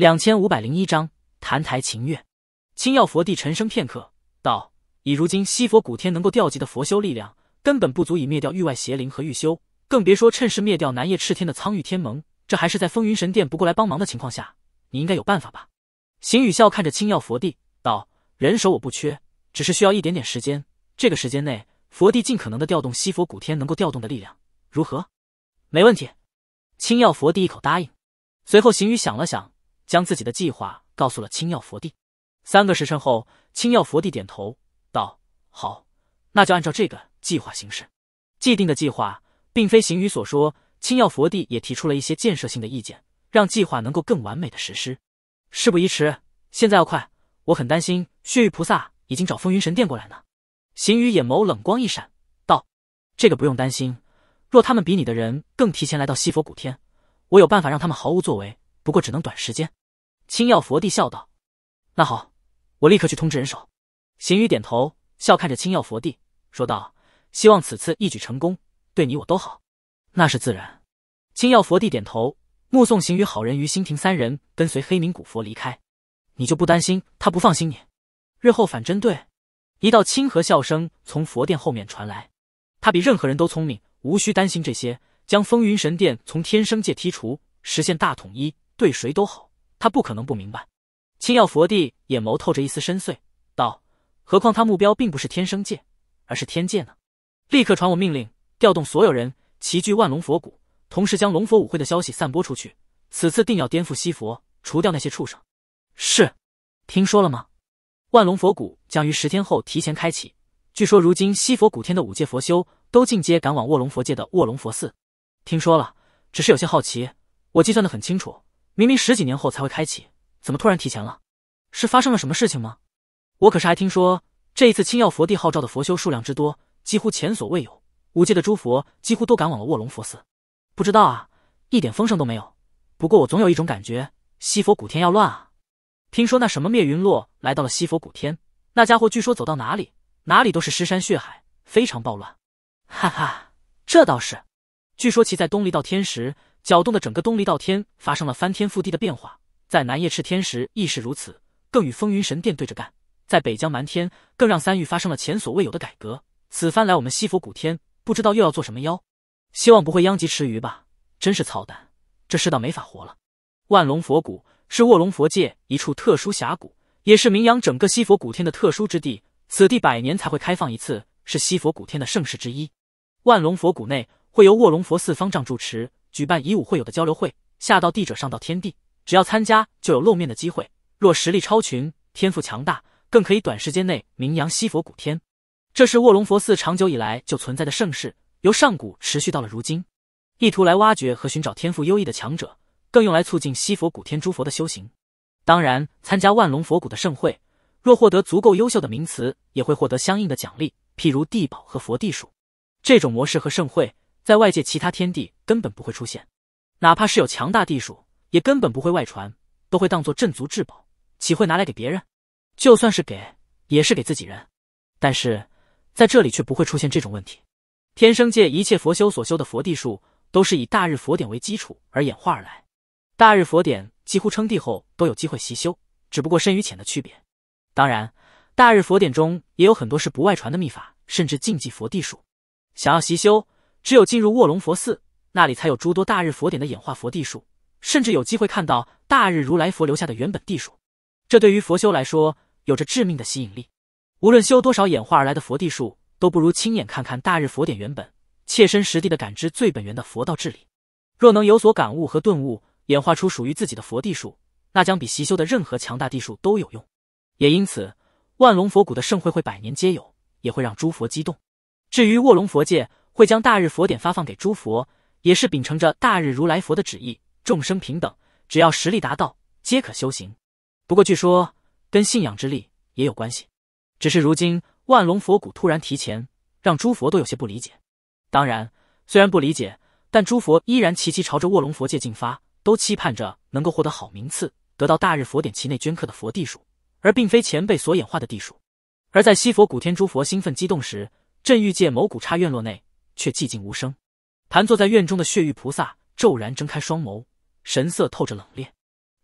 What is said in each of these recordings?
两千五百零一章，谈台琴月，青耀佛帝沉声片刻，道：“以如今西佛古天能够调集的佛修力量，根本不足以灭掉域外邪灵和玉修，更别说趁势灭掉南夜炽天的苍玉天盟。这还是在风云神殿不过来帮忙的情况下，你应该有办法吧？”邢宇笑看着青耀佛帝，道：“人手我不缺，只是需要一点点时间。这个时间内，佛帝尽可能的调动西佛古天能够调动的力量，如何？”“没问题。”青耀佛帝一口答应。随后，邢宇想了想。将自己的计划告诉了青药佛帝。三个时辰后，青药佛帝点头道：“好，那就按照这个计划行事。”既定的计划并非邢宇所说，青药佛帝也提出了一些建设性的意见，让计划能够更完美的实施。事不宜迟，现在要快！我很担心，血玉菩萨已经找风云神殿过来呢。邢宇眼眸冷光一闪，道：“这个不用担心，若他们比你的人更提前来到西佛古天，我有办法让他们毫无作为。不过只能短时间。”青药佛帝笑道：“那好，我立刻去通知人手。”行雨点头，笑看着青药佛帝说道：“希望此次一举成功，对你我都好。”那是自然。青药佛帝点头，目送行雨、好人于星庭三人跟随黑明古佛离开。你就不担心他不放心你，日后反针对？一道亲和笑声从佛殿后面传来。他比任何人都聪明，无需担心这些。将风云神殿从天生界剔除，实现大统一，对谁都好。他不可能不明白，青药佛帝眼眸透着一丝深邃，道：“何况他目标并不是天生界，而是天界呢？”立刻传我命令，调动所有人齐聚万龙佛谷，同时将龙佛舞会的消息散播出去。此次定要颠覆西佛，除掉那些畜生。是，听说了吗？万龙佛谷将于十天后提前开启。据说如今西佛古天的五界佛修都进阶，赶往卧龙佛界的卧龙佛寺。听说了，只是有些好奇。我计算的很清楚。明明十几年后才会开启，怎么突然提前了？是发生了什么事情吗？我可是还听说这一次青耀佛帝号召的佛修数量之多，几乎前所未有。五界的诸佛几乎都赶往了卧龙佛寺，不知道啊，一点风声都没有。不过我总有一种感觉，西佛古天要乱啊！听说那什么灭云落来到了西佛古天，那家伙据说走到哪里，哪里都是尸山血海，非常暴乱。哈哈，这倒是。据说其在东离到天时。搅动的整个东离道天发生了翻天覆地的变化，在南夜赤天时亦是如此，更与风云神殿对着干；在北疆蛮天，更让三域发生了前所未有的改革。此番来我们西佛古天，不知道又要做什么妖？希望不会殃及池鱼吧！真是操蛋，这世道没法活了。万龙佛谷是卧龙佛界一处特殊峡谷，也是名扬整个西佛古天的特殊之地。此地百年才会开放一次，是西佛古天的盛世之一。万龙佛谷内会由卧龙佛寺方丈主持。举办以武会友的交流会，下到地者上到天地，只要参加就有露面的机会。若实力超群，天赋强大，更可以短时间内名扬西佛古天。这是卧龙佛寺长久以来就存在的盛世，由上古持续到了如今，意图来挖掘和寻找天赋优异的强者，更用来促进西佛古天诸佛的修行。当然，参加万龙佛谷的盛会，若获得足够优秀的名词，也会获得相应的奖励，譬如地宝和佛地术。这种模式和盛会。在外界，其他天地根本不会出现，哪怕是有强大地术，也根本不会外传，都会当做镇族至宝，岂会拿来给别人？就算是给，也是给自己人。但是在这里却不会出现这种问题。天生界一切佛修所修的佛地术，都是以大日佛典为基础而演化而来。大日佛典几乎称帝后都有机会习修，只不过深与浅的区别。当然，大日佛典中也有很多是不外传的秘法，甚至禁忌佛地术，想要习修。只有进入卧龙佛寺，那里才有诸多大日佛典的演化佛地术，甚至有机会看到大日如来佛留下的原本地术。这对于佛修来说，有着致命的吸引力。无论修多少演化而来的佛地术，都不如亲眼看看大日佛典原本，切身实地的感知最本源的佛道治理。若能有所感悟和顿悟，演化出属于自己的佛地术，那将比习修的任何强大地术都有用。也因此，万龙佛谷的盛会会百年皆有，也会让诸佛激动。至于卧龙佛界。会将大日佛典发放给诸佛，也是秉承着大日如来佛的旨意，众生平等，只要实力达到，皆可修行。不过据说跟信仰之力也有关系。只是如今万龙佛谷突然提前，让诸佛都有些不理解。当然，虽然不理解，但诸佛依然齐齐朝着卧龙佛界进发，都期盼着能够获得好名次，得到大日佛典其内镌刻的佛地数，而并非前辈所演化的地数。而在西佛古天诸佛兴奋激动时，镇域界某古刹院落内。却寂静无声。盘坐在院中的血玉菩萨骤然睁开双眸，神色透着冷冽。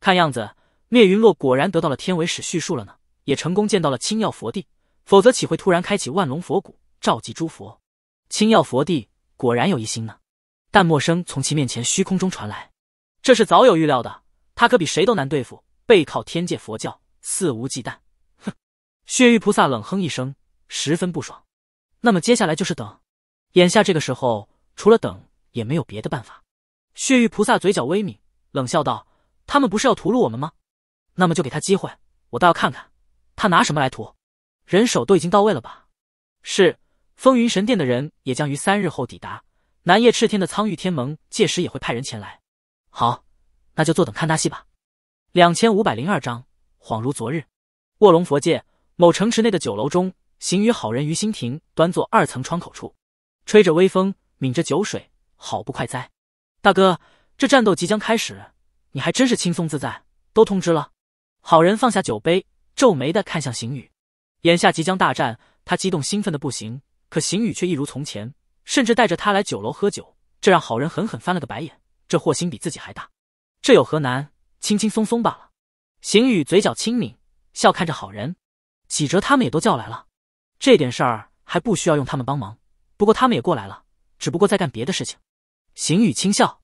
看样子，灭云落果然得到了天为使叙述了呢，也成功见到了青药佛帝，否则岂会突然开启万龙佛骨，召集诸佛？青药佛帝果然有一心呢。淡漠声从其面前虚空中传来：“这是早有预料的，他可比谁都难对付，背靠天界佛教，肆无忌惮。”哼！血玉菩萨冷哼一声，十分不爽。那么接下来就是等。眼下这个时候，除了等也没有别的办法。血玉菩萨嘴角微抿，冷笑道：“他们不是要屠戮我们吗？那么就给他机会，我倒要看看，他拿什么来屠。”人手都已经到位了吧？是，风云神殿的人也将于三日后抵达。南夜赤天的苍玉天盟，届时也会派人前来。好，那就坐等看大戏吧。两千五百零二章，恍如昨日。卧龙佛界某城池内的酒楼中，行于好人于心亭端坐二层窗口处。吹着微风，抿着酒水，好不快哉！大哥，这战斗即将开始，你还真是轻松自在。都通知了，好人放下酒杯，皱眉的看向邢宇。眼下即将大战，他激动兴奋的不行，可邢宇却一如从前，甚至带着他来酒楼喝酒，这让好人狠狠翻了个白眼。这祸心比自己还大，这有何难？轻轻松松罢了。邢宇嘴角轻抿，笑看着好人。几哲他们也都叫来了，这点事儿还不需要用他们帮忙。不过他们也过来了，只不过在干别的事情。邢宇轻笑，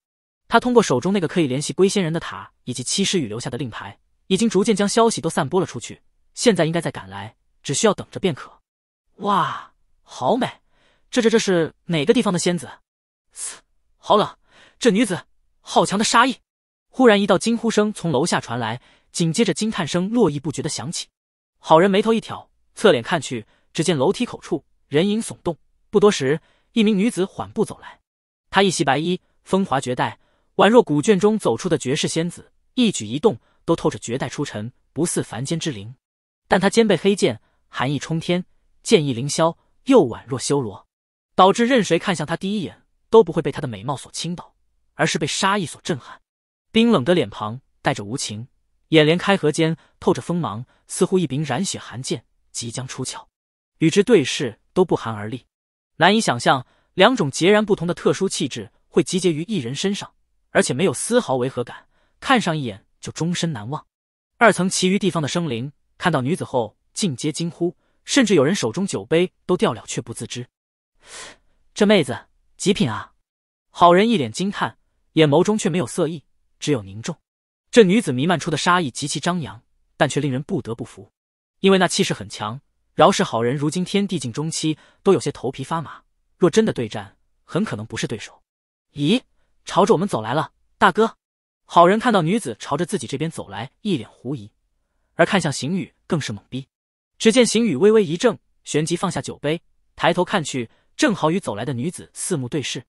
他通过手中那个可以联系龟仙人的塔，以及七师雨留下的令牌，已经逐渐将消息都散播了出去。现在应该在赶来，只需要等着便可。哇，好美！这这这是哪个地方的仙子？嘶，好冷！这女子，好强的杀意！忽然一道惊呼声从楼下传来，紧接着惊叹声络绎不绝的响起。好人眉头一挑，侧脸看去，只见楼梯口处人影耸动。不多时，一名女子缓步走来，她一袭白衣，风华绝代，宛若古卷中走出的绝世仙子，一举一动都透着绝代出尘，不似凡间之灵。但她肩背黑剑，寒意冲天，剑意凌霄，又宛若修罗，导致任谁看向她第一眼，都不会被她的美貌所倾倒，而是被杀意所震撼。冰冷的脸庞带着无情，眼帘开合间透着锋芒，似乎一柄染血寒剑即将出鞘。与之对视都不寒而栗。难以想象，两种截然不同的特殊气质会集结于一人身上，而且没有丝毫违和感，看上一眼就终身难忘。二层其余地方的生灵看到女子后，尽皆惊呼，甚至有人手中酒杯都掉了却不自知。这妹子极品啊！好人一脸惊叹，眼眸中却没有色意，只有凝重。这女子弥漫出的杀意极其张扬，但却令人不得不服，因为那气势很强。饶是好人，如今天地境中期都有些头皮发麻。若真的对战，很可能不是对手。咦，朝着我们走来了，大哥！好人看到女子朝着自己这边走来，一脸狐疑，而看向邢宇更是懵逼。只见邢宇微微一怔，旋即放下酒杯，抬头看去，正好与走来的女子四目对视。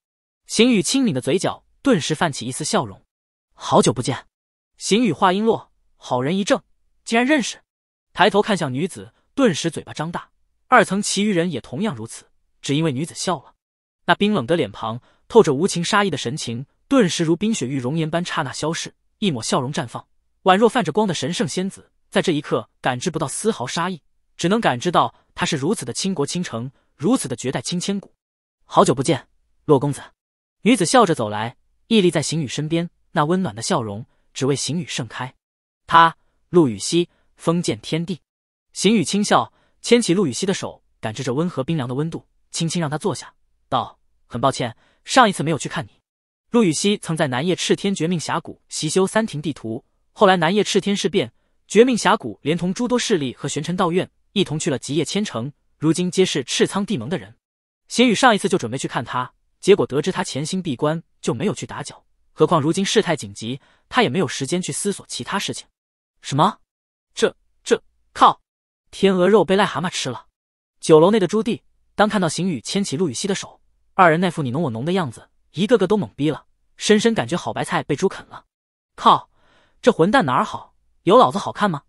邢宇轻抿的嘴角顿时泛起一丝笑容。好久不见。邢宇话音落，好人一怔，竟然认识，抬头看向女子。顿时嘴巴张大，二层其余人也同样如此，只因为女子笑了。那冰冷的脸庞，透着无情杀意的神情，顿时如冰雪玉容颜般刹那消逝，一抹笑容绽放，宛若泛着光的神圣仙子，在这一刻感知不到丝毫杀意，只能感知到她是如此的倾国倾城，如此的绝代倾千古。好久不见，洛公子。女子笑着走来，屹立在邢宇身边，那温暖的笑容只为邢宇盛开。他，陆羽溪，封建天地。邢宇轻笑，牵起陆羽熙的手，感知着温和冰凉的温度，轻轻让他坐下，道：“很抱歉，上一次没有去看你。”陆羽熙曾在南夜赤天绝命峡谷习修三庭地图，后来南夜赤天事变，绝命峡谷连同诸多势力和玄尘道院一同去了极夜千城，如今皆是赤苍帝盟的人。邢宇上一次就准备去看他，结果得知他潜心闭关，就没有去打搅。何况如今事态紧急，他也没有时间去思索其他事情。什么？这这靠！天鹅肉被癞蛤蟆吃了。酒楼内的朱棣，当看到邢宇牵起陆雨熙的手，二人那副你侬我侬的样子，一个个都懵逼了，深深感觉好白菜被猪啃了。靠，这混蛋哪儿好？有老子好看吗？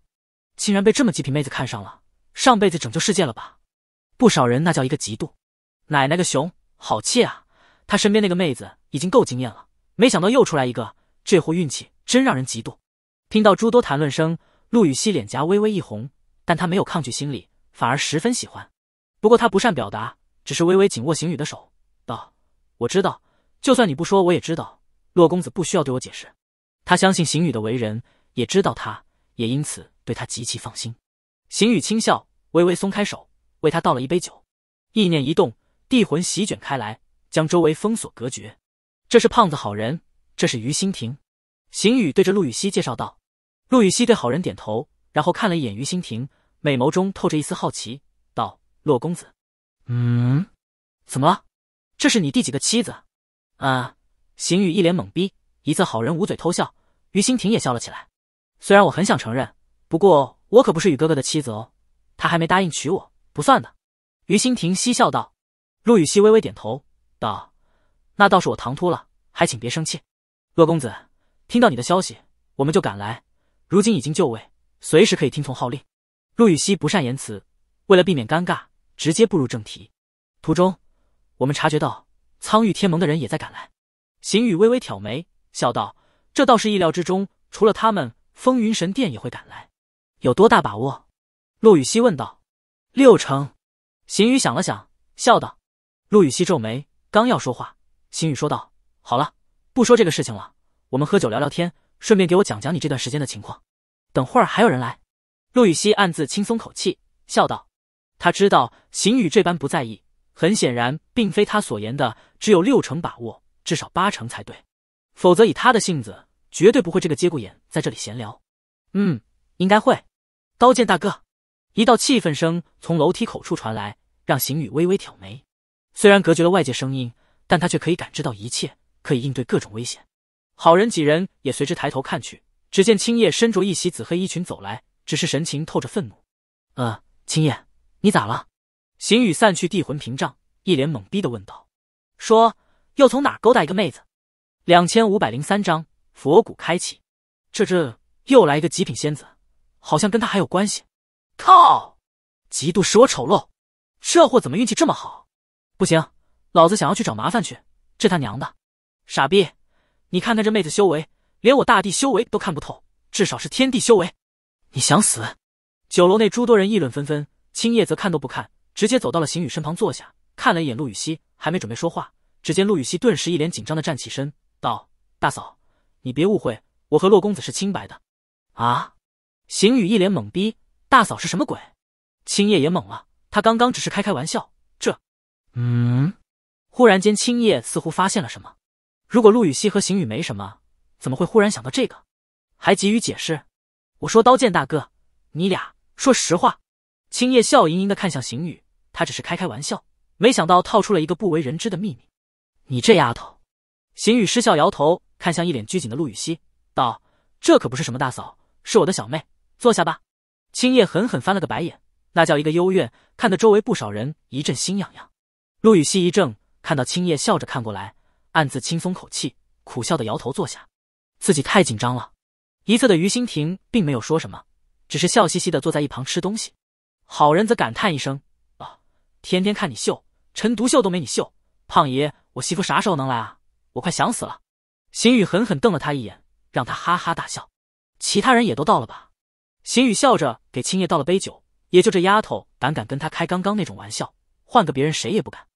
竟然被这么极品妹子看上了，上辈子拯救世界了吧？不少人那叫一个嫉妒。奶奶个熊，好气啊！他身边那个妹子已经够惊艳了，没想到又出来一个，这货运气真让人嫉妒。听到诸多谈论声，陆雨熙脸颊微微一红。但他没有抗拒心理，反而十分喜欢。不过他不善表达，只是微微紧握邢宇的手，道：“我知道，就算你不说，我也知道。洛公子不需要对我解释。他相信邢宇的为人，也知道他，也因此对他极其放心。”邢宇轻笑，微微松开手，为他倒了一杯酒，意念一动，地魂席卷开来，将周围封锁隔绝。这是胖子好人，这是于心亭。邢宇对着陆羽熙介绍道。陆羽熙对好人点头。然后看了一眼于心亭，美眸中透着一丝好奇，道：“洛公子，嗯，怎么？了？这是你第几个妻子？”啊！邢宇一脸懵逼，一侧好人捂嘴偷笑，于心亭也笑了起来。虽然我很想承认，不过我可不是宇哥哥的妻子哦，他还没答应娶我，不算的。”于心亭嬉笑道。陆羽熙微微点头，道：“那倒是我唐突了，还请别生气。”洛公子，听到你的消息，我们就赶来，如今已经就位。随时可以听从号令。陆羽熙不善言辞，为了避免尴尬，直接步入正题。途中，我们察觉到苍域天盟的人也在赶来。邢宇微微挑眉，笑道：“这倒是意料之中。除了他们，风云神殿也会赶来，有多大把握？”陆羽熙问道。六成。邢宇想了想，笑道。陆羽熙皱眉，刚要说话，邢宇说道：“好了，不说这个事情了，我们喝酒聊聊天，顺便给我讲讲你这段时间的情况。”等会儿还有人来，陆雨熙暗自轻松口气，笑道。他知道邢宇这般不在意，很显然并非他所言的只有六成把握，至少八成才对。否则以他的性子，绝对不会这个节骨眼在这里闲聊。嗯，应该会。刀剑大哥，一道气愤声从楼梯口处传来，让邢宇微微挑眉。虽然隔绝了外界声音，但他却可以感知到一切，可以应对各种危险。好人几人也随之抬头看去。只见青叶身着一袭紫黑衣裙走来，只是神情透着愤怒。呃，青叶，你咋了？行雨散去地魂屏障，一脸懵逼的问道：“说又从哪儿勾搭一个妹子？”两千五百零三章佛骨开启，这这又来一个极品仙子，好像跟他还有关系。靠，嫉妒使我丑陋，这货怎么运气这么好？不行，老子想要去找麻烦去。这他娘的，傻逼，你看看这妹子修为。连我大地修为都看不透，至少是天地修为。你想死？酒楼内诸多人议论纷纷，青叶则看都不看，直接走到了邢宇身旁坐下，看了一眼陆羽熙，还没准备说话，只见陆羽熙顿时一脸紧张的站起身，道：“大嫂，你别误会，我和洛公子是清白的。”啊！邢宇一脸懵逼，大嫂是什么鬼？青叶也懵了，他刚刚只是开开玩笑，这……嗯？忽然间，青叶似乎发现了什么，如果陆羽熙和邢宇没什么……怎么会忽然想到这个，还急于解释？我说：“刀剑大哥，你俩说实话。”青叶笑盈盈的看向邢宇，他只是开开玩笑，没想到套出了一个不为人知的秘密。你这丫头，邢宇失笑摇头，看向一脸拘谨的陆雨熙，道：“这可不是什么大嫂，是我的小妹。坐下吧。”青叶狠狠翻了个白眼，那叫一个幽怨，看得周围不少人一阵心痒痒。陆雨熙一怔，看到青叶笑着看过来，暗自轻松口气，苦笑的摇头坐下。自己太紧张了，一侧的于心亭并没有说什么，只是笑嘻嘻的坐在一旁吃东西。好人则感叹一声：“啊，天天看你秀，陈独秀都没你秀。”胖爷，我媳妇啥时候能来啊？我快想死了。邢宇狠狠瞪了他一眼，让他哈哈大笑。其他人也都到了吧？邢宇笑着给青叶倒了杯酒，也就这丫头胆敢跟他开刚刚那种玩笑，换个别人谁也不敢。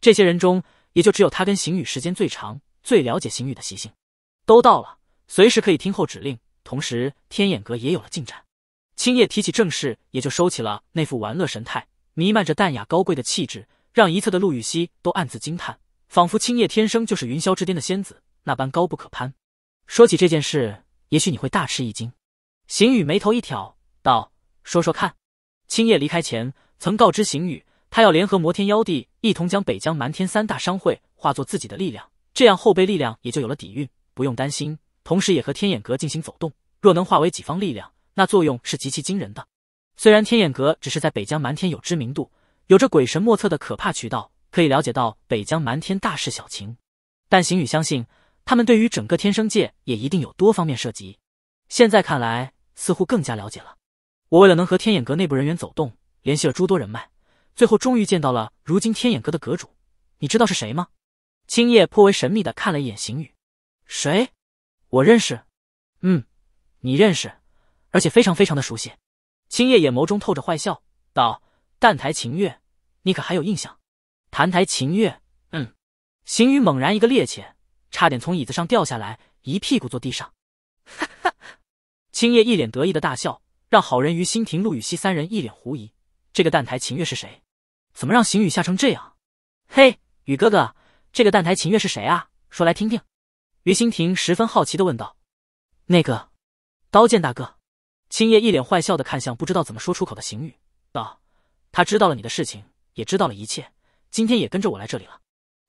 这些人中，也就只有他跟邢宇时间最长，最了解邢宇的习性。都到了。随时可以听候指令，同时天眼阁也有了进展。青叶提起正事，也就收起了那副玩乐神态，弥漫着淡雅高贵的气质，让一侧的陆羽熙都暗自惊叹，仿佛青叶天生就是云霄之巅的仙子，那般高不可攀。说起这件事，也许你会大吃一惊。邢宇眉头一挑，道：“说说看。”青叶离开前曾告知邢宇，他要联合摩天妖帝，一同将北疆蛮天三大商会化作自己的力量，这样后备力量也就有了底蕴，不用担心。同时，也和天眼阁进行走动。若能化为己方力量，那作用是极其惊人的。虽然天眼阁只是在北疆蛮天有知名度，有着鬼神莫测的可怕渠道，可以了解到北疆蛮天大事小情，但邢宇相信，他们对于整个天生界也一定有多方面涉及。现在看来，似乎更加了解了。我为了能和天眼阁内部人员走动，联系了诸多人脉，最后终于见到了如今天眼阁的阁主。你知道是谁吗？青叶颇为神秘的看了一眼邢宇，谁？我认识，嗯，你认识，而且非常非常的熟悉。青叶眼眸中透着坏笑，道：“澹台秦月，你可还有印象？”澹台秦月，嗯。邢雨猛然一个趔趄，差点从椅子上掉下来，一屁股坐地上。哈哈，青叶一脸得意的大笑，让好人鱼、新亭、陆雨熙三人一脸狐疑：这个澹台秦月是谁？怎么让邢雨吓成这样？嘿，雨哥哥，这个澹台秦月是谁啊？说来听听。于心亭十分好奇的问道：“那个，刀剑大哥。”青叶一脸坏笑的看向不知道怎么说出口的邢宇，道：“他知道了你的事情，也知道了一切，今天也跟着我来这里了。”“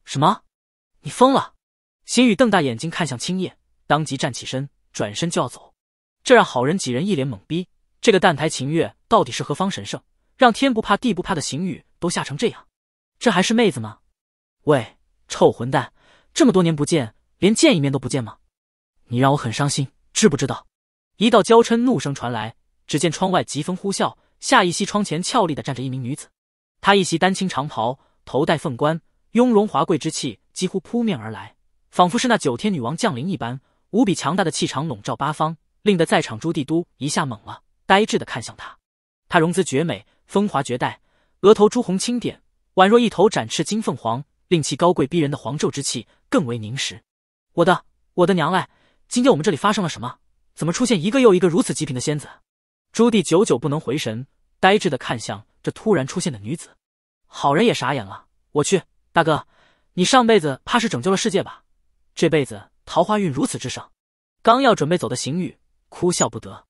什么？你疯了？”邢宇瞪大眼睛看向青叶，当即站起身，转身就要走。这让好人几人一脸懵逼：这个澹台秦月到底是何方神圣，让天不怕地不怕的邢宇都吓成这样？这还是妹子吗？喂，臭混蛋！这么多年不见。连见一面都不见吗？你让我很伤心，知不知道？一道娇嗔怒声传来。只见窗外疾风呼啸，下一息窗前俏丽的站着一名女子。她一袭丹青长袍，头戴凤冠，雍容华贵之气几乎扑面而来，仿佛是那九天女王降临一般。无比强大的气场笼罩八方，令得在场诸帝都一下懵了，呆滞的看向她。她容姿绝美，风华绝代，额头朱红轻点，宛若一头展翅金凤凰，令其高贵逼人的皇胄之气更为凝实。我的我的娘嘞！今天我们这里发生了什么？怎么出现一个又一个如此极品的仙子？朱棣久久不能回神，呆滞的看向这突然出现的女子。好人也傻眼了，我去，大哥，你上辈子怕是拯救了世界吧？这辈子桃花运如此之盛。刚要准备走的邢宇哭笑不得，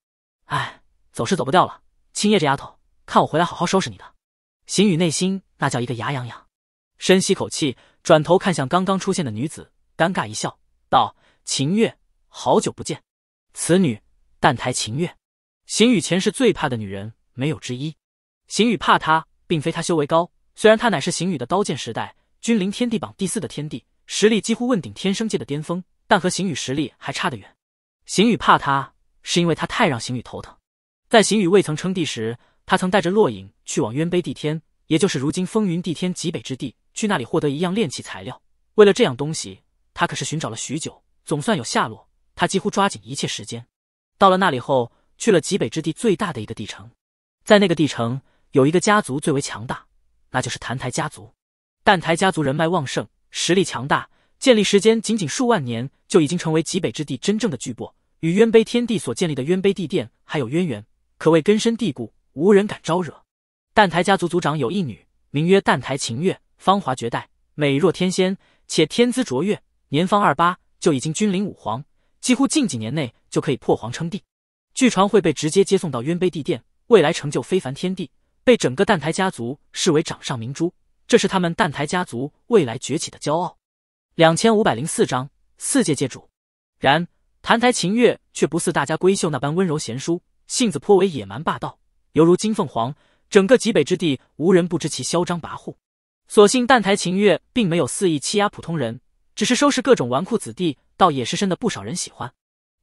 哎，走是走不掉了。青叶这丫头，看我回来好好收拾你的。邢宇内心那叫一个牙痒痒，深吸口气，转头看向刚刚出现的女子，尴尬一笑。道：“秦月，好久不见。此女，但台秦月，邢雨前世最怕的女人，没有之一。邢雨怕她，并非她修为高，虽然她乃是邢雨的刀剑时代君临天地榜第四的天地，实力几乎问鼎天生界的巅峰，但和邢雨实力还差得远。邢雨怕她，是因为她太让邢雨头疼。在邢雨未曾称帝时，他曾带着落影去往渊碑地天，也就是如今风云地天极北之地，去那里获得一样炼器材料。为了这样东西。”他可是寻找了许久，总算有下落。他几乎抓紧一切时间，到了那里后，去了极北之地最大的一个地城。在那个地城，有一个家族最为强大，那就是澹台家族。澹台家族人脉旺盛，实力强大，建立时间仅仅数万年，就已经成为极北之地真正的巨擘，与渊碑天地所建立的渊碑地殿还有渊源，可谓根深蒂固，无人敢招惹。澹台家族族长有一女，名曰澹台晴月，芳华绝代，美若天仙，且天资卓越。年方二八就已经君临五皇，几乎近几年内就可以破皇称帝。据传会被直接接送到渊碑地殿，未来成就非凡天地，被整个澹台家族视为掌上明珠。这是他们澹台家族未来崛起的骄傲。两千五百零四章四界界主。然澹台秦月却不似大家闺秀那般温柔贤淑，性子颇为野蛮霸道，犹如金凤凰。整个极北之地无人不知其嚣张跋扈。所幸澹台秦月并没有肆意欺压普通人。只是收拾各种纨绔子弟，倒也是深得不少人喜欢。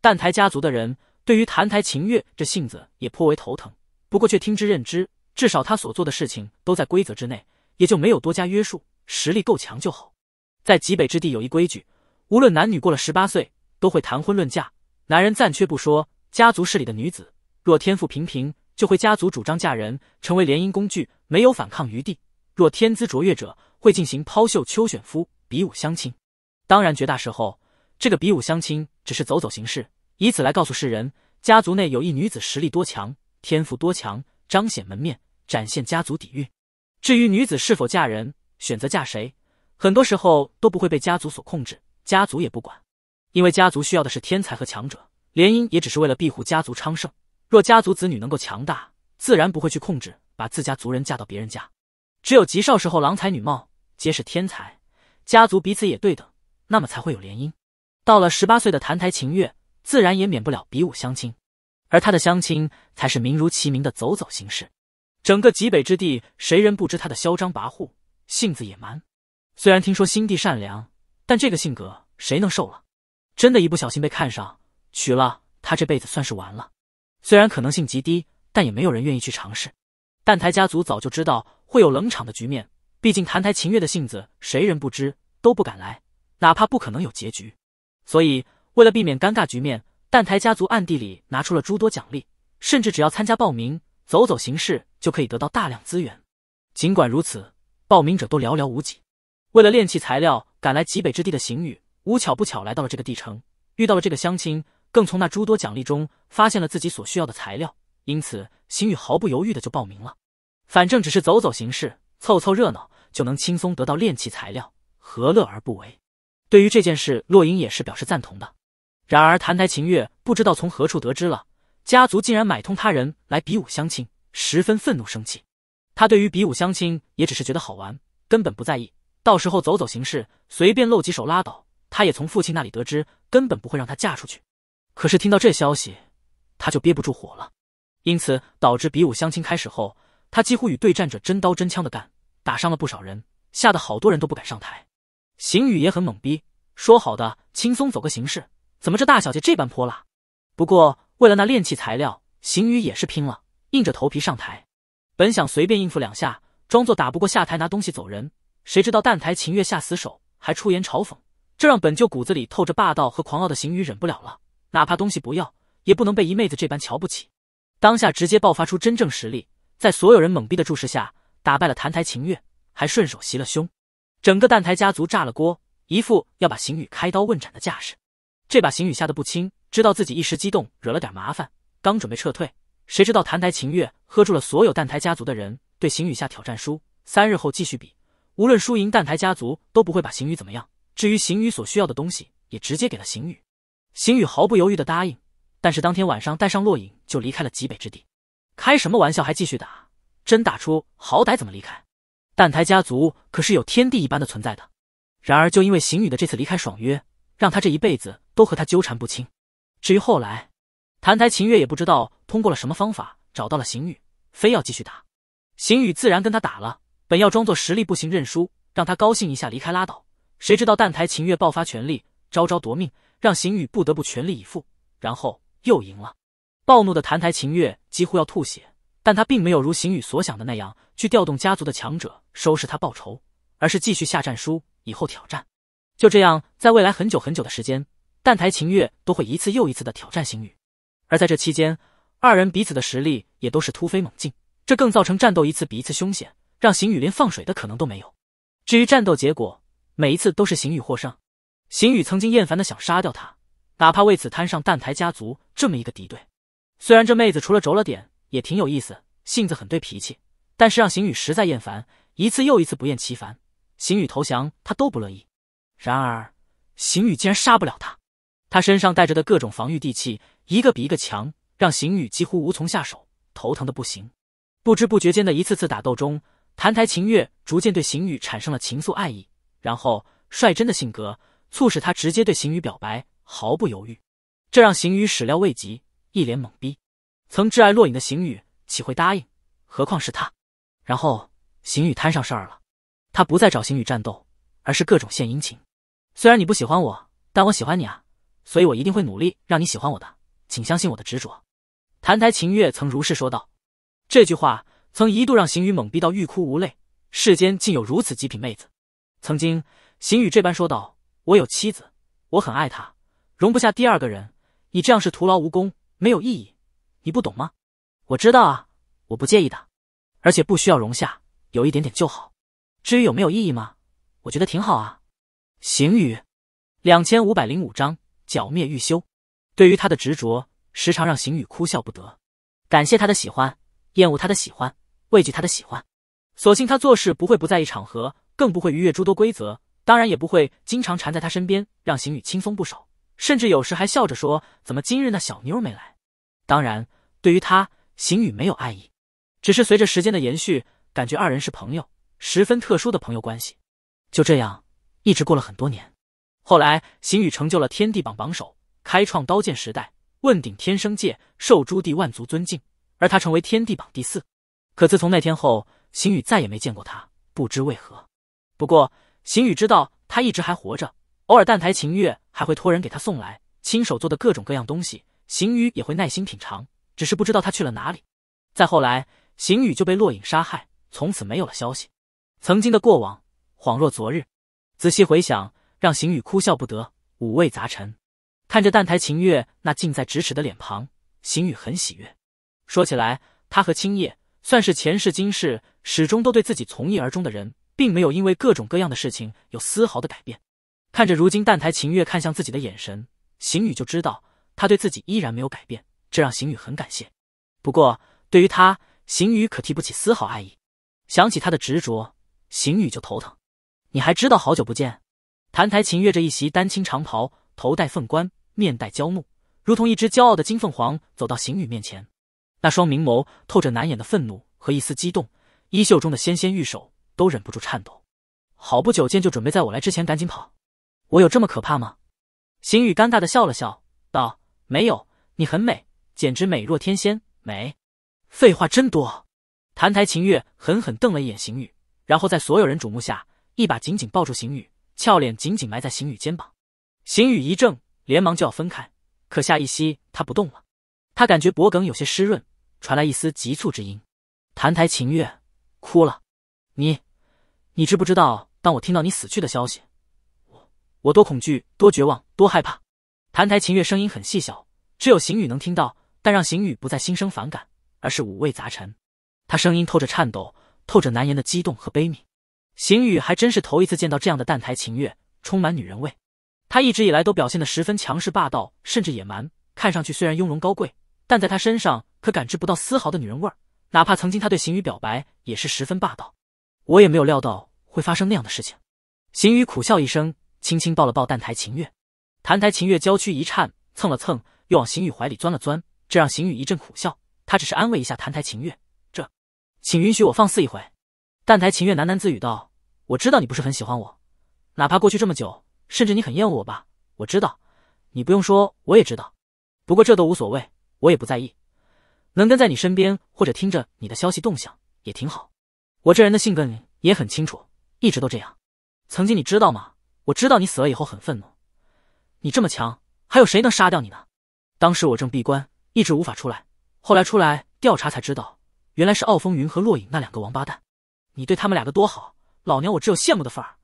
澹台家族的人对于澹台晴月这性子也颇为头疼，不过却听之任之，至少他所做的事情都在规则之内，也就没有多加约束。实力够强就好。在极北之地有一规矩，无论男女过了十八岁，都会谈婚论嫁。男人暂缺不说，家族势力的女子若天赋平平，就会家族主张嫁人，成为联姻工具，没有反抗余地；若天资卓越者，会进行抛绣秋选夫、比武相亲。当然，绝大时候，这个比武相亲只是走走形式，以此来告诉世人，家族内有一女子实力多强，天赋多强，彰显门面，展现家族底蕴。至于女子是否嫁人，选择嫁谁，很多时候都不会被家族所控制，家族也不管，因为家族需要的是天才和强者，联姻也只是为了庇护家族昌盛。若家族子女能够强大，自然不会去控制，把自家族人嫁到别人家。只有极少时候，郎才女貌，皆是天才，家族彼此也对等。那么才会有联姻。到了十八岁的澹台秦月，自然也免不了比武相亲，而他的相亲才是名如其名的走走形式。整个极北之地，谁人不知他的嚣张跋扈、性子野蛮？虽然听说心地善良，但这个性格谁能受了？真的一不小心被看上娶了，他这辈子算是完了。虽然可能性极低，但也没有人愿意去尝试。澹台家族早就知道会有冷场的局面，毕竟澹台秦月的性子谁人不知，都不敢来。哪怕不可能有结局，所以为了避免尴尬局面，蛋台家族暗地里拿出了诸多奖励，甚至只要参加报名、走走形式，就可以得到大量资源。尽管如此，报名者都寥寥无几。为了炼器材料，赶来极北之地的邢宇，无巧不巧来到了这个地城，遇到了这个相亲，更从那诸多奖励中发现了自己所需要的材料，因此邢宇毫不犹豫的就报名了。反正只是走走形式、凑凑热闹，就能轻松得到炼器材料，何乐而不为？对于这件事，洛英也是表示赞同的。然而，澹台秦月不知道从何处得知了家族竟然买通他人来比武相亲，十分愤怒生气。他对于比武相亲也只是觉得好玩，根本不在意，到时候走走形式，随便露几手拉倒。他也从父亲那里得知，根本不会让他嫁出去。可是听到这消息，他就憋不住火了，因此导致比武相亲开始后，他几乎与对战者真刀真枪的干，打伤了不少人，吓得好多人都不敢上台。邢宇也很懵逼，说好的轻松走个形式，怎么这大小姐这般泼辣？不过为了那炼器材料，邢宇也是拼了，硬着头皮上台。本想随便应付两下，装作打不过下台拿东西走人，谁知道弹台秦月下死手，还出言嘲讽，这让本就骨子里透着霸道和狂傲的邢宇忍不了了。哪怕东西不要，也不能被一妹子这般瞧不起。当下直接爆发出真正实力，在所有人懵逼的注视下，打败了澹台秦月，还顺手袭了胸。整个澹台家族炸了锅，一副要把邢宇开刀问斩的架势。这把邢宇吓得不轻，知道自己一时激动惹了点麻烦，刚准备撤退，谁知道澹台秦月喝住了所有澹台家族的人，对邢宇下挑战书，三日后继续比，无论输赢，澹台家族都不会把邢宇怎么样。至于邢宇所需要的东西，也直接给了邢宇。邢宇毫不犹豫的答应，但是当天晚上带上洛影就离开了极北之地。开什么玩笑，还继续打？真打出好歹怎么离开？澹台家族可是有天地一般的存在的，然而就因为邢宇的这次离开爽约，让他这一辈子都和他纠缠不清。至于后来，澹台秦月也不知道通过了什么方法找到了邢宇，非要继续打。邢宇自然跟他打了，本要装作实力不行认输，让他高兴一下离开拉倒。谁知道澹台秦月爆发全力，招招夺命，让邢宇不得不全力以赴，然后又赢了。暴怒的澹台秦月几乎要吐血。但他并没有如邢宇所想的那样去调动家族的强者收拾他报仇，而是继续下战书，以后挑战。就这样，在未来很久很久的时间，澹台秦月都会一次又一次的挑战邢宇。而在这期间，二人彼此的实力也都是突飞猛进，这更造成战斗一次比一次凶险，让邢宇连放水的可能都没有。至于战斗结果，每一次都是邢宇获胜。邢宇曾经厌烦的想杀掉他，哪怕为此摊上澹台家族这么一个敌对。虽然这妹子除了轴了点。也挺有意思，性子很对脾气，但是让邢宇实在厌烦，一次又一次不厌其烦，邢宇投降他都不乐意。然而邢宇竟然杀不了他，他身上带着的各种防御地气一个比一个强，让邢宇几乎无从下手，头疼的不行。不知不觉间的一次次打斗中，澹台晴月逐渐对邢宇产生了情愫爱意，然后率真的性格促使他直接对邢宇表白，毫不犹豫，这让邢宇始料未及，一脸懵逼。曾挚爱洛影的邢宇岂会答应？何况是他。然后邢宇摊上事儿了，他不再找邢宇战斗，而是各种献殷勤。虽然你不喜欢我，但我喜欢你啊，所以我一定会努力让你喜欢我的，请相信我的执着。澹台秦月曾如是说道。这句话曾一度让邢宇懵逼到欲哭无泪，世间竟有如此极品妹子。曾经邢宇这般说道：“我有妻子，我很爱她，容不下第二个人。你这样是徒劳无功，没有意义。”你不懂吗？我知道啊，我不介意的，而且不需要容下，有一点点就好。至于有没有意义吗？我觉得挺好啊。行宇，两千五百零五章剿灭玉修，对于他的执着，时常让邢宇哭笑不得。感谢他的喜欢，厌恶他的喜欢，畏惧他的喜欢。所幸他做事不会不在意场合，更不会逾越诸多规则，当然也不会经常缠在他身边，让邢宇轻松不少。甚至有时还笑着说：“怎么今日那小妞没来？”当然。对于他，邢宇没有爱意，只是随着时间的延续，感觉二人是朋友，十分特殊的朋友关系。就这样，一直过了很多年。后来，邢宇成就了天地榜榜首，开创刀剑时代，问鼎天生界，受诸棣万族尊敬。而他成为天地榜第四。可自从那天后，邢宇再也没见过他，不知为何。不过，邢宇知道他一直还活着，偶尔弹台琴月还会托人给他送来亲手做的各种各样东西，邢宇也会耐心品尝。只是不知道他去了哪里。再后来，邢宇就被洛影杀害，从此没有了消息。曾经的过往恍若昨日，仔细回想，让邢宇哭笑不得，五味杂陈。看着澹台晴月那近在咫尺的脸庞，邢宇很喜悦。说起来，他和青叶算是前世今世始终都对自己从一而终的人，并没有因为各种各样的事情有丝毫的改变。看着如今澹台晴月看向自己的眼神，邢宇就知道他对自己依然没有改变。这让邢宇很感谢，不过对于他，邢宇可提不起丝毫爱意。想起他的执着，邢宇就头疼。你还知道好久不见？澹台琴月着一袭丹青长袍，头戴凤冠，面带娇怒，如同一只骄傲的金凤凰，走到邢宇面前。那双明眸透着难掩的愤怒和一丝激动，衣袖中的纤纤玉手都忍不住颤抖。好不久见，就准备在我来之前赶紧跑。我有这么可怕吗？邢宇尴尬的笑了笑，道：“没有，你很美。”简直美若天仙，美！废话真多。澹台秦月狠狠瞪了一眼邢宇，然后在所有人瞩目下，一把紧紧抱住邢宇，俏脸紧紧埋在邢宇肩膀。邢宇一怔，连忙就要分开，可下一息他不动了，他感觉脖梗有些湿润，传来一丝急促之音。澹台秦月哭了，你，你知不知道，当我听到你死去的消息，我，我多恐惧，多绝望，多害怕。澹台秦月声音很细小，只有邢宇能听到。但让邢宇不再心生反感，而是五味杂陈。他声音透着颤抖，透着难言的激动和悲悯。邢宇还真是头一次见到这样的澹台晴月，充满女人味。他一直以来都表现得十分强势霸道，甚至野蛮。看上去虽然雍容高贵，但在他身上可感知不到丝毫的女人味儿。哪怕曾经他对邢宇表白，也是十分霸道。我也没有料到会发生那样的事情。邢宇苦笑一声，轻轻抱了抱澹台晴月。澹台晴月娇躯一颤，蹭了蹭，又往邢宇怀里钻了钻。这让邢宇一阵苦笑。他只是安慰一下澹台秦月。这，请允许我放肆一回。澹台秦月喃喃自语道：“我知道你不是很喜欢我，哪怕过去这么久，甚至你很厌恶我吧？我知道，你不用说，我也知道。不过这都无所谓，我也不在意。能跟在你身边，或者听着你的消息动向，也挺好。我这人的性格也很清楚，一直都这样。曾经你知道吗？我知道你死了以后很愤怒。你这么强，还有谁能杀掉你呢？当时我正闭关。”一直无法出来，后来出来调查才知道，原来是傲风云和洛影那两个王八蛋。你对他们两个多好，老娘我只有羡慕的份儿。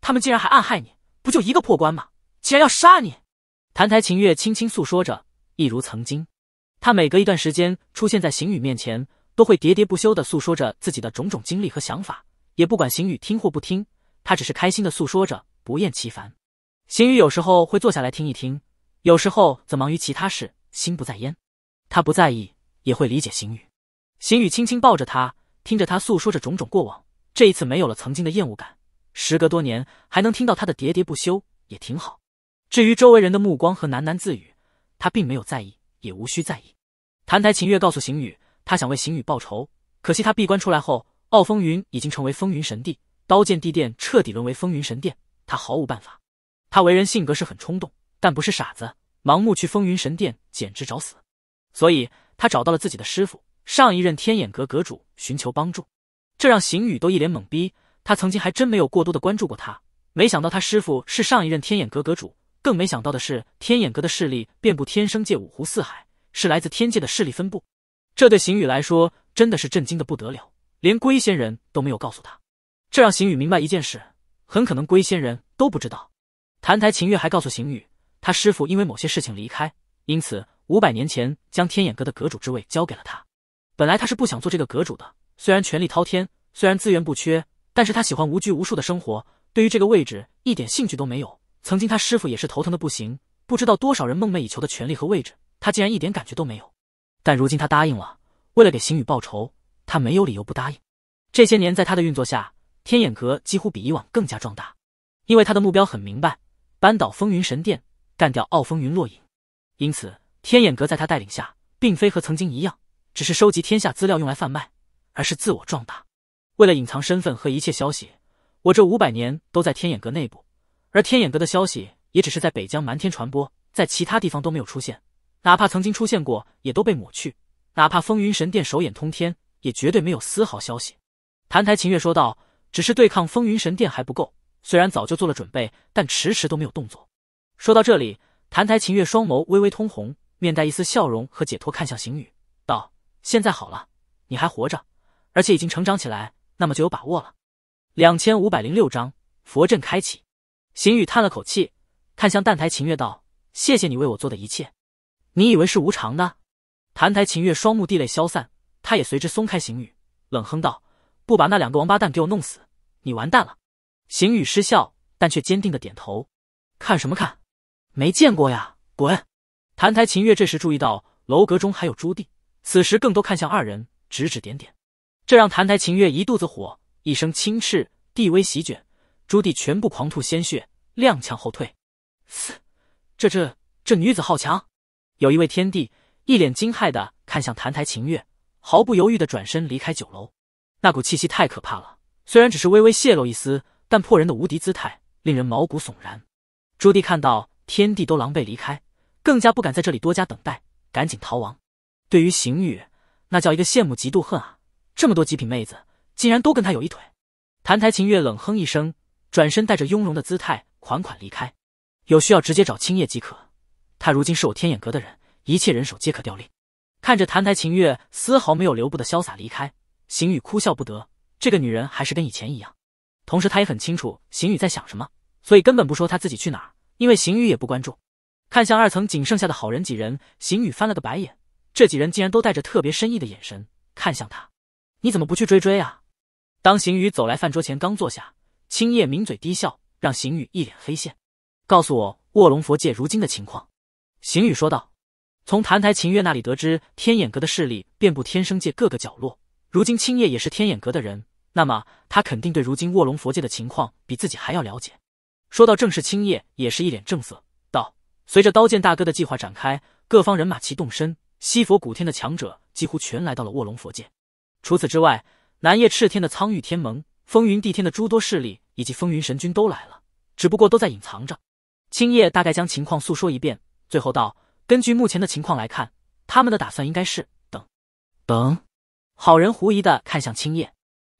他们竟然还暗害你，不就一个破关吗？竟然要杀你！澹台秦月轻轻诉说着，一如曾经。他每隔一段时间出现在邢宇面前，都会喋喋不休地诉说着自己的种种经历和想法，也不管邢宇听或不听，他只是开心的诉说着，不厌其烦。邢宇有时候会坐下来听一听，有时候则忙于其他事，心不在焉。他不在意，也会理解邢宇。邢宇轻轻抱着他，听着他诉说着种种过往。这一次没有了曾经的厌恶感，时隔多年还能听到他的喋喋不休，也挺好。至于周围人的目光和喃喃自语，他并没有在意，也无需在意。澹台秦月告诉邢宇，他想为邢宇报仇，可惜他闭关出来后，傲风云已经成为风云神帝，刀剑地殿彻底沦为风云神殿，他毫无办法。他为人性格是很冲动，但不是傻子，盲目去风云神殿简直找死。所以他找到了自己的师傅，上一任天眼阁阁主，寻求帮助。这让邢宇都一脸懵逼。他曾经还真没有过多的关注过他，没想到他师傅是上一任天眼阁阁主。更没想到的是，天眼阁的势力遍布天生界五湖四海，是来自天界的势力分布。这对邢宇来说真的是震惊的不得了，连龟仙人都没有告诉他。这让邢宇明白一件事：很可能龟仙人都不知道。澹台晴月还告诉邢宇，他师傅因为某些事情离开，因此。五百年前，将天眼阁的阁主之位交给了他。本来他是不想做这个阁主的，虽然权力滔天，虽然资源不缺，但是他喜欢无拘无束的生活，对于这个位置一点兴趣都没有。曾经他师傅也是头疼的不行，不知道多少人梦寐以求的权力和位置，他竟然一点感觉都没有。但如今他答应了，为了给邢宇报仇，他没有理由不答应。这些年在他的运作下，天眼阁几乎比以往更加壮大，因为他的目标很明白：扳倒风云神殿，干掉傲风云落影。因此。天眼阁在他带领下，并非和曾经一样，只是收集天下资料用来贩卖，而是自我壮大。为了隐藏身份和一切消息，我这五百年都在天眼阁内部，而天眼阁的消息也只是在北疆瞒天传播，在其他地方都没有出现。哪怕曾经出现过，也都被抹去。哪怕风云神殿手眼通天，也绝对没有丝毫消息。澹台秦月说道：“只是对抗风云神殿还不够，虽然早就做了准备，但迟迟都没有动作。”说到这里，澹台秦月双眸微微通红。面带一丝笑容和解脱，看向邢宇，道：“现在好了，你还活着，而且已经成长起来，那么就有把握了。”两千五百零六章佛阵开启。邢宇叹了口气，看向澹台秦月道：“谢谢你为我做的一切。你以为是无常的？”澹台秦月双目地泪消散，他也随之松开邢宇，冷哼道：“不把那两个王八蛋给我弄死，你完蛋了。”邢宇失笑，但却坚定的点头。看什么看？没见过呀，滚！澹台秦月这时注意到楼阁中还有朱棣，此时更多看向二人，指指点点，这让澹台秦月一肚子火，一声轻斥，地威席卷，朱棣全部狂吐鲜血，踉跄后退。嘶，这这这女子好强！有一位天帝一脸惊骇的看向澹台秦月，毫不犹豫的转身离开酒楼。那股气息太可怕了，虽然只是微微泄露一丝，但破人的无敌姿态令人毛骨悚然。朱棣看到天帝都狼狈离开。更加不敢在这里多加等待，赶紧逃亡。对于邢宇，那叫一个羡慕嫉妒恨啊！这么多极品妹子，竟然都跟他有一腿。澹台晴月冷哼一声，转身带着雍容的姿态款款离开。有需要直接找青叶即可，他如今是我天眼阁的人，一切人手皆可调令。看着澹台晴月丝毫没有留步的潇洒离开，邢宇哭笑不得，这个女人还是跟以前一样。同时他也很清楚邢宇在想什么，所以根本不说他自己去哪儿，因为邢宇也不关注。看向二层仅剩下的好人几人，邢宇翻了个白眼，这几人竟然都带着特别深意的眼神看向他，你怎么不去追追啊？当邢宇走来饭桌前，刚坐下，青叶抿嘴低笑，让邢宇一脸黑线。告诉我卧龙佛界如今的情况，邢宇说道。从澹台秦月那里得知，天眼阁的势力遍布天生界各个角落，如今青叶也是天眼阁的人，那么他肯定对如今卧龙佛界的情况比自己还要了解。说到正是青叶也是一脸正色。随着刀剑大哥的计划展开，各方人马齐动身。西佛古天的强者几乎全来到了卧龙佛界。除此之外，南夜赤天的苍域天盟、风云地天的诸多势力以及风云神君都来了，只不过都在隐藏着。青叶大概将情况诉说一遍，最后道：“根据目前的情况来看，他们的打算应该是等。”等。好人狐疑的看向青叶，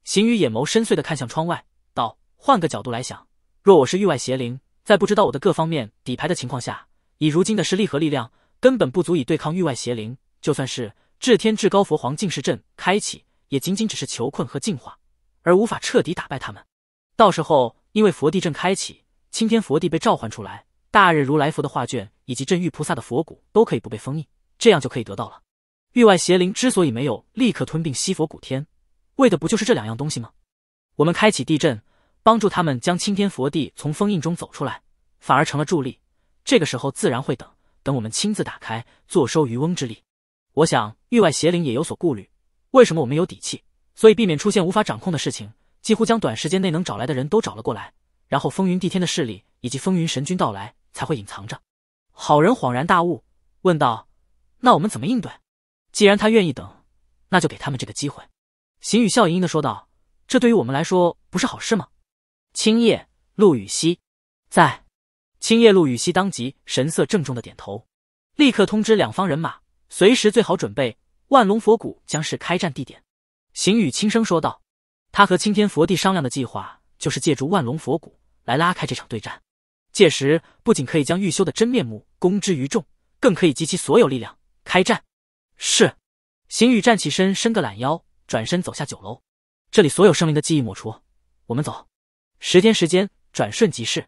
行雨眼眸深邃的看向窗外，道：“换个角度来想，若我是域外邪灵，在不知道我的各方面底牌的情况下。”以如今的实力和力量，根本不足以对抗域外邪灵。就算是至天至高佛皇净世阵开启，也仅仅只是囚困和净化，而无法彻底打败他们。到时候，因为佛地阵开启，青天佛地被召唤出来，大日如来佛的画卷以及镇狱菩萨的佛骨都可以不被封印，这样就可以得到了。域外邪灵之所以没有立刻吞并西佛古天，为的不就是这两样东西吗？我们开启地震，帮助他们将青天佛地从封印中走出来，反而成了助力。这个时候自然会等，等我们亲自打开，坐收渔翁之利。我想域外邪灵也有所顾虑，为什么我们有底气？所以避免出现无法掌控的事情，几乎将短时间内能找来的人都找了过来。然后风云地天的势力以及风云神君到来，才会隐藏着。好人恍然大悟，问道：“那我们怎么应对？”既然他愿意等，那就给他们这个机会。邢宇笑盈盈的说道：“这对于我们来说不是好事吗？”青叶陆羽熙在。青叶陆羽西当即神色郑重的点头，立刻通知两方人马，随时最好准备。万龙佛谷将是开战地点。邢宇轻声说道，他和青天佛帝商量的计划就是借助万龙佛谷来拉开这场对战，届时不仅可以将玉修的真面目公之于众，更可以集齐所有力量开战。是。邢宇站起身，伸个懒腰，转身走下酒楼。这里所有生灵的记忆抹除，我们走。十天时间转瞬即逝。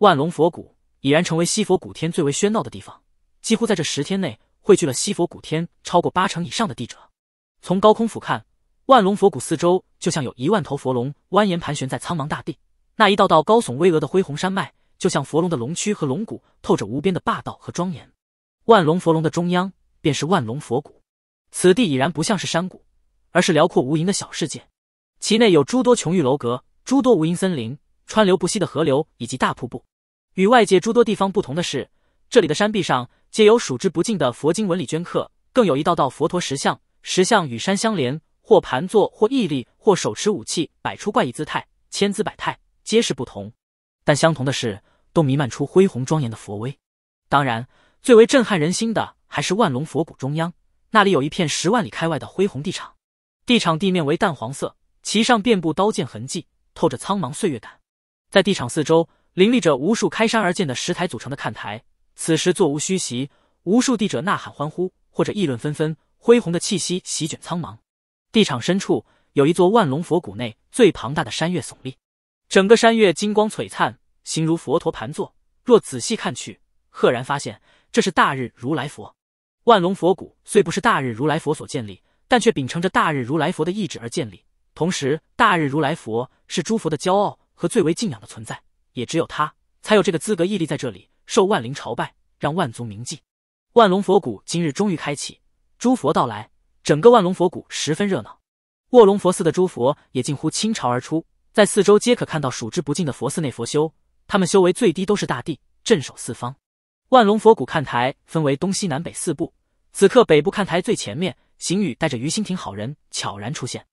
万龙佛谷已然成为西佛古天最为喧闹的地方，几乎在这十天内汇聚了西佛古天超过八成以上的地者。从高空俯瞰，万龙佛谷四周就像有一万头佛龙蜿蜒盘旋在苍茫大地，那一道道高耸巍峨的恢宏山脉，就像佛龙的龙躯和龙骨，透着无边的霸道和庄严。万龙佛龙的中央便是万龙佛谷，此地已然不像是山谷，而是辽阔无垠的小世界，其内有诸多琼玉楼阁，诸多无垠森林。川流不息的河流以及大瀑布，与外界诸多地方不同的是，这里的山壁上皆有数之不尽的佛经纹理镌刻，更有一道道佛陀石像。石像与山相连，或盘坐，或屹立，或手持武器，摆出怪异姿态，千姿百态，皆是不同。但相同的是，都弥漫出恢宏庄严的佛威。当然，最为震撼人心的还是万隆佛谷中央，那里有一片十万里开外的恢弘地场。地场地面为淡黄色，其上遍布刀剑痕迹，透着苍茫岁月感。在地场四周，林立着无数开山而建的石台组成的看台，此时座无虚席，无数地者呐喊欢呼，或者议论纷纷，恢宏的气息席卷苍茫。地场深处，有一座万龙佛谷内最庞大的山岳耸立，整个山岳金光璀璨，形如佛陀盘坐。若仔细看去，赫然发现这是大日如来佛。万龙佛谷虽不是大日如来佛所建立，但却秉承着大日如来佛的意志而建立。同时，大日如来佛是诸佛的骄傲。和最为敬仰的存在，也只有他才有这个资格屹立在这里，受万灵朝拜，让万族铭记。万龙佛谷今日终于开启，诸佛到来，整个万龙佛谷十分热闹。卧龙佛寺的诸佛也近乎倾巢而出，在四周皆可看到数之不尽的佛寺内佛修，他们修为最低都是大帝，镇守四方。万龙佛谷看台分为东西南北四部，此刻北部看台最前面，邢宇带着于心亭好人悄然出现。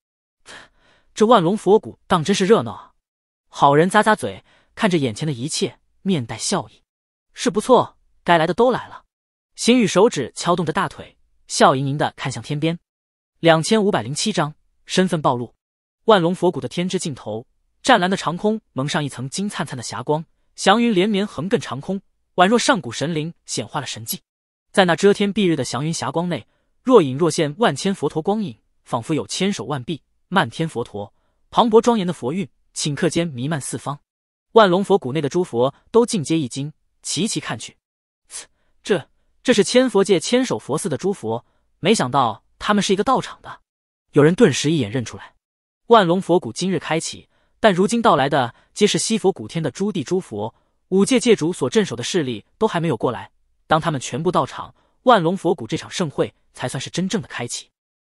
这万龙佛谷当真是热闹啊！好人咂咂嘴，看着眼前的一切，面带笑意，是不错，该来的都来了。邢宇手指敲动着大腿，笑盈盈的看向天边。两千五百零七章，身份暴露。万龙佛谷的天之尽头，湛蓝的长空蒙上一层金灿灿的霞光，祥云连绵横亘长空，宛若上古神灵显化了神迹。在那遮天蔽日的祥云霞光内，若隐若现万千佛陀光影，仿佛有千手万臂，漫天佛陀，磅礴庄严的佛韵。顷刻间弥漫四方，万龙佛谷内的诸佛都尽皆一惊，齐齐看去。这，这是千佛界千手佛寺的诸佛，没想到他们是一个道场的。有人顿时一眼认出来。万龙佛谷今日开启，但如今到来的皆是西佛古天的诸棣诸佛，五界界主所镇守的势力都还没有过来。当他们全部到场，万龙佛谷这场盛会才算是真正的开启。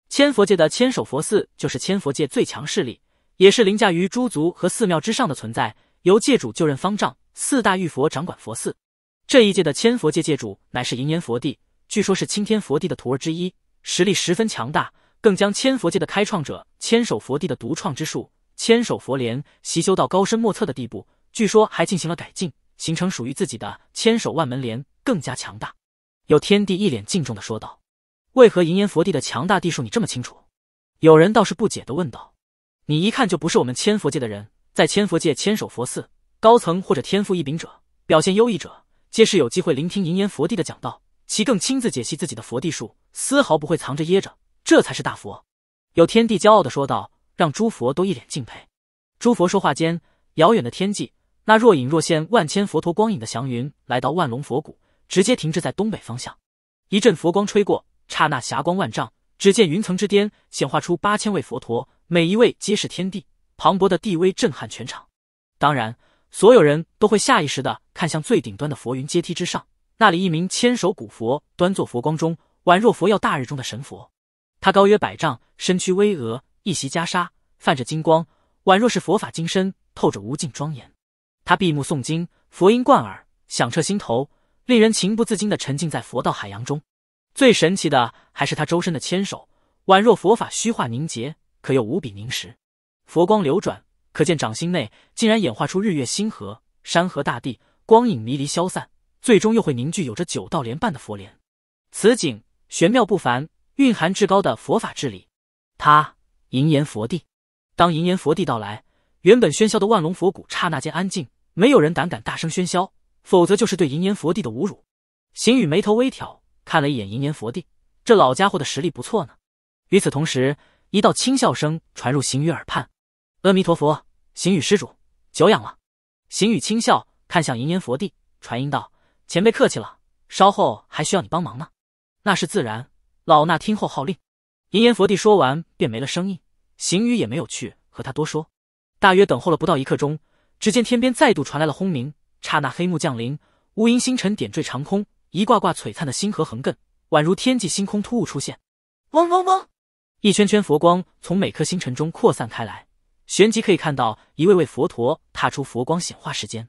千佛界的千手佛寺就是千佛界最强势力。也是凌驾于诸族和寺庙之上的存在，由界主就任方丈，四大玉佛掌管佛寺。这一届的千佛界界主乃是银岩佛帝，据说是青天佛帝的徒儿之一，实力十分强大，更将千佛界的开创者千手佛帝的独创之术千手佛莲习修到高深莫测的地步，据说还进行了改进，形成属于自己的千手万门莲，更加强大。有天帝一脸敬重的说道：“为何银岩佛帝的强大地术你这么清楚？”有人倒是不解的问道。你一看就不是我们千佛界的人，在千佛界，千手佛寺高层或者天赋异禀者、表现优异者，皆是有机会聆听银岩佛帝的讲道，其更亲自解析自己的佛帝术，丝毫不会藏着掖着，这才是大佛。有天帝骄傲的说道，让诸佛都一脸敬佩。诸佛说话间，遥远的天际，那若隐若现万千佛陀光影的祥云来到万龙佛谷，直接停滞在东北方向。一阵佛光吹过，刹那霞光万丈，只见云层之巅显化出八千位佛陀。每一位皆是天地磅礴的地威，震撼全场。当然，所有人都会下意识的看向最顶端的佛云阶梯之上，那里一名千手古佛端坐佛光中，宛若佛耀大日中的神佛。他高约百丈，身躯巍峨，一袭袈裟泛着金光，宛若是佛法金身，透着无尽庄严。他闭目诵经，佛音贯耳，响彻心头，令人情不自禁的沉浸在佛道海洋中。最神奇的还是他周身的千手，宛若佛法虚化凝结。可又无比凝实，佛光流转，可见掌心内竟然演化出日月星河、山河大地，光影迷离消散，最终又会凝聚有着九道莲瓣的佛莲。此景玄妙不凡，蕴含至高的佛法智力。他银岩佛帝，当银岩佛帝到来，原本喧嚣的万龙佛谷刹那间安静，没有人胆敢大声喧嚣，否则就是对银岩佛帝的侮辱。邢雨眉头微挑，看了一眼银岩佛帝，这老家伙的实力不错呢。与此同时。一道轻笑声传入邢宇耳畔，阿弥陀佛，邢宇施主，久仰了。邢宇轻笑，看向银岩佛帝，传音道：“前辈客气了，稍后还需要你帮忙呢。”那是自然，老衲听候号令。银岩佛帝说完便没了声音，邢宇也没有去和他多说。大约等候了不到一刻钟，只见天边再度传来了轰鸣，刹那黑幕降临，乌云星辰点缀长空，一挂挂璀璨的星河横亘，宛如天际星空突兀出现。嗡嗡嗡。一圈圈佛光从每颗星辰中扩散开来，旋即可以看到一位位佛陀踏出佛光显化世间。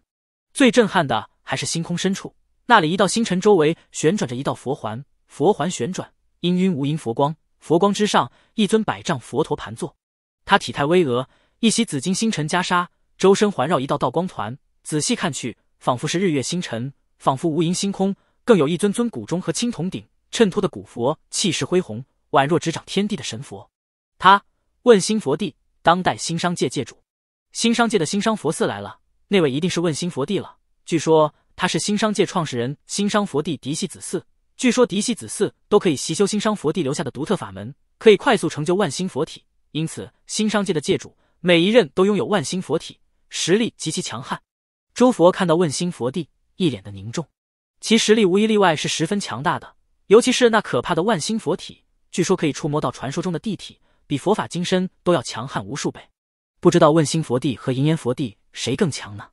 最震撼的还是星空深处，那里一道星辰周围旋转着一道佛环，佛环旋转氤氲无垠佛光，佛光之上一尊百丈佛陀盘坐，他体态巍峨，一袭紫金星辰袈裟，周身环绕一道道光团，仔细看去，仿佛是日月星辰，仿佛无垠星空，更有一尊尊古钟和青铜鼎衬托的古佛，气势恢宏。宛若执掌天地的神佛，他问心佛地，当代新商界界主，新商界的心商佛寺来了，那位一定是问心佛地了。据说他是新商界创始人心商佛地嫡系子嗣，据说嫡系子嗣都可以习修心商佛地留下的独特法门，可以快速成就万星佛体，因此新商界的界主每一任都拥有万星佛体，实力极其强悍。诸佛看到问心佛地，一脸的凝重，其实力无一例外是十分强大的，尤其是那可怕的万星佛体。据说可以触摸到传说中的地体，比佛法金身都要强悍无数倍。不知道问心佛帝和银岩佛帝谁更强呢？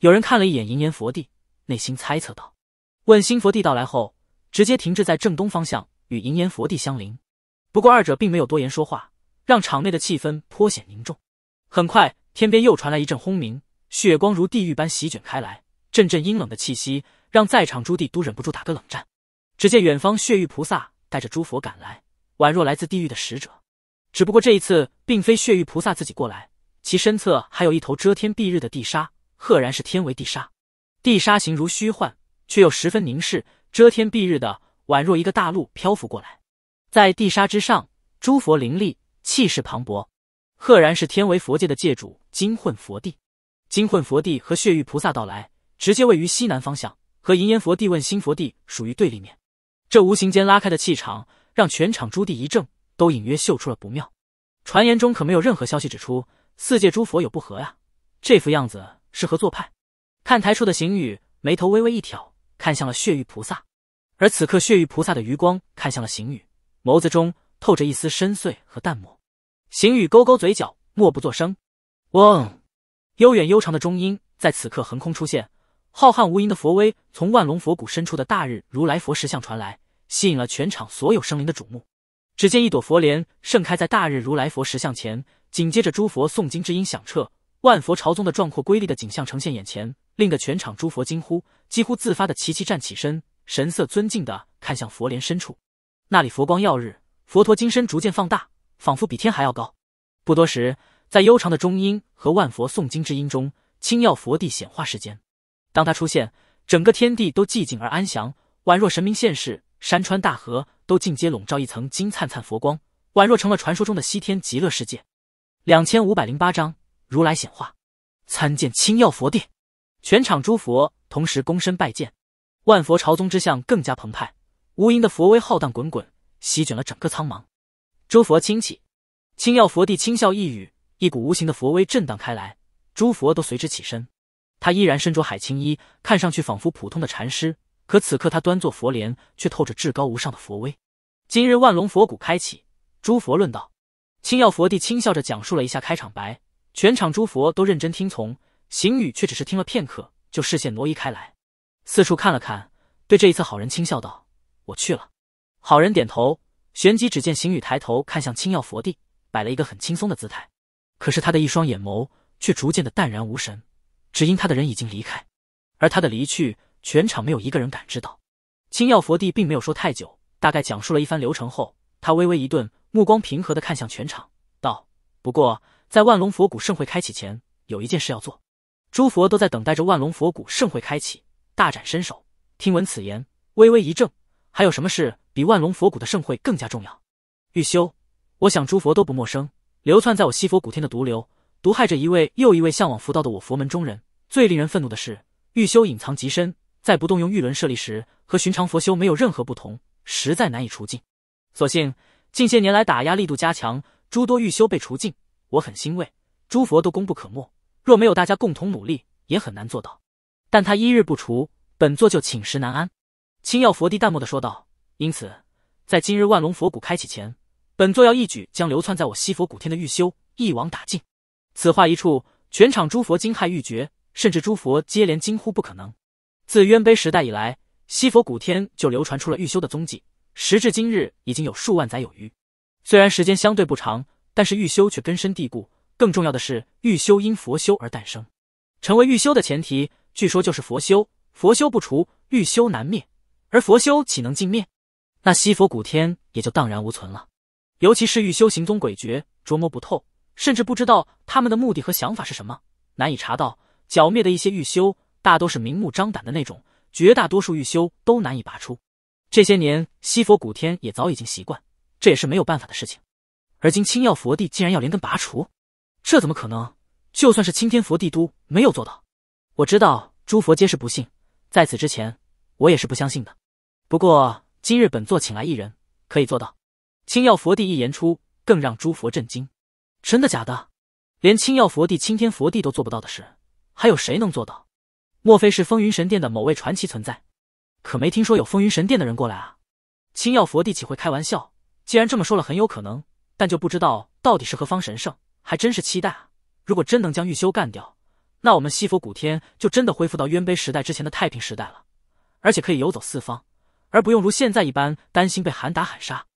有人看了一眼银岩佛帝，内心猜测道：“问心佛帝到来后，直接停滞在正东方向，与银岩佛帝相邻。不过二者并没有多言说话，让场内的气氛颇显凝重。很快，天边又传来一阵轰鸣，血光如地狱般席卷开来，阵阵阴冷的气息让在场诸帝都忍不住打个冷战。只见远方血玉菩萨带着诸佛赶来。”宛若来自地狱的使者，只不过这一次并非血玉菩萨自己过来，其身侧还有一头遮天蔽日的地沙，赫然是天为地沙。地沙形如虚幻，却又十分凝视，遮天蔽日的，宛若一个大陆漂浮过来。在地沙之上，诸佛灵力，气势磅礴，赫然是天为佛界的界主金混佛帝。金混佛帝和血玉菩萨到来，直接位于西南方向，和银岩佛帝问心佛帝属于对立面。这无形间拉开的气场。让全场朱棣一怔，都隐约嗅出了不妙。传言中可没有任何消息指出四界诸佛有不和呀，这副样子是合做派？看台处的邢宇眉头微微一挑，看向了血玉菩萨。而此刻血玉菩萨的余光看向了邢宇，眸子中透着一丝深邃和淡漠。邢宇勾勾嘴角，默不作声。嗡，悠远悠长的中音在此刻横空出现，浩瀚无垠的佛威从万龙佛谷深处的大日如来佛石像传来。吸引了全场所有生灵的瞩目。只见一朵佛莲盛开在大日如来佛石像前，紧接着诸佛诵经之音响彻，万佛朝宗的壮阔瑰丽的景象呈现眼前，令得全场诸佛惊呼，几乎自发的齐齐站起身，神色尊敬的看向佛莲深处。那里佛光耀日，佛陀金身逐渐放大，仿佛比天还要高。不多时，在悠长的中音和万佛诵经之音中，青耀佛地显化世间。当他出现，整个天地都寂静而安详，宛若神明现世。山川大河都尽皆笼罩一层金灿灿佛光，宛若成了传说中的西天极乐世界。两千五百零八章，如来显化，参见青耀佛帝。全场诸佛同时躬身拜见，万佛朝宗之相更加澎湃，无垠的佛威浩荡滚滚，席卷了整个苍茫。诸佛清起，青耀佛帝轻笑一语，一股无形的佛威震荡开来，诸佛都随之起身。他依然身着海青衣，看上去仿佛普通的禅师。可此刻，他端坐佛莲，却透着至高无上的佛威。今日万龙佛谷开启，诸佛论道。青耀佛帝轻笑着讲述了一下开场白，全场诸佛都认真听从。邢宇却只是听了片刻，就视线挪移开来，四处看了看，对这一次好人轻笑道：“我去了。”好人点头，旋即只见邢宇抬头看向青耀佛帝，摆了一个很轻松的姿态。可是他的一双眼眸却逐渐的淡然无神，只因他的人已经离开，而他的离去。全场没有一个人感知到，青药佛帝并没有说太久，大概讲述了一番流程后，他微微一顿，目光平和的看向全场，道：“不过，在万龙佛谷盛会开启前，有一件事要做。诸佛都在等待着万龙佛谷盛会开启，大展身手。”听闻此言，微微一怔，还有什么事比万龙佛谷的盛会更加重要？玉修，我想诸佛都不陌生，流窜在我西佛古天的毒瘤，毒害着一位又一位向往佛道的我佛门中人。最令人愤怒的是，玉修隐藏极深。在不动用玉轮舍利时，和寻常佛修没有任何不同，实在难以除尽。所幸近些年来打压力度加强，诸多玉修被除尽，我很欣慰。诸佛都功不可没，若没有大家共同努力，也很难做到。但他一日不除，本座就寝食难安。青药佛帝淡漠的说道。因此，在今日万龙佛谷开启前，本座要一举将流窜在我西佛古天的玉修一网打尽。此话一出，全场诸佛惊骇欲绝，甚至诸佛接连惊呼不可能。自渊碑时代以来，西佛古天就流传出了玉修的踪迹，时至今日已经有数万载有余。虽然时间相对不长，但是玉修却根深蒂固。更重要的是，玉修因佛修而诞生，成为玉修的前提，据说就是佛修。佛修不除，玉修难灭，而佛修岂能尽灭？那西佛古天也就荡然无存了。尤其是玉修行踪诡谲，琢磨不透，甚至不知道他们的目的和想法是什么，难以查到剿灭的一些玉修。大都是明目张胆的那种，绝大多数玉修都难以拔出。这些年，西佛古天也早已经习惯，这也是没有办法的事情。而今青药佛帝竟然要连根拔除，这怎么可能？就算是青天佛帝都没有做到。我知道诸佛皆是不信，在此之前，我也是不相信的。不过今日本座请来一人，可以做到。青药佛帝一言出，更让诸佛震惊。真的假的？连青药佛帝、青天佛帝都做不到的事，还有谁能做到？莫非是风云神殿的某位传奇存在？可没听说有风云神殿的人过来啊！青药佛帝岂会开玩笑？既然这么说了，很有可能，但就不知道到底是何方神圣，还真是期待啊！如果真能将玉修干掉，那我们西佛古天就真的恢复到渊碑时代之前的太平时代了，而且可以游走四方，而不用如现在一般担心被喊打喊杀。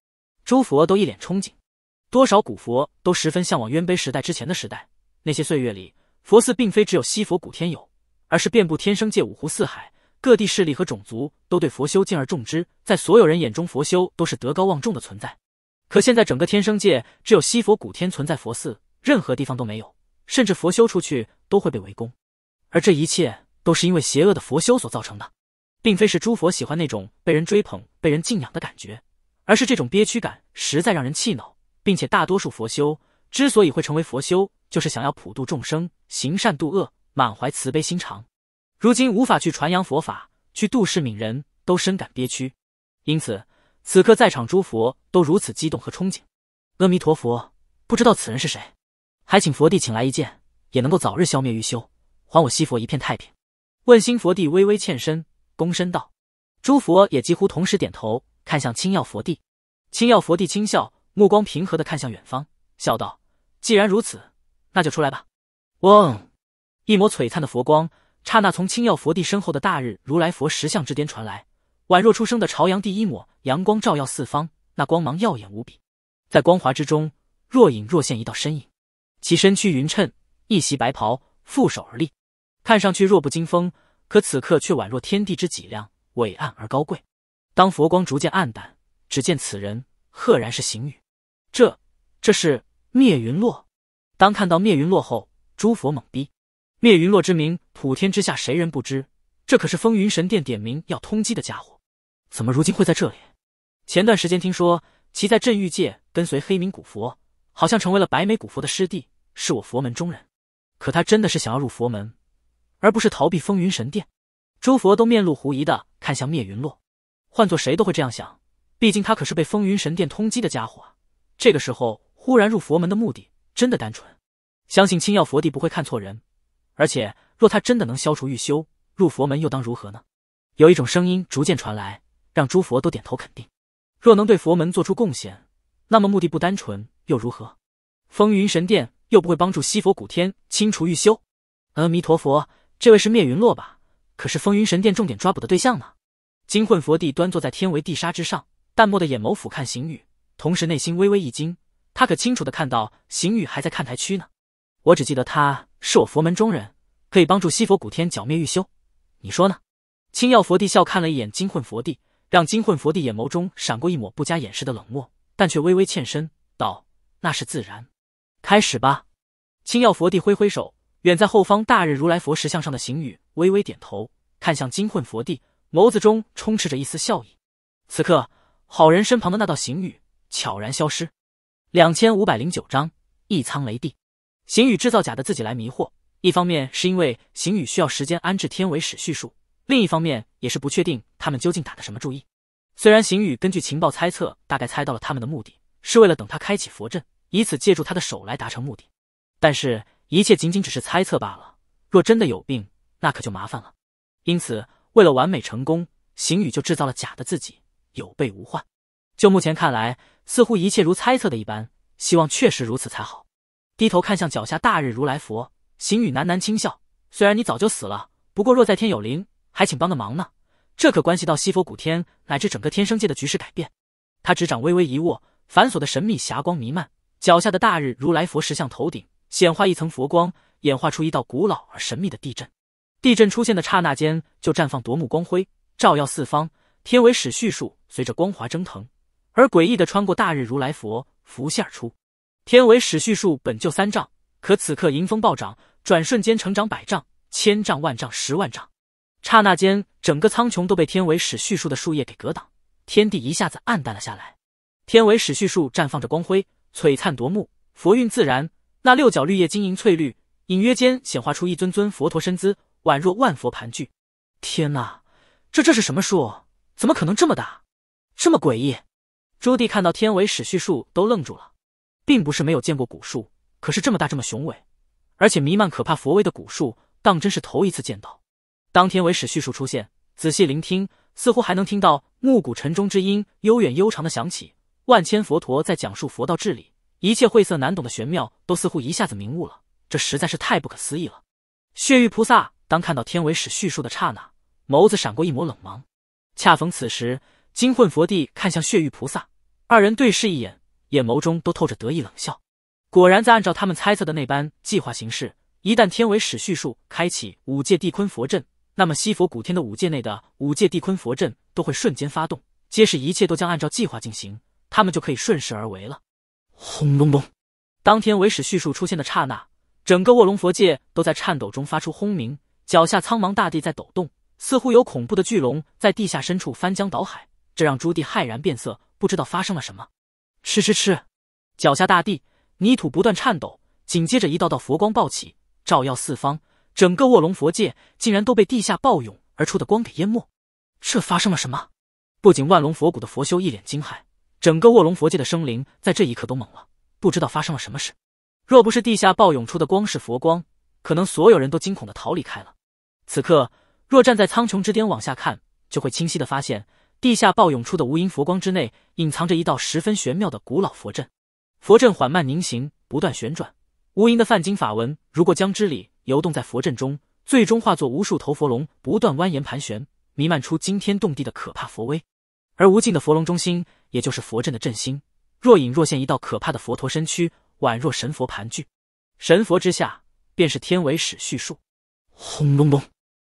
诸佛都一脸憧憬，多少古佛都十分向往渊碑时代之前的时代。那些岁月里，佛寺并非只有西佛古天有。而是遍布天生界五湖四海，各地势力和种族都对佛修敬而重之，在所有人眼中，佛修都是德高望重的存在。可现在，整个天生界只有西佛古天存在佛寺，任何地方都没有，甚至佛修出去都会被围攻。而这一切都是因为邪恶的佛修所造成的，并非是诸佛喜欢那种被人追捧、被人敬仰的感觉，而是这种憋屈感实在让人气恼。并且大多数佛修之所以会成为佛修，就是想要普度众生，行善度恶。满怀慈悲心肠，如今无法去传扬佛法，去度世悯人，都深感憋屈。因此，此刻在场诸佛都如此激动和憧憬。阿弥陀佛，不知道此人是谁，还请佛帝请来一见，也能够早日消灭玉修，还我西佛一片太平。问心佛帝微微欠身，躬身道：“诸佛也几乎同时点头，看向青耀佛帝。青耀佛帝轻笑，目光平和的看向远方，笑道：‘既然如此，那就出来吧。’嗡。”一抹璀璨的佛光，刹那从青耀佛帝身后的大日如来佛石像之巅传来，宛若初生的朝阳。第一抹阳光照耀四方，那光芒耀眼无比。在光华之中，若隐若现一道身影，其身躯匀称，一袭白袍，负手而立，看上去弱不禁风，可此刻却宛若天地之脊梁，伟岸而高贵。当佛光逐渐暗淡，只见此人赫然是行雨，这，这是灭云落。当看到灭云落后，诸佛懵逼。灭云落之名，普天之下谁人不知？这可是风云神殿点名要通缉的家伙，怎么如今会在这里？前段时间听说，其在镇狱界跟随黑冥古佛，好像成为了白眉古佛的师弟，是我佛门中人。可他真的是想要入佛门，而不是逃避风云神殿？诸佛都面露狐疑的看向灭云落，换做谁都会这样想。毕竟他可是被风云神殿通缉的家伙啊！这个时候忽然入佛门的目的，真的单纯？相信青药佛帝不会看错人。而且，若他真的能消除玉修入佛门，又当如何呢？有一种声音逐渐传来，让诸佛都点头肯定。若能对佛门做出贡献，那么目的不单纯又如何？风云神殿又不会帮助西佛古天清除玉修。阿弥陀佛，这位是灭云落吧？可是风云神殿重点抓捕的对象呢？金混佛帝端坐在天围地沙之上，淡漠的眼眸俯瞰邢宇，同时内心微微一惊。他可清楚的看到邢宇还在看台区呢。我只记得他。是我佛门中人，可以帮助西佛古天剿灭玉修，你说呢？青耀佛帝笑看了一眼金混佛帝，让金混佛帝眼眸中闪过一抹不加掩饰的冷漠，但却微微欠身道：“那是自然。”开始吧。青耀佛帝挥挥手，远在后方大日如来佛石像上的行雨微微点头，看向金混佛帝，眸子中充斥着一丝笑意。此刻，好人身旁的那道行雨悄然消失。两千五百零九章：一苍雷地。邢宇制造假的自己来迷惑，一方面是因为邢宇需要时间安置天为史叙述，另一方面也是不确定他们究竟打的什么主意。虽然邢宇根据情报猜测，大概猜到了他们的目的，是为了等他开启佛阵，以此借助他的手来达成目的，但是一切仅仅只是猜测罢了。若真的有病，那可就麻烦了。因此，为了完美成功，邢宇就制造了假的自己，有备无患。就目前看来，似乎一切如猜测的一般，希望确实如此才好。低头看向脚下大日如来佛，行雨喃喃轻笑。虽然你早就死了，不过若在天有灵，还请帮个忙呢。这可关系到西佛古天乃至整个天生界的局势改变。他指掌微微一握，繁琐的神秘霞光弥漫，脚下的大日如来佛石像头顶显化一层佛光，演化出一道古老而神秘的地震。地震出现的刹那间，就绽放夺目光辉，照耀四方。天为始叙述随着光华蒸腾，而诡异的穿过大日如来佛，浮现而出。天为始序树本就三丈，可此刻迎风暴涨，转瞬间成长百丈、千丈、万丈、十万丈。刹那间，整个苍穹都被天为始序树的树叶给隔挡，天地一下子暗淡了下来。天为始序树绽放着光辉，璀璨夺目，佛韵自然。那六角绿叶晶莹翠绿，隐约间显化出一尊尊佛陀身姿，宛若万佛盘踞。天哪，这这是什么树？怎么可能这么大，这么诡异？朱棣看到天为始序树都愣住了。并不是没有见过古树，可是这么大、这么雄伟，而且弥漫可怕佛威的古树，当真是头一次见到。当天为使叙述出现，仔细聆听，似乎还能听到暮鼓晨钟之音，悠远悠长的响起。万千佛陀在讲述佛道治理，一切晦涩难懂的玄妙都似乎一下子明悟了。这实在是太不可思议了。血玉菩萨当看到天为使叙述的刹那，眸子闪过一抹冷芒。恰逢此时，金混佛帝看向血玉菩萨，二人对视一眼。眼眸中都透着得意冷笑，果然在按照他们猜测的那般计划行事。一旦天为史叙述开启五界地坤佛阵，那么西佛古天的五界内的五界地坤佛阵都会瞬间发动，皆是一切都将按照计划进行，他们就可以顺势而为了。轰隆隆！当天为史叙述出现的刹那，整个卧龙佛界都在颤抖中发出轰鸣，脚下苍茫大地在抖动，似乎有恐怖的巨龙在地下深处翻江倒海，这让朱棣骇然变色，不知道发生了什么。吃吃吃！脚下大地泥土不断颤抖，紧接着一道道佛光暴起，照耀四方，整个卧龙佛界竟然都被地下暴涌而出的光给淹没。这发生了什么？不仅万龙佛谷的佛修一脸惊骇，整个卧龙佛界的生灵在这一刻都懵了，不知道发生了什么事。若不是地下暴涌出的光是佛光，可能所有人都惊恐的逃离开了。此刻，若站在苍穹之巅往下看，就会清晰的发现。地下暴涌出的无垠佛光之内，隐藏着一道十分玄妙的古老佛阵。佛阵缓慢凝形，不断旋转，无垠的梵经法纹如过江之理游动在佛阵中，最终化作无数头佛龙不断蜿蜒盘旋，弥漫出惊天动地的可怕佛威。而无尽的佛龙中心，也就是佛阵的阵心，若隐若现一道可怕的佛陀身躯，宛若神佛盘踞。神佛之下，便是天为始叙述。轰隆隆！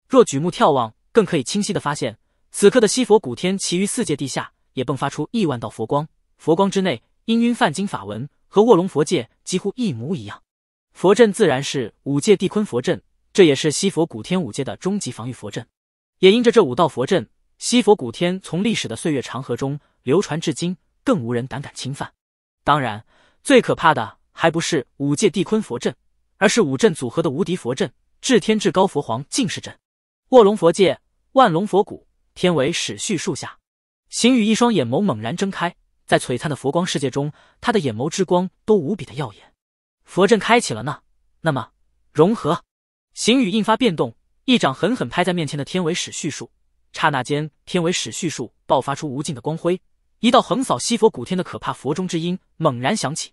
若举目眺望，更可以清晰的发现。此刻的西佛古天，其余四界地下也迸发出亿万道佛光。佛光之内，氤氲泛金法纹，和卧龙佛界几乎一模一样。佛阵自然是五界地坤佛阵，这也是西佛古天五界的终极防御佛阵。也因着这五道佛阵，西佛古天从历史的岁月长河中流传至今，更无人胆敢侵犯。当然，最可怕的还不是五界地坤佛阵，而是五阵组合的无敌佛阵——至天至高佛皇净世阵、卧龙佛界、万龙佛谷。天为史叙树下，邢宇一双眼眸猛然睁开，在璀璨的佛光世界中，他的眼眸之光都无比的耀眼。佛阵开启了呢，那么融合，邢宇印发变动，一掌狠狠拍在面前的天为史叙树，刹那间，天为史叙树爆发出无尽的光辉，一道横扫西佛古天的可怕佛中之音猛然响起，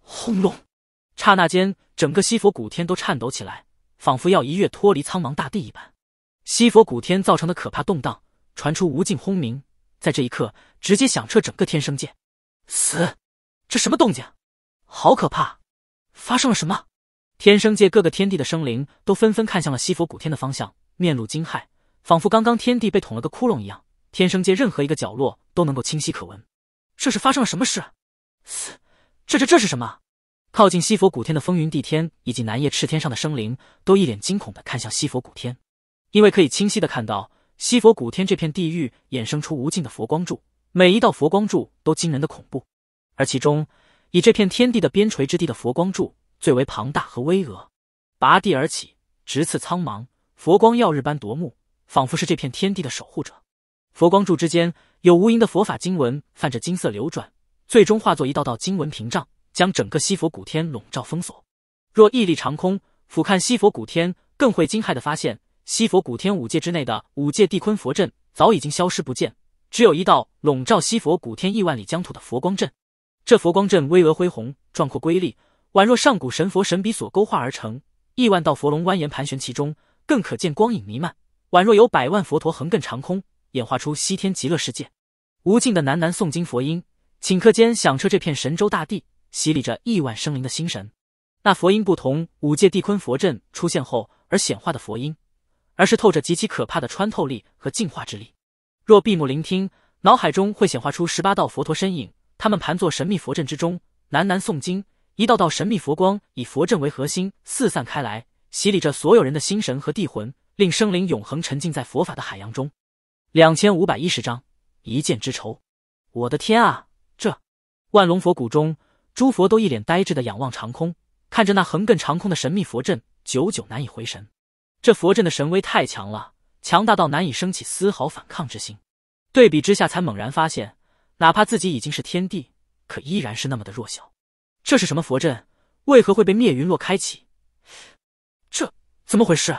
轰隆！刹那间，整个西佛古天都颤抖起来，仿佛要一跃脱离苍茫大地一般。西佛古天造成的可怕动荡。传出无尽轰鸣，在这一刻直接响彻整个天生界。死！这什么动静？好可怕！发生了什么？天生界各个天地的生灵都纷纷看向了西佛古天的方向，面露惊骇，仿佛刚刚天地被捅了个窟窿一样。天生界任何一个角落都能够清晰可闻。这是发生了什么事？嘶！这这这是什么？靠近西佛古天的风云地天以及南夜赤天上的生灵都一脸惊恐的看向西佛古天，因为可以清晰的看到。西佛古天这片地域衍生出无尽的佛光柱，每一道佛光柱都惊人的恐怖，而其中以这片天地的边陲之地的佛光柱最为庞大和巍峨，拔地而起，直刺苍茫，佛光耀日般夺目，仿佛是这片天地的守护者。佛光柱之间有无垠的佛法经文泛着金色流转，最终化作一道道经文屏障，将整个西佛古天笼罩封锁。若屹立长空，俯瞰西佛古天，更会惊骇的发现。西佛古天五界之内的五界地坤佛阵早已经消失不见，只有一道笼罩西佛古天亿万里疆土的佛光阵。这佛光阵巍峨恢宏、壮阔瑰丽，宛若上古神佛神笔所勾画而成。亿万道佛龙蜿蜒盘旋其中，更可见光影弥漫，宛若有百万佛陀横亘长空，演化出西天极乐世界。无尽的喃喃诵经佛音，顷刻间响彻这片神州大地，洗礼着亿万生灵的心神。那佛音不同五界地坤佛阵出现后而显化的佛音。而是透着极其可怕的穿透力和净化之力。若闭目聆听，脑海中会显化出十八道佛陀身影，他们盘坐神秘佛阵之中，喃喃诵经。一道道神秘佛光以佛阵为核心四散开来，洗礼着所有人的心神和地魂，令生灵永恒沉浸在佛法的海洋中。两千五百一十章，一剑之仇。我的天啊！这万龙佛谷中，诸佛都一脸呆滞的仰望长空，看着那横亘长空的神秘佛阵，久久难以回神。这佛阵的神威太强了，强大到难以升起丝毫反抗之心。对比之下，才猛然发现，哪怕自己已经是天帝，可依然是那么的弱小。这是什么佛阵？为何会被灭云落开启？这怎么回事？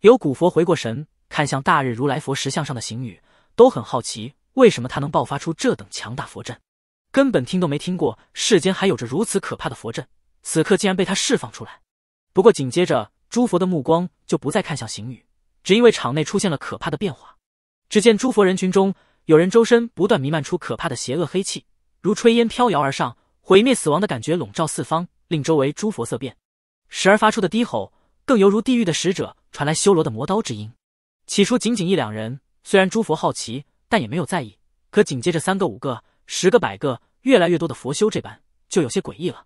有古佛回过神，看向大日如来佛石像上的行雨，都很好奇，为什么他能爆发出这等强大佛阵？根本听都没听过，世间还有着如此可怕的佛阵，此刻竟然被他释放出来。不过紧接着。诸佛的目光就不再看向邢宇，只因为场内出现了可怕的变化。只见诸佛人群中，有人周身不断弥漫出可怕的邪恶黑气，如炊烟飘摇而上，毁灭死亡的感觉笼罩四方，令周围诸佛色变。时而发出的低吼，更犹如地狱的使者传来修罗的魔刀之音。起初仅仅一两人，虽然诸佛好奇，但也没有在意。可紧接着三个、五个、十个、百个，越来越多的佛修这般，就有些诡异了。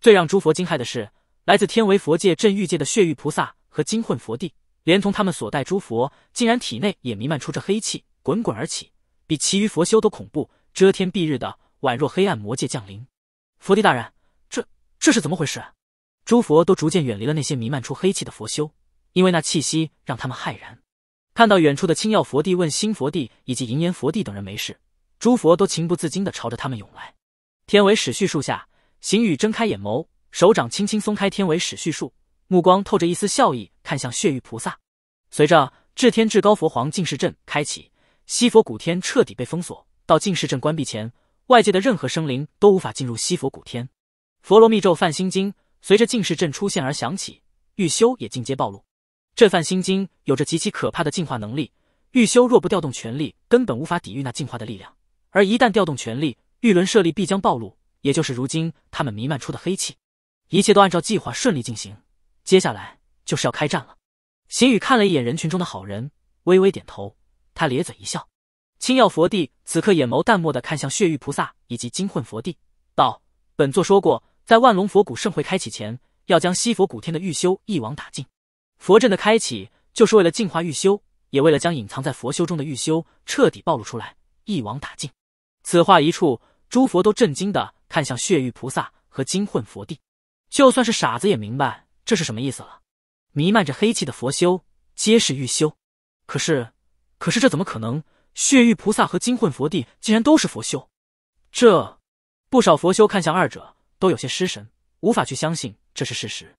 最让诸佛惊骇的是。来自天为佛界镇狱界的血玉菩萨和金混佛帝，连同他们所带诸佛，竟然体内也弥漫出这黑气，滚滚而起，比其余佛修都恐怖，遮天蔽日的，宛若黑暗魔界降临。佛帝大人，这这是怎么回事？诸佛都逐渐远离了那些弥漫出黑气的佛修，因为那气息让他们骇然。看到远处的青耀佛帝问心佛帝以及银岩佛帝等人没事，诸佛都情不自禁地朝着他们涌来。天为史叙树下，行雨睁开眼眸。手掌轻轻松开天为始叙述，目光透着一丝笑意看向血玉菩萨。随着至天至高佛皇净世阵开启，西佛古天彻底被封锁。到净世阵关闭前，外界的任何生灵都无法进入西佛古天。佛罗密咒泛心经随着净世阵出现而响起，玉修也进阶暴露。这泛心经有着极其可怕的进化能力，玉修若不调动权力，根本无法抵御那进化的力量。而一旦调动权力，玉轮舍利必将暴露，也就是如今他们弥漫出的黑气。一切都按照计划顺利进行，接下来就是要开战了。邢羽看了一眼人群中的好人，微微点头，他咧嘴一笑。青耀佛帝此刻眼眸淡漠的看向血玉菩萨以及金混佛帝，道：“本座说过，在万龙佛谷盛会开启前，要将西佛古天的玉修一网打尽。佛阵的开启，就是为了净化玉修，也为了将隐藏在佛修中的玉修彻底暴露出来，一网打尽。”此话一出，诸佛都震惊的看向血玉菩萨和金混佛帝。就算是傻子也明白这是什么意思了。弥漫着黑气的佛修皆是欲修，可是，可是这怎么可能？血玉菩萨和金混佛帝竟然都是佛修？这不少佛修看向二者都有些失神，无法去相信这是事实。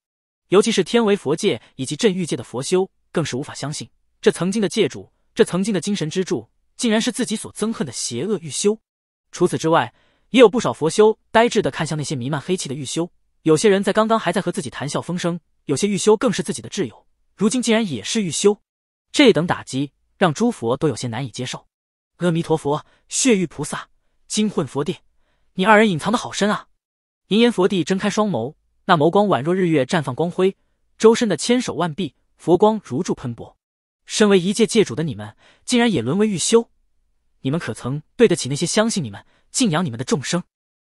尤其是天为佛界以及镇狱界的佛修，更是无法相信这曾经的界主，这曾经的精神支柱，竟然是自己所憎恨的邪恶玉修。除此之外，也有不少佛修呆滞的看向那些弥漫黑气的玉修。有些人在刚刚还在和自己谈笑风生，有些玉修更是自己的挚友，如今竟然也是玉修，这等打击让诸佛都有些难以接受。阿弥陀佛，血玉菩萨，金魂佛帝，你二人隐藏的好深啊！银岩佛帝睁开双眸，那眸光宛若日月绽放光辉，周身的千手万臂佛光如柱喷薄。身为一界界主的你们，竟然也沦为玉修，你们可曾对得起那些相信你们、敬仰你们的众生？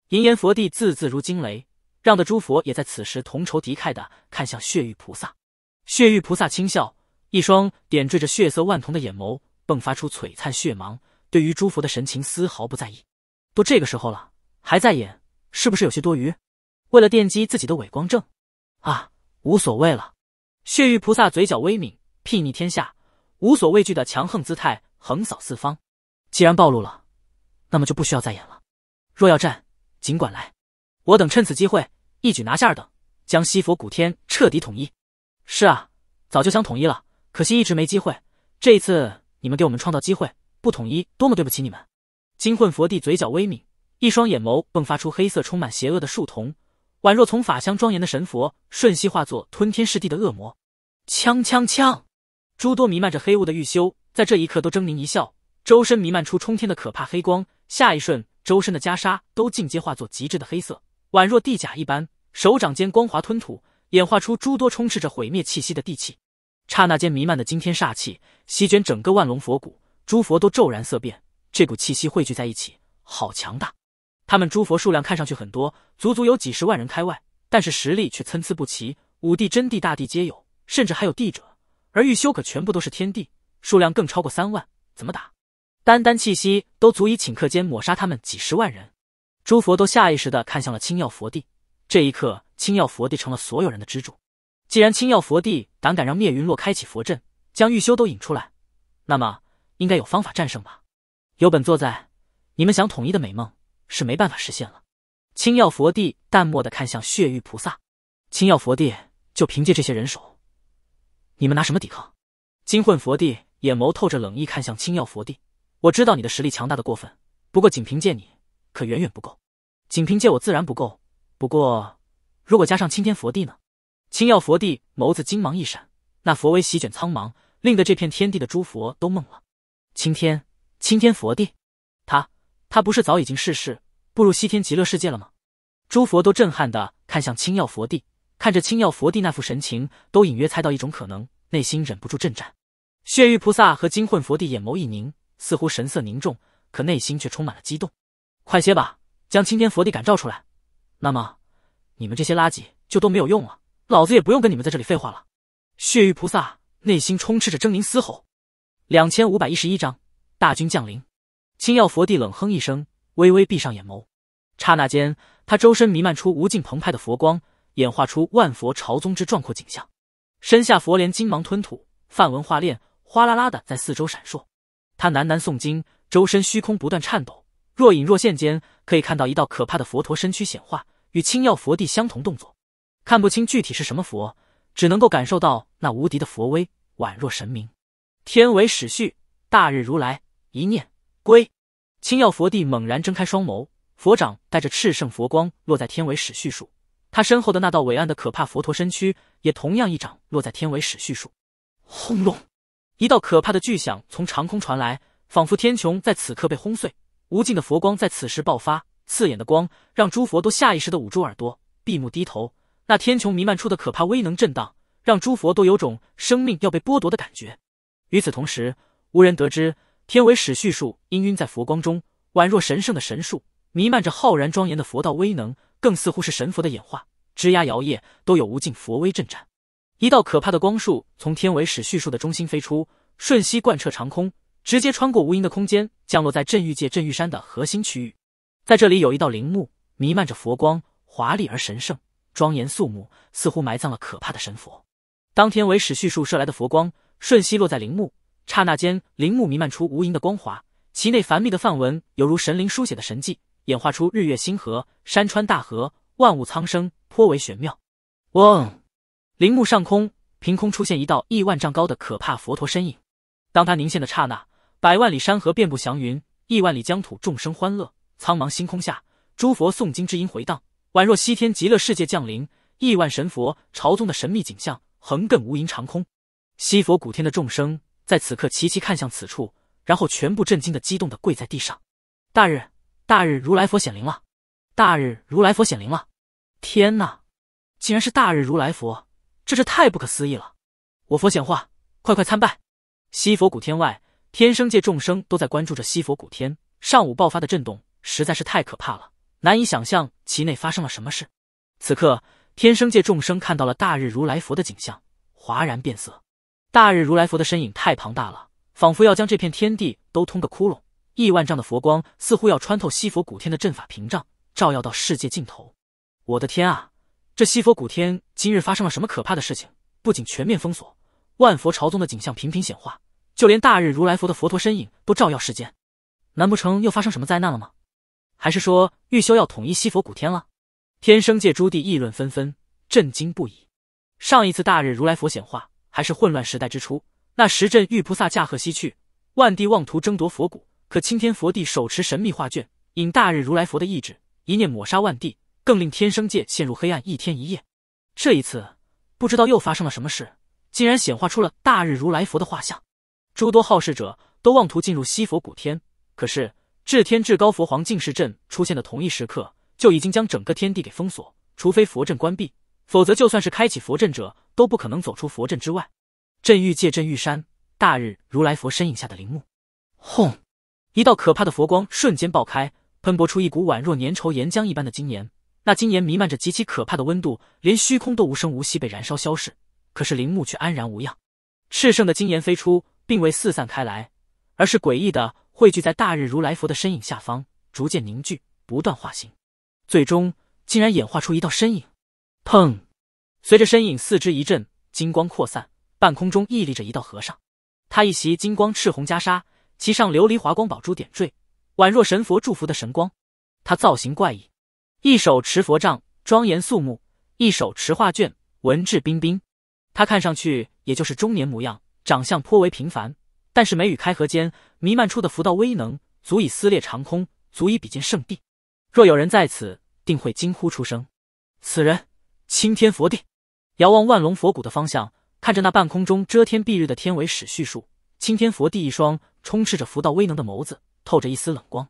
银岩佛帝字字如惊雷。让的诸佛也在此时同仇敌忾的看向血玉菩萨，血玉菩萨轻笑，一双点缀着血色万瞳的眼眸迸发出璀璨血芒，对于诸佛的神情丝毫不在意。都这个时候了，还在演，是不是有些多余？为了奠基自己的伪光正？啊，无所谓了。血玉菩萨嘴角微抿，睥睨天下，无所畏惧的强横姿态横扫四方。既然暴露了，那么就不需要再演了。若要战，尽管来。我等趁此机会一举拿下二等，将西佛古天彻底统一。是啊，早就想统一了，可惜一直没机会。这一次你们给我们创造机会，不统一多么对不起你们！金混佛帝嘴角微抿，一双眼眸迸发出黑色充满邪恶的树瞳，宛若从法相庄严的神佛，瞬息化作吞天噬地的恶魔。枪枪枪！诸多弥漫着黑雾的玉修，在这一刻都狰狞一笑，周身弥漫出冲天的可怕黑光，下一瞬，周身的袈裟都尽皆化作极致的黑色。宛若地甲一般，手掌间光滑吞吐，演化出诸多充斥着毁灭气息的地气。刹那间弥漫的惊天煞气，席卷整个万龙佛谷，诸佛都骤然色变。这股气息汇聚在一起，好强大！他们诸佛数量看上去很多，足足有几十万人开外，但是实力却参差不齐，五帝、真帝、大帝皆有，甚至还有帝者。而玉修可全部都是天帝，数量更超过三万，怎么打？单单气息都足以顷刻间抹杀他们几十万人。诸佛都下意识地看向了青耀佛帝。这一刻，青耀佛帝成了所有人的支柱。既然青耀佛帝胆敢让灭云落开启佛阵，将玉修都引出来，那么应该有方法战胜吧？有本座在，你们想统一的美梦是没办法实现了。青耀佛帝淡漠地看向血玉菩萨。青耀佛帝就凭借这些人手，你们拿什么抵抗？金混佛帝眼眸透着冷意看向青耀佛帝。我知道你的实力强大的过分，不过仅凭借你，可远远不够。仅凭借我自然不够，不过如果加上青天佛帝呢？青耀佛帝眸子金芒一闪，那佛威席卷苍茫，令得这片天地的诸佛都懵了。青天，青天佛帝，他他不是早已经逝世，步入西天极乐世界了吗？诸佛都震撼的看向青耀佛帝，看着青耀佛帝那副神情，都隐约猜到一种可能，内心忍不住震颤。血玉菩萨和金混佛帝眼眸一凝，似乎神色凝重，可内心却充满了激动。快些吧！将青天佛地感召出来，那么你们这些垃圾就都没有用了，老子也不用跟你们在这里废话了。血玉菩萨内心充斥着狰狞嘶吼。两千五百一十一章大军降临。青药佛帝冷哼一声，微微闭上眼眸，刹那间他周身弥漫出无尽澎湃的佛光，演化出万佛朝宗之壮阔景象。身下佛莲金芒吞吐，梵文化链哗啦啦的在四周闪烁。他喃喃诵经，周身虚空不断颤抖。若隐若现间，可以看到一道可怕的佛陀身躯显化，与青耀佛帝相同动作，看不清具体是什么佛，只能够感受到那无敌的佛威，宛若神明。天为始续，大日如来一念归。青耀佛帝猛然睁开双眸，佛掌带着炽盛佛光落在天为始序处，他身后的那道伟岸的可怕佛陀身躯，也同样一掌落在天为始序处。轰隆，一道可怕的巨响从长空传来，仿佛天穹在此刻被轰碎。无尽的佛光在此时爆发，刺眼的光让诸佛都下意识的捂住耳朵，闭目低头。那天穹弥漫出的可怕威能震荡，让诸佛都有种生命要被剥夺的感觉。与此同时，无人得知，天为始叙述氤氲在佛光中，宛若神圣的神树，弥漫着浩然庄严的佛道威能，更似乎是神佛的演化，枝桠摇曳都有无尽佛威震颤。一道可怕的光束从天为始叙述的中心飞出，瞬息贯彻长空。直接穿过无垠的空间，降落在镇域界镇狱山的核心区域。在这里，有一道陵墓，弥漫着佛光，华丽而神圣，庄严肃穆，似乎埋葬了可怕的神佛。当天为使叙述射来的佛光，瞬息落在陵墓，刹那间，陵墓弥漫出无垠的光华，其内繁密的梵文犹如神灵书写的神迹，演化出日月星河、山川大河、万物苍生，颇为玄妙。嗡，陵墓上空凭空出现一道亿万丈高的可怕佛陀身影，当他凝现的刹那。百万里山河遍布祥云，亿万里疆土众生欢乐。苍茫星空下，诸佛诵经之音回荡，宛若西天极乐世界降临。亿万神佛朝宗的神秘景象横亘无垠长空。西佛古天的众生在此刻齐齐看向此处，然后全部震惊的、激动的跪在地上：“大日，大日如来佛显灵了！大日如来佛显灵了！天哪，竟然是大日如来佛，这是太不可思议了！我佛显化，快快参拜！西佛古天外。”天生界众生都在关注着西佛古天上午爆发的震动，实在是太可怕了，难以想象其内发生了什么事。此刻，天生界众生看到了大日如来佛的景象，哗然变色。大日如来佛的身影太庞大了，仿佛要将这片天地都通个窟窿。亿万丈的佛光似乎要穿透西佛古天的阵法屏障，照耀到世界尽头。我的天啊，这西佛古天今日发生了什么可怕的事情？不仅全面封锁，万佛朝宗的景象频频显化。就连大日如来佛的佛陀身影都照耀世间，难不成又发生什么灾难了吗？还是说玉修要统一西佛古天了？天生界诸帝议论纷纷，震惊不已。上一次大日如来佛显化，还是混乱时代之初，那时阵玉菩萨驾鹤西去，万帝妄图争夺佛骨，可青天佛帝手持神秘画卷，引大日如来佛的意志，一念抹杀万帝，更令天生界陷入黑暗一天一夜。这一次，不知道又发生了什么事，竟然显化出了大日如来佛的画像。诸多好事者都妄图进入西佛古天，可是至天至高佛皇净世阵出现的同一时刻，就已经将整个天地给封锁。除非佛阵关闭，否则就算是开启佛阵者，都不可能走出佛阵之外。镇玉界镇玉山大日如来佛身影下的陵墓，轰！一道可怕的佛光瞬间爆开，喷薄出一股宛若粘稠岩浆一般的金岩。那金岩弥漫着极其可怕的温度，连虚空都无声无息被燃烧消逝。可是陵墓却安然无恙，炽盛的金岩飞出。并未四散开来，而是诡异的汇聚在大日如来佛的身影下方，逐渐凝聚，不断化形，最终竟然演化出一道身影。砰！随着身影四肢一震，金光扩散，半空中屹立着一道和尚。他一袭金光赤红袈裟，其上琉璃华光宝珠点缀，宛若神佛祝福的神光。他造型怪异，一手持佛杖，庄严肃穆；一手持画卷，文质彬彬。他看上去也就是中年模样。长相颇为平凡，但是眉宇开合间弥漫出的符道威能，足以撕裂长空，足以比肩圣地。若有人在此，定会惊呼出声。此人，青天佛帝。遥望万龙佛谷的方向，看着那半空中遮天蔽日的天为史叙述，青天佛帝一双充斥着符道威能的眸子，透着一丝冷光。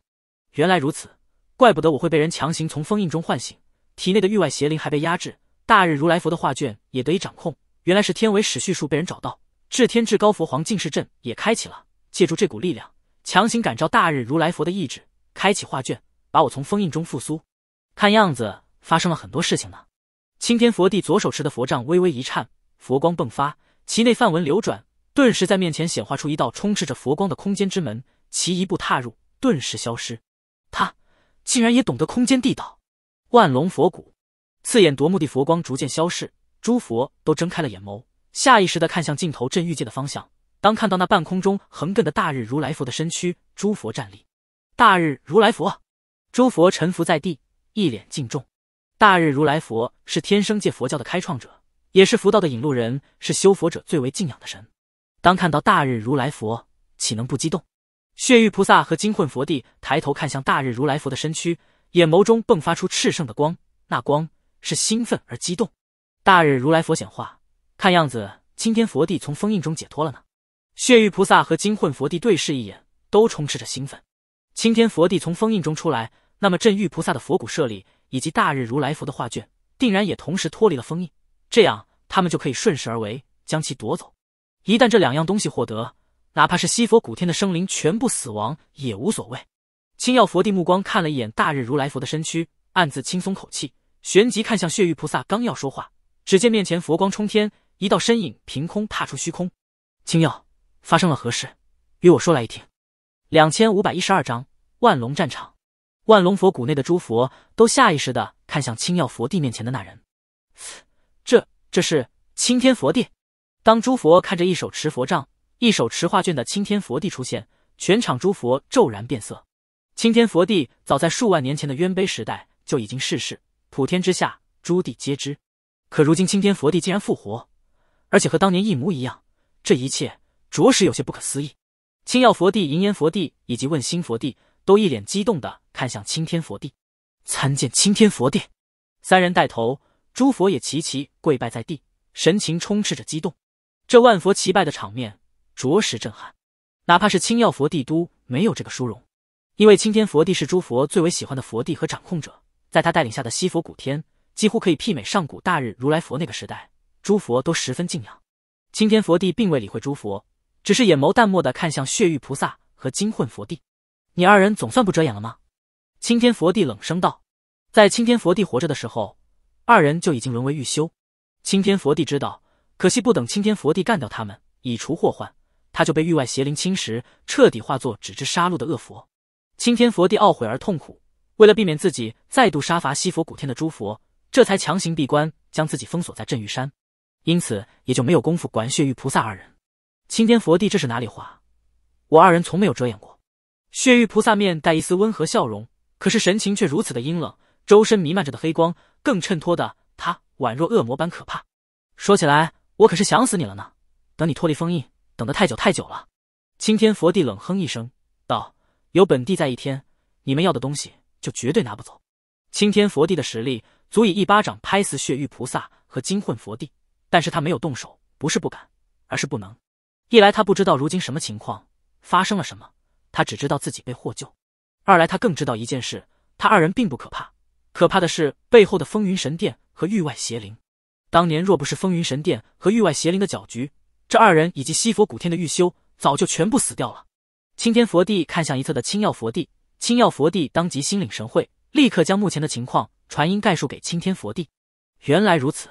原来如此，怪不得我会被人强行从封印中唤醒，体内的域外邪灵还被压制，大日如来佛的画卷也得以掌控。原来是天为史叙述被人找到。至天至高佛皇净世阵也开启了，借助这股力量，强行感召大日如来佛的意志，开启画卷，把我从封印中复苏。看样子发生了很多事情呢。青天佛帝左手持的佛杖微微一颤，佛光迸发，其内梵文流转，顿时在面前显化出一道充斥着佛光的空间之门，其一步踏入，顿时消失。他竟然也懂得空间地道。万龙佛骨，刺眼夺目的佛光逐渐消逝，诸佛都睁开了眼眸。下意识地看向镜头镇狱界的方向，当看到那半空中横亘的大日如来佛的身躯，诸佛站立。大日如来佛，诸佛臣服在地，一脸敬重。大日如来佛是天生界佛教的开创者，也是佛道的引路人，是修佛者最为敬仰的神。当看到大日如来佛，岂能不激动？血玉菩萨和金混佛帝抬头看向大日如来佛的身躯，眼眸中迸发出炽盛的光，那光是兴奋而激动。大日如来佛显化。看样子，青天佛帝从封印中解脱了呢。血玉菩萨和金混佛帝对视一眼，都充斥着兴奋。青天佛帝从封印中出来，那么镇玉菩萨的佛骨舍利以及大日如来佛的画卷，定然也同时脱离了封印。这样，他们就可以顺势而为，将其夺走。一旦这两样东西获得，哪怕是西佛古天的生灵全部死亡也无所谓。青耀佛帝目光看了一眼大日如来佛的身躯，暗自轻松口气，旋即看向血玉菩萨，刚要说话，只见面前佛光冲天。一道身影凭空踏出虚空，青耀发生了何事？与我说来一听。两千五百一十二章万龙战场。万龙佛谷内的诸佛都下意识的看向青耀佛帝面前的那人。这这是青天佛帝。当诸佛看着一手持佛杖、一手持画卷的青天佛帝出现，全场诸佛骤然变色。青天佛帝早在数万年前的渊碑时代就已经逝世，普天之下诸地皆知。可如今青天佛帝竟然复活。而且和当年一模一样，这一切着实有些不可思议。青耀佛帝、银岩佛帝以及问心佛帝都一脸激动的看向青天佛帝，参见青天佛帝。三人带头，诸佛也齐齐跪拜在地，神情充斥着激动。这万佛齐拜的场面着实震撼，哪怕是青耀佛帝都没有这个殊荣，因为青天佛帝是诸佛最为喜欢的佛帝和掌控者，在他带领下的西佛古天几乎可以媲美上古大日如来佛那个时代。诸佛都十分敬仰，青天佛帝并未理会诸佛，只是眼眸淡漠的看向血玉菩萨和金混佛帝。你二人总算不遮掩了吗？青天佛帝冷声道。在青天佛帝活着的时候，二人就已经沦为玉修。青天佛帝知道，可惜不等青天佛帝干掉他们，以除祸患，他就被域外邪灵侵蚀，彻底化作只知杀戮的恶佛。青天佛帝懊悔而痛苦，为了避免自己再度杀伐西佛古天的诸佛，这才强行闭关，将自己封锁在镇玉山。因此也就没有功夫管血玉菩萨二人。青天佛帝，这是哪里话？我二人从没有遮掩过。血玉菩萨面带一丝温和笑容，可是神情却如此的阴冷，周身弥漫着的黑光更衬托的他宛若恶魔般可怕。说起来，我可是想死你了呢！等你脱离封印，等得太久太久了。青天佛帝冷哼一声，道：“有本帝在一天，你们要的东西就绝对拿不走。”青天佛帝的实力足以一巴掌拍死血玉菩萨和金混佛帝。但是他没有动手，不是不敢，而是不能。一来他不知道如今什么情况发生了什么，他只知道自己被获救；二来他更知道一件事，他二人并不可怕，可怕的是背后的风云神殿和域外邪灵。当年若不是风云神殿和域外邪灵的搅局，这二人以及西佛古天的玉修早就全部死掉了。青天佛帝看向一侧的青药佛帝，青药佛帝当即心领神会，立刻将目前的情况传音概述给青天佛帝。原来如此。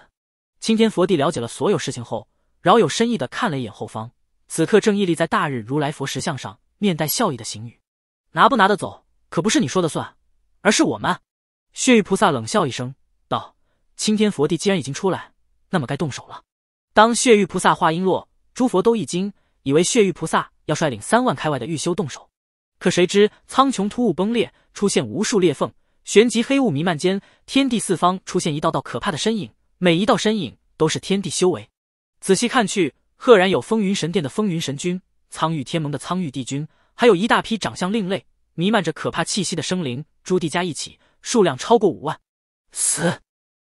青天佛帝了解了所有事情后，饶有深意的看了一眼后方，此刻正屹立在大日如来佛石像上，面带笑意的行雨，拿不拿得走，可不是你说的算，而是我们。血玉菩萨冷笑一声，道：“青天佛帝既然已经出来，那么该动手了。”当血玉菩萨话音落，诸佛都一惊，以为血玉菩萨要率领三万开外的玉修动手，可谁知苍穹突兀崩裂，出现无数裂缝，旋即黑雾弥漫间，天地四方出现一道道可怕的身影。每一道身影都是天地修为，仔细看去，赫然有风云神殿的风云神君、苍域天盟的苍域帝君，还有一大批长相另类、弥漫着可怕气息的生灵。朱棣加一起，数量超过五万。死，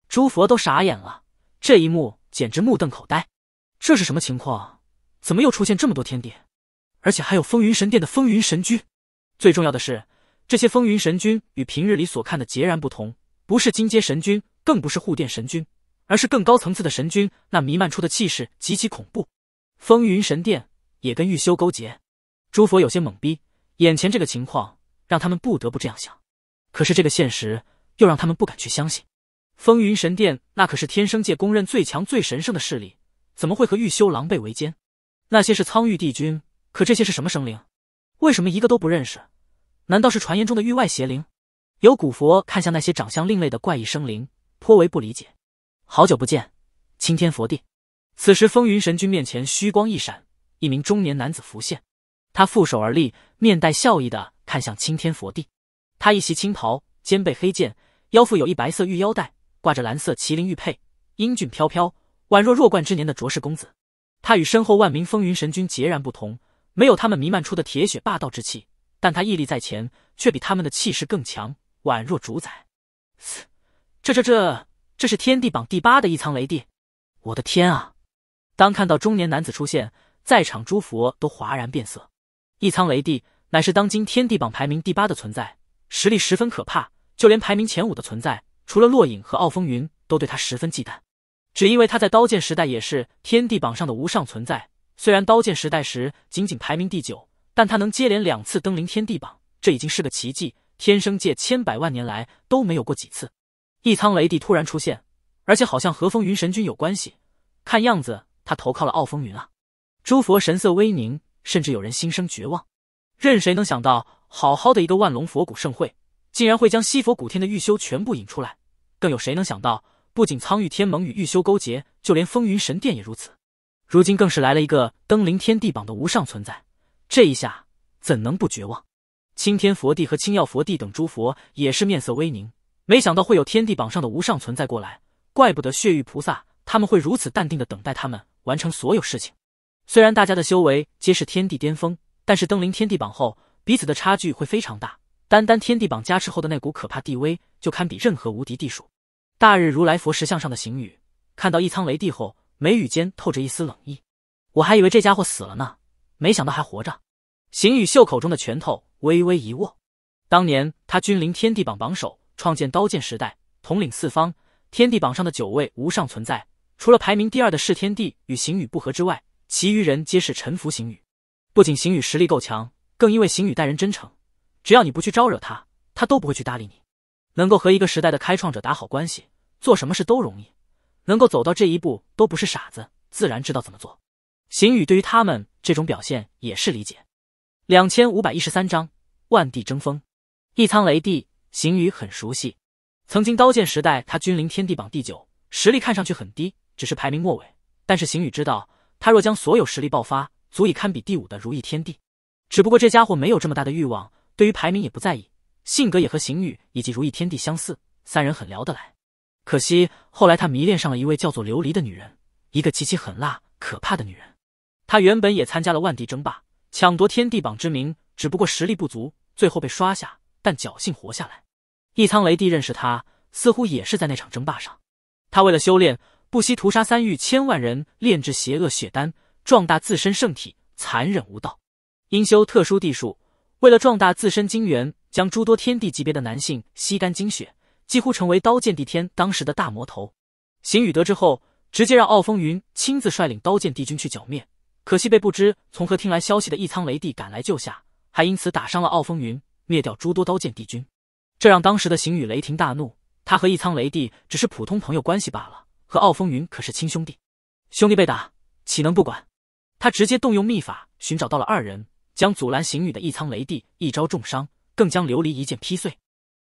诸佛都傻眼了，这一幕简直目瞪口呆。这是什么情况？怎么又出现这么多天地？而且还有风云神殿的风云神君。最重要的是，这些风云神君与平日里所看的截然不同，不是金阶神君，更不是护殿神君。而是更高层次的神君，那弥漫出的气势极其恐怖。风云神殿也跟玉修勾结，诸佛有些懵逼。眼前这个情况让他们不得不这样想，可是这个现实又让他们不敢去相信。风云神殿那可是天生界公认最强、最神圣的势力，怎么会和玉修狼狈为奸？那些是苍玉帝君，可这些是什么生灵？为什么一个都不认识？难道是传言中的域外邪灵？有古佛看向那些长相另类的怪异生灵，颇为不理解。好久不见，青天佛帝。此时风云神君面前虚光一闪，一名中年男子浮现。他负手而立，面带笑意的看向青天佛帝。他一袭青袍，肩背黑剑，腰腹有一白色玉腰带，挂着蓝色麒麟玉佩，英俊飘飘，宛若弱冠之年的卓氏公子。他与身后万名风云神君截然不同，没有他们弥漫出的铁血霸道之气，但他屹立在前，却比他们的气势更强，宛若主宰。嘶，这这这。这是天地榜第八的一苍雷帝，我的天啊！当看到中年男子出现在场，诸佛都哗然变色。一苍雷帝乃是当今天地榜排名第八的存在，实力十分可怕，就连排名前五的存在，除了落影和傲风云，都对他十分忌惮。只因为他在刀剑时代也是天地榜上的无上存在，虽然刀剑时代时仅仅排名第九，但他能接连两次登临天地榜，这已经是个奇迹。天生界千百万年来都没有过几次。一苍雷帝突然出现，而且好像和风云神君有关系。看样子，他投靠了傲风云啊！诸佛神色微凝，甚至有人心生绝望。任谁能想到，好好的一个万龙佛骨盛会，竟然会将西佛古天的玉修全部引出来？更有谁能想到，不仅苍玉天盟与玉修勾结，就连风云神殿也如此？如今更是来了一个登临天地榜的无上存在，这一下怎能不绝望？青天佛帝和青耀佛帝等诸佛也是面色微凝。没想到会有天地榜上的无上存在过来，怪不得血玉菩萨他们会如此淡定的等待他们完成所有事情。虽然大家的修为皆是天地巅峰，但是登临天地榜后，彼此的差距会非常大。单单天地榜加持后的那股可怕地威，就堪比任何无敌地术。大日如来佛石像上的行宇看到一苍雷帝后，眉宇间透着一丝冷意。我还以为这家伙死了呢，没想到还活着。行宇袖口中的拳头微微一握，当年他君临天地榜榜首。创建刀剑时代，统领四方，天地榜上的九位无上存在，除了排名第二的是天帝与行宇不和之外，其余人皆是臣服行宇。不仅行宇实力够强，更因为行宇待人真诚，只要你不去招惹他，他都不会去搭理你。能够和一个时代的开创者打好关系，做什么事都容易。能够走到这一步，都不是傻子，自然知道怎么做。行宇对于他们这种表现也是理解。两千五百一十三章：万地争锋，一苍雷帝。邢宇很熟悉，曾经刀剑时代，他君临天地榜第九，实力看上去很低，只是排名末尾。但是邢宇知道，他若将所有实力爆发，足以堪比第五的如意天地。只不过这家伙没有这么大的欲望，对于排名也不在意，性格也和邢宇以及如意天地相似，三人很聊得来。可惜后来他迷恋上了一位叫做琉璃的女人，一个极其狠辣、可怕的女人。他原本也参加了万帝争霸，抢夺天地榜之名，只不过实力不足，最后被刷下，但侥幸活下来。一苍雷帝认识他，似乎也是在那场争霸上。他为了修炼，不惜屠杀三域千万人，炼制邪恶血丹，壮大自身圣体，残忍无道。因修特殊地术，为了壮大自身精元，将诸多天地级别的男性吸干精血，几乎成为刀剑帝天当时的大魔头。邢雨得知后，直接让傲风云亲自率领刀剑帝军去剿灭，可惜被不知从何听来消息的一苍雷帝赶来救下，还因此打伤了傲风云，灭掉诸多刀剑帝军。这让当时的邢宇雷霆大怒，他和一苍雷帝只是普通朋友关系罢了，和傲风云可是亲兄弟，兄弟被打岂能不管？他直接动用秘法寻找到了二人，将阻拦邢宇的一苍雷帝一招重伤，更将琉璃一剑劈碎。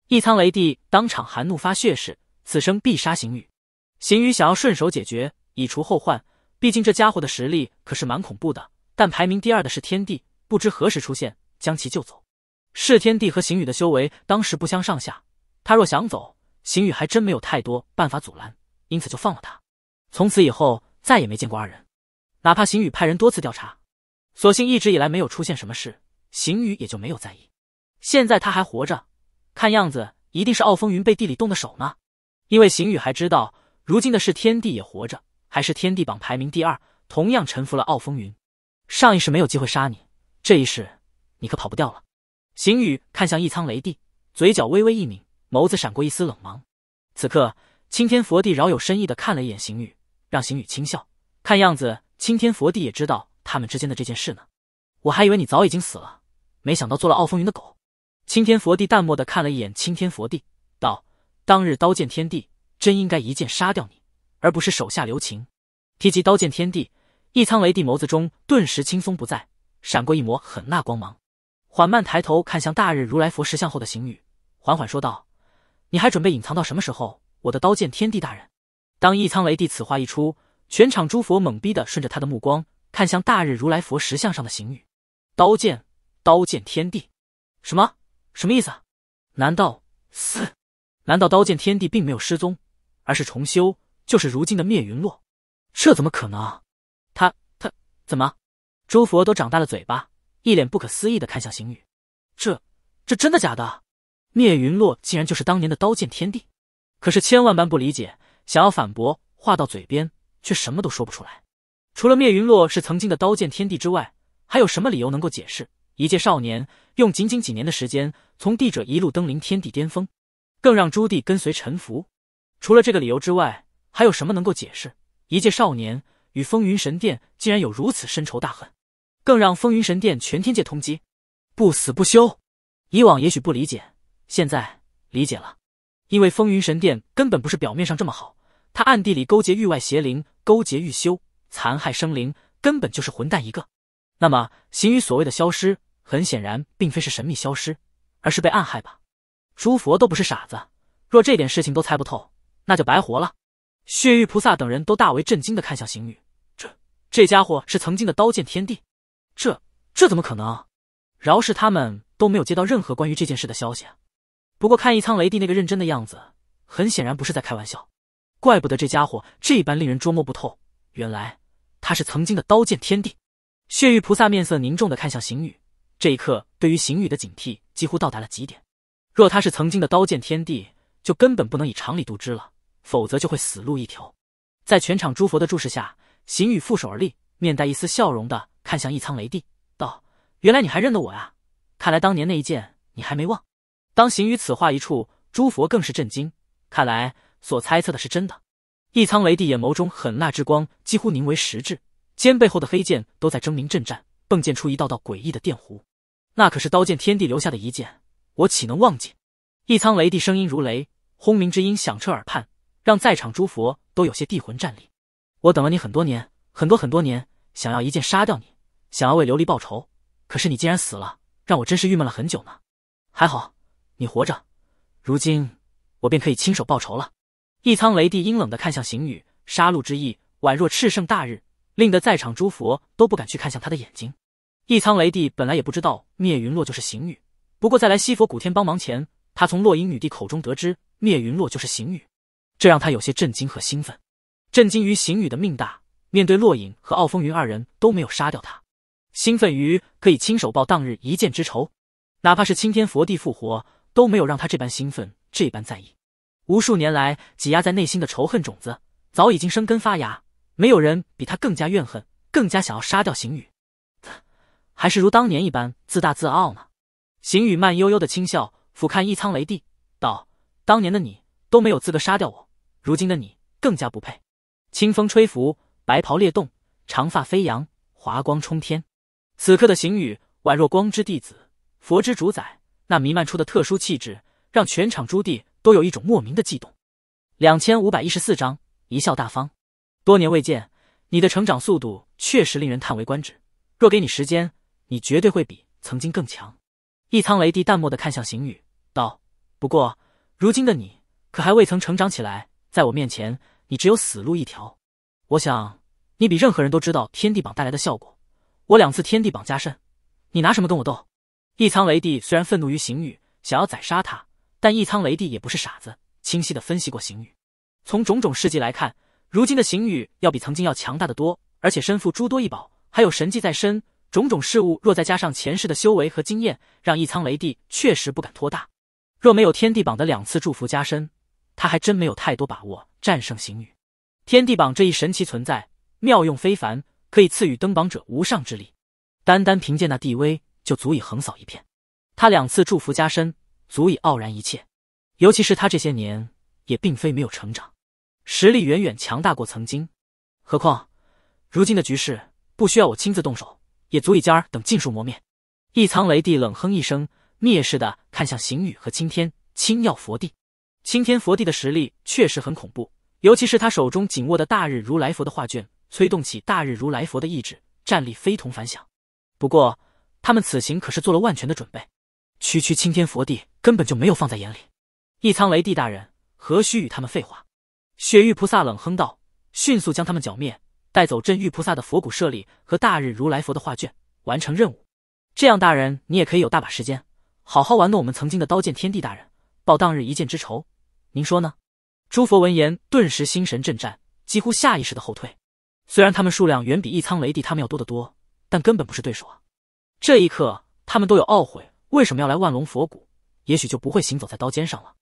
一苍雷帝当场含怒发血誓，此生必杀邢宇。邢宇想要顺手解决，以除后患，毕竟这家伙的实力可是蛮恐怖的。但排名第二的是天帝，不知何时出现，将其救走。世天帝和邢宇的修为当时不相上下，他若想走，邢宇还真没有太多办法阻拦，因此就放了他。从此以后，再也没见过二人。哪怕邢宇派人多次调查，所幸一直以来没有出现什么事，邢宇也就没有在意。现在他还活着，看样子一定是傲风云背地里动的手呢。因为邢宇还知道，如今的是天帝也活着，还是天帝榜排名第二，同样臣服了傲风云。上一世没有机会杀你，这一世你可跑不掉了。邢宇看向一苍雷帝，嘴角微微一抿，眸子闪过一丝冷芒。此刻，青天佛帝饶有深意的看了一眼邢宇，让邢宇轻笑。看样子，青天佛帝也知道他们之间的这件事呢。我还以为你早已经死了，没想到做了傲风云的狗。青天佛帝淡漠的看了一眼青天佛帝，道：“当日刀剑天地，真应该一剑杀掉你，而不是手下留情。”提及刀剑天地，一苍雷帝眸子中顿时轻松不在，闪过一抹狠辣光芒。缓慢抬头看向大日如来佛石像后的邢宇，缓缓说道：“你还准备隐藏到什么时候？”我的刀剑天地大人，当一苍雷帝此话一出，全场诸佛懵逼的顺着他的目光看向大日如来佛石像上的邢宇，刀剑，刀剑天地，什么什么意思？难道四？难道刀剑天地并没有失踪，而是重修？就是如今的灭云落？这怎么可能？他他怎么？诸佛都长大了嘴巴。一脸不可思议的看向邢宇，这，这真的假的？灭云洛竟然就是当年的刀剑天地，可是千万般不理解，想要反驳，话到嘴边却什么都说不出来。除了灭云洛是曾经的刀剑天地之外，还有什么理由能够解释一介少年用仅仅几年的时间从地者一路登临天地巅峰，更让朱棣跟随臣服？除了这个理由之外，还有什么能够解释一介少年与风云神殿竟然有如此深仇大恨？更让风云神殿全天界通缉，不死不休。以往也许不理解，现在理解了，因为风云神殿根本不是表面上这么好，他暗地里勾结域外邪灵，勾结玉修，残害生灵，根本就是混蛋一个。那么行于所谓的消失，很显然并非是神秘消失，而是被暗害吧？诸佛都不是傻子，若这点事情都猜不透，那就白活了。血玉菩萨等人都大为震惊的看向行宇，这这家伙是曾经的刀剑天帝。这这怎么可能？饶是他们都没有接到任何关于这件事的消息啊！不过看一苍雷帝那个认真的样子，很显然不是在开玩笑。怪不得这家伙这般令人捉摸不透，原来他是曾经的刀剑天帝。血玉菩萨面色凝重的看向邢宇，这一刻对于邢宇的警惕几乎到达了极点。若他是曾经的刀剑天帝，就根本不能以常理度之了，否则就会死路一条。在全场诸佛的注视下，邢宇负手而立，面带一丝笑容的。看向一苍雷帝，道：“原来你还认得我呀！看来当年那一剑你还没忘。”当行于此话一处，诸佛更是震惊。看来所猜测的是真的。一苍雷帝眼眸中狠辣之光几乎凝为实质，肩背后的黑剑都在狰狞震颤，迸溅出一道道诡异的电弧。那可是刀剑天地留下的一剑，我岂能忘记？一苍雷帝声音如雷，轰鸣之音响彻耳畔，让在场诸佛都有些地魂战栗。我等了你很多年，很多很多年，想要一剑杀掉你。想要为琉璃报仇，可是你竟然死了，让我真是郁闷了很久呢。还好你活着，如今我便可以亲手报仇了。一苍雷帝阴冷的看向邢羽，杀戮之意宛若炽盛大日，令得在场诸佛都不敢去看向他的眼睛。一苍雷帝本来也不知道灭云落就是邢羽，不过在来西佛古天帮忙前，他从落影女帝口中得知灭云落就是邢羽，这让他有些震惊和兴奋，震惊于邢羽的命大，面对落影和傲风云二人都没有杀掉他。兴奋于可以亲手报当日一箭之仇，哪怕是青天佛地复活，都没有让他这般兴奋，这般在意。无数年来挤压在内心的仇恨种子，早已经生根发芽。没有人比他更加怨恨，更加想要杀掉邢宇，还是如当年一般自大自傲呢。邢宇慢悠悠的轻笑，俯瞰一苍雷帝道：“当年的你都没有资格杀掉我，如今的你更加不配。”清风吹拂，白袍裂动，长发飞扬，华光冲天。此刻的邢宇宛若光之弟子，佛之主宰，那弥漫出的特殊气质，让全场诸棣都有一种莫名的悸动。两千五百一十四章，一笑大方。多年未见，你的成长速度确实令人叹为观止。若给你时间，你绝对会比曾经更强。一苍雷帝淡漠的看向邢宇，道：“不过，如今的你可还未曾成长起来，在我面前，你只有死路一条。我想，你比任何人都知道天地榜带来的效果。”我两次天地榜加身，你拿什么跟我斗？一苍雷帝虽然愤怒于邢宇，想要宰杀他，但一苍雷帝也不是傻子，清晰的分析过邢宇。从种种事迹来看，如今的邢宇要比曾经要强大的多，而且身负诸多异宝，还有神迹在身，种种事物若再加上前世的修为和经验，让一苍雷帝确实不敢托大。若没有天地榜的两次祝福加身，他还真没有太多把握战胜邢宇。天地榜这一神奇存在，妙用非凡。可以赐予登榜者无上之力，单单凭借那帝威就足以横扫一片。他两次祝福加身，足以傲然一切。尤其是他这些年也并非没有成长，实力远远强大过曾经。何况如今的局势不需要我亲自动手，也足以将尔等尽数磨灭。一苍雷帝冷哼一声，蔑视的看向邢宇和青天青耀佛帝。青天佛帝的实力确实很恐怖，尤其是他手中紧握的大日如来佛的画卷。催动起大日如来佛的意志，战力非同凡响。不过，他们此行可是做了万全的准备，区区青天佛地根本就没有放在眼里。一苍雷帝大人，何须与他们废话？雪域菩萨冷哼道：“迅速将他们剿灭，带走镇域菩萨的佛骨舍利和大日如来佛的画卷，完成任务。这样，大人你也可以有大把时间，好好玩弄我们曾经的刀剑天地大人，报当日一剑之仇。您说呢？”诸佛闻言，顿时心神震颤，几乎下意识的后退。虽然他们数量远比一苍雷帝他们要多得多，但根本不是对手啊！这一刻，他们都有懊悔，为什么要来万龙佛谷？也许就不会行走在刀尖上了。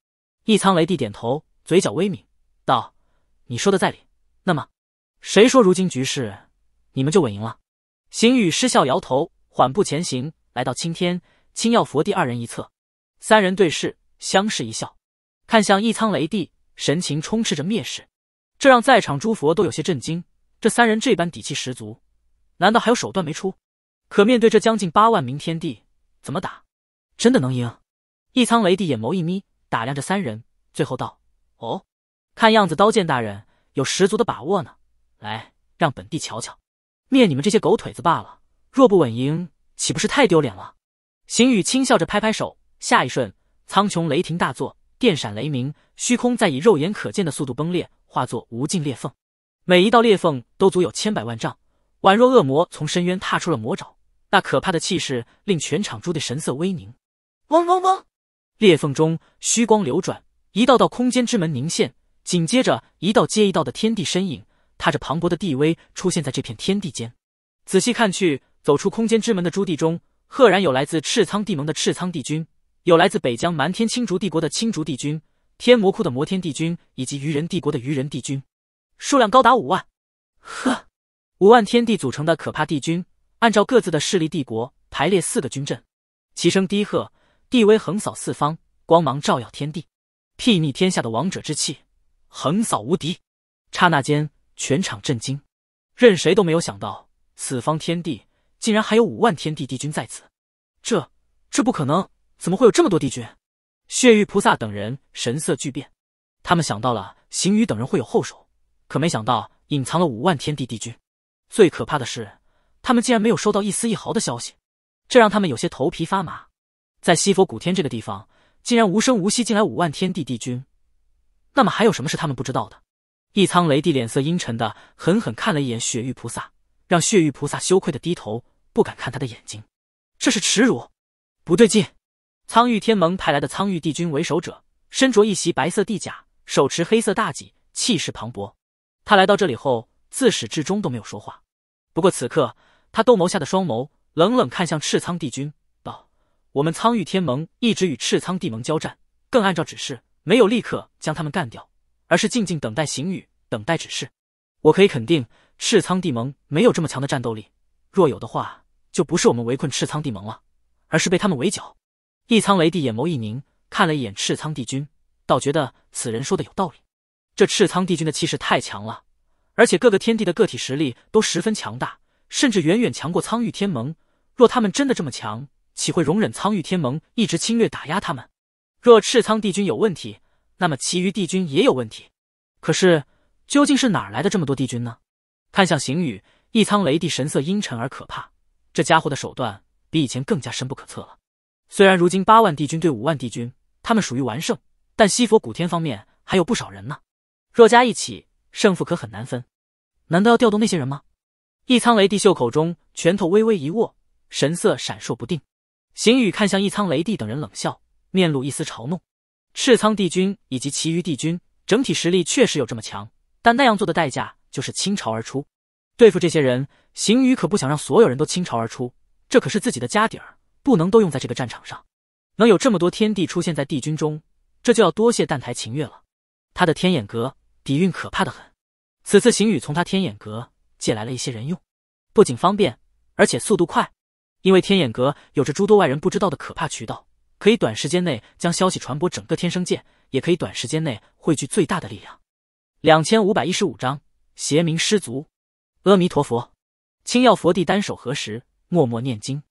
一苍雷帝点头，嘴角微抿，道：“你说的在理。那么，谁说如今局势你们就稳赢了？”行雨失笑，摇头，缓步前行，来到青天、青耀佛地二人一侧，三人对视，相视一笑，看向一苍雷帝，神情充斥着蔑视，这让在场诸佛都有些震惊。这三人这般底气十足，难道还有手段没出？可面对这将近八万名天地，怎么打？真的能赢？一苍雷帝眼眸一眯，打量着三人，最后道：“哦，看样子刀剑大人有十足的把握呢。来，让本帝瞧瞧，灭你们这些狗腿子罢了。若不稳赢，岂不是太丢脸了？”邢宇轻笑着拍拍手，下一瞬，苍穹雷霆大作，电闪雷鸣，虚空在以肉眼可见的速度崩裂，化作无尽裂缝。每一道裂缝都足有千百万丈，宛若恶魔从深渊踏出了魔爪，那可怕的气势令全场朱棣神色微凝。嗡嗡嗡！裂缝中虚光流转，一道道空间之门凝现，紧接着一道接一道的天地身影，踏着磅礴的帝威出现在这片天地间。仔细看去，走出空间之门的朱棣中，赫然有来自赤苍帝盟的赤苍帝君，有来自北疆蛮天青竹帝国的青竹帝君，天魔窟的魔天帝君，以及愚人帝国的愚人帝君。数量高达五万，呵，五万天地组成的可怕帝军，按照各自的势力帝国排列四个军阵，齐声低喝，帝威横扫四方，光芒照耀天地，睥睨天下的王者之气，横扫无敌。刹那间，全场震惊，任谁都没有想到，此方天地竟然还有五万天地帝君在此，这这不可能！怎么会有这么多帝君？血玉菩萨等人神色巨变，他们想到了行雨等人会有后手。可没想到，隐藏了五万天地帝君，最可怕的是，他们竟然没有收到一丝一毫的消息，这让他们有些头皮发麻。在西佛古天这个地方，竟然无声无息进来五万天地帝君，那么还有什么是他们不知道的？一苍雷帝脸色阴沉的狠狠看了一眼血玉菩萨，让血玉菩萨羞愧的低头，不敢看他的眼睛，这是耻辱。不对劲，苍域天盟派来的苍域帝君为首者，身着一袭白色帝甲，手持黑色大戟，气势磅礴。他来到这里后，自始至终都没有说话。不过此刻，他斗眸下的双眸冷冷看向赤苍帝君，道：“我们苍域天盟一直与赤苍帝盟交战，更按照指示，没有立刻将他们干掉，而是静静等待行雨，等待指示。我可以肯定，赤苍帝盟没有这么强的战斗力。若有的话，就不是我们围困赤苍帝盟了，而是被他们围剿。”一苍雷帝眼眸一凝，看了一眼赤苍帝君，倒觉得此人说的有道理。这赤苍帝君的气势太强了，而且各个天地的个体实力都十分强大，甚至远远强过苍域天盟。若他们真的这么强，岂会容忍苍域天盟一直侵略打压他们？若赤苍帝君有问题，那么其余帝君也有问题。可是，究竟是哪来的这么多帝君呢？看向邢宇，一苍雷帝神色阴沉而可怕。这家伙的手段比以前更加深不可测了。虽然如今八万帝君对五万帝君，他们属于完胜，但西佛古天方面还有不少人呢。若加一起，胜负可很难分。难道要调动那些人吗？一苍雷帝袖口中拳头微微一握，神色闪烁不定。邢宇看向一苍雷帝等人，冷笑，面露一丝嘲弄。赤苍帝君以及其余帝君整体实力确实有这么强，但那样做的代价就是倾巢而出。对付这些人，邢宇可不想让所有人都倾巢而出。这可是自己的家底儿，不能都用在这个战场上。能有这么多天帝出现在帝君中，这就要多谢澹台秦月了。他的天眼阁。底蕴可怕的很，此次邢宇从他天眼阁借来了一些人用，不仅方便，而且速度快。因为天眼阁有着诸多外人不知道的可怕渠道，可以短时间内将消息传播整个天生界，也可以短时间内汇聚最大的力量。两千五百一十五章，邪名失足。阿弥陀佛，清耀佛帝单手合十，默默念经，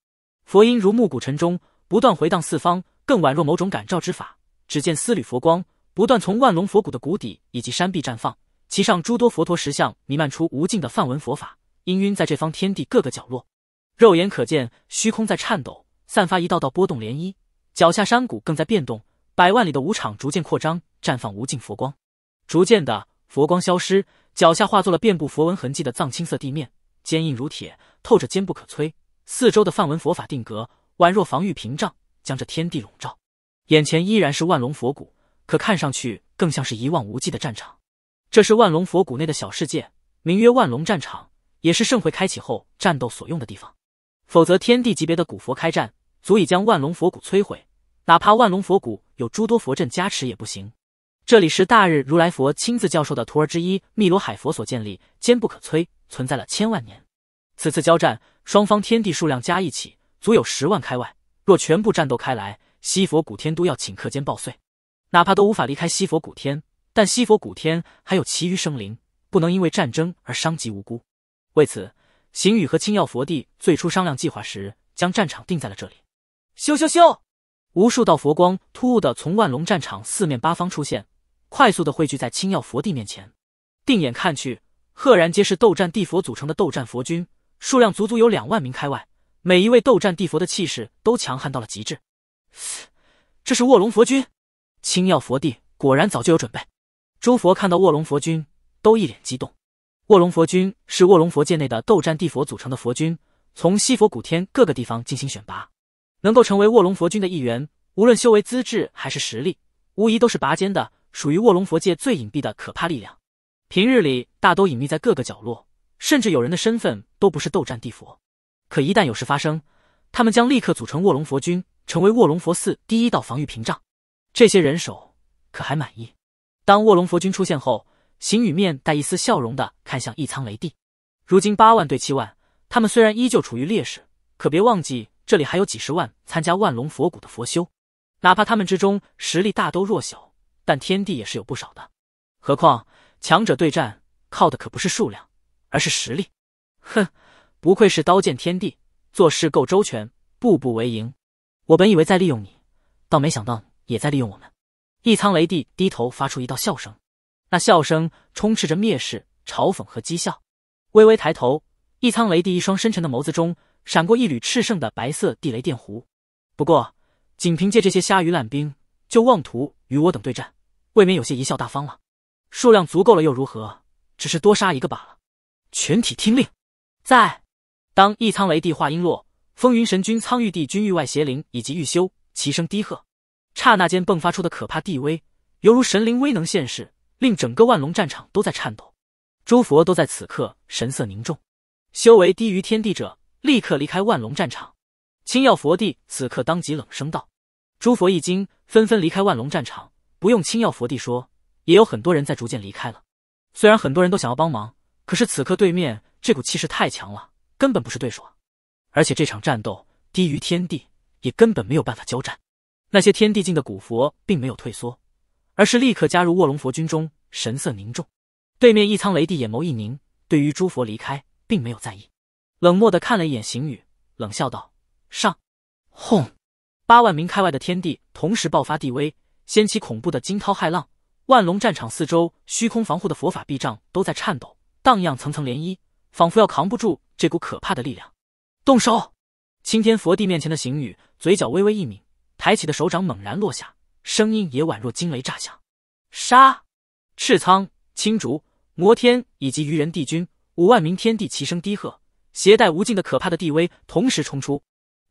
佛音如暮鼓晨钟，不断回荡四方，更宛若某种感召之法。只见思缕佛光。不断从万龙佛谷的谷底以及山壁绽放，其上诸多佛陀石像弥漫出无尽的梵文佛法，氤氲在这方天地各个角落。肉眼可见，虚空在颤抖，散发一道道波动涟漪；脚下山谷更在变动，百万里的舞场逐渐扩张，绽放无尽佛光。逐渐的，佛光消失，脚下化作了遍布佛纹痕迹的藏青色地面，坚硬如铁，透着坚不可摧。四周的梵文佛法定格，宛若防御屏障，将这天地笼罩。眼前依然是万龙佛谷。可看上去更像是一望无际的战场，这是万龙佛谷内的小世界，名曰万龙战场，也是盛会开启后战斗所用的地方。否则，天地级别的古佛开战，足以将万龙佛谷摧毁，哪怕万龙佛谷有诸多佛阵加持也不行。这里是大日如来佛亲自教授的徒儿之一，密罗海佛所建立，坚不可摧，存在了千万年。此次交战，双方天地数量加一起足有十万开外，若全部战斗开来，西佛古天都要顷刻间爆碎。哪怕都无法离开西佛古天，但西佛古天还有其余生灵，不能因为战争而伤及无辜。为此，邢宇和青耀佛帝最初商量计划时，将战场定在了这里。咻咻咻！无数道佛光突兀的从万龙战场四面八方出现，快速的汇聚在青耀佛帝面前。定眼看去，赫然皆是斗战地佛组成的斗战佛军，数量足足有两万名开外。每一位斗战地佛的气势都强悍到了极致。这是卧龙佛军。青耀佛帝果然早就有准备。诸佛看到卧龙佛君，都一脸激动。卧龙佛君是卧龙佛界内的斗战地佛组成的佛君，从西佛古天各个地方进行选拔。能够成为卧龙佛君的一员，无论修为资质还是实力，无疑都是拔尖的，属于卧龙佛界最隐蔽的可怕力量。平日里大都隐匿在各个角落，甚至有人的身份都不是斗战地佛。可一旦有事发生，他们将立刻组成卧龙佛君，成为卧龙佛寺第一道防御屏障。这些人手可还满意？当卧龙佛君出现后，邢雨面带一丝笑容的看向一苍雷帝。如今八万对七万，他们虽然依旧处于劣势，可别忘记这里还有几十万参加万龙佛谷的佛修。哪怕他们之中实力大都弱小，但天地也是有不少的。何况强者对战靠的可不是数量，而是实力。哼，不愧是刀剑天地，做事够周全，步步为营。我本以为在利用你，倒没想到。也在利用我们，一苍雷帝低头发出一道笑声，那笑声充斥着蔑视、嘲讽和讥笑。微微抬头，一苍雷帝一双深沉的眸子中闪过一缕炽盛的白色地雷电弧。不过，仅凭借这些虾鱼烂兵就妄图与我等对战，未免有些贻笑大方了。数量足够了又如何？只是多杀一个罢了。全体听令，在当一苍雷帝话音落，风云神君、苍玉帝、君域外邪灵以及玉修齐声低喝。刹那间迸发出的可怕地威，犹如神灵威能现世，令整个万龙战场都在颤抖。诸佛都在此刻神色凝重，修为低于天地者，立刻离开万龙战场。青药佛帝此刻当即冷声道：“诸佛一惊，纷纷离开万龙战场。不用青药佛帝说，也有很多人在逐渐离开了。虽然很多人都想要帮忙，可是此刻对面这股气势太强了，根本不是对手。而且这场战斗低于天地，也根本没有办法交战。”那些天地境的古佛并没有退缩，而是立刻加入卧龙佛军中，神色凝重。对面一苍雷帝眼眸一凝，对于诸佛离开并没有在意，冷漠的看了一眼邢宇，冷笑道：“上！”轰！八万名开外的天地同时爆发地威，掀起恐怖的惊涛骇浪。万龙战场四周虚空防护的佛法壁障都在颤抖，荡漾层层涟漪，仿佛要扛不住这股可怕的力量。动手！青天佛帝面前的邢宇嘴角微微一抿。抬起的手掌猛然落下，声音也宛若惊雷炸响。杀！赤苍、青竹、摩天以及愚人帝君五万名天地齐声低喝，携带无尽的可怕的帝威，同时冲出。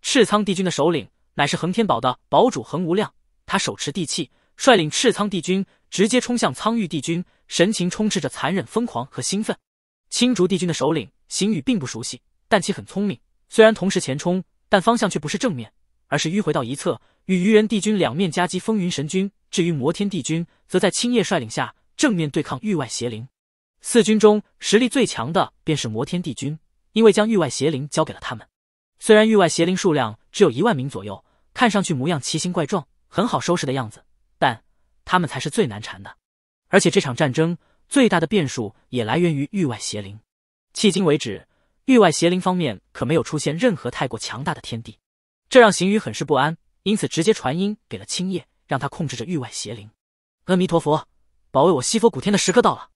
赤苍帝君的首领乃是恒天堡的堡主恒无量，他手持地器，率领赤苍帝君直接冲向苍玉帝君，神情充斥着残忍、疯狂和兴奋。青竹帝君的首领邢羽并不熟悉，但其很聪明，虽然同时前冲，但方向却不是正面。而是迂回到一侧，与愚人帝君两面夹击风云神君。至于摩天帝君，则在青叶率领下正面对抗域外邪灵。四军中实力最强的便是摩天帝君，因为将域外邪灵交给了他们。虽然域外邪灵数量只有一万名左右，看上去模样奇形怪状，很好收拾的样子，但他们才是最难缠的。而且这场战争最大的变数也来源于域外邪灵。迄今为止，域外邪灵方面可没有出现任何太过强大的天地。这让邢宇很是不安，因此直接传音给了青叶，让他控制着域外邪灵。阿弥陀佛，保卫我西佛古天的时刻到了！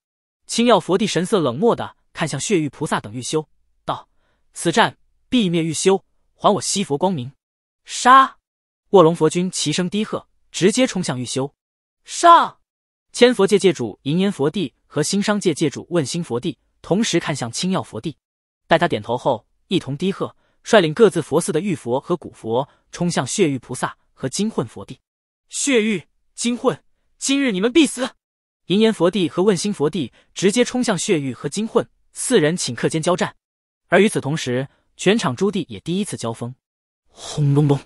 青药佛帝神色冷漠的看向血玉菩萨等玉修，道：“此战必灭玉修，还我西佛光明！”杀！卧龙佛君齐声低喝，直接冲向玉修。上！千佛界界主银岩佛帝和新商界界主问心佛帝同时看向青药佛帝，待他点头后，一同低喝。率领各自佛寺的玉佛和古佛冲向血玉菩萨和金混佛帝，血玉、金混，今日你们必死！银岩佛帝和问心佛帝直接冲向血玉和金混，四人顷刻间交战。而与此同时，全场朱棣也第一次交锋。轰隆隆！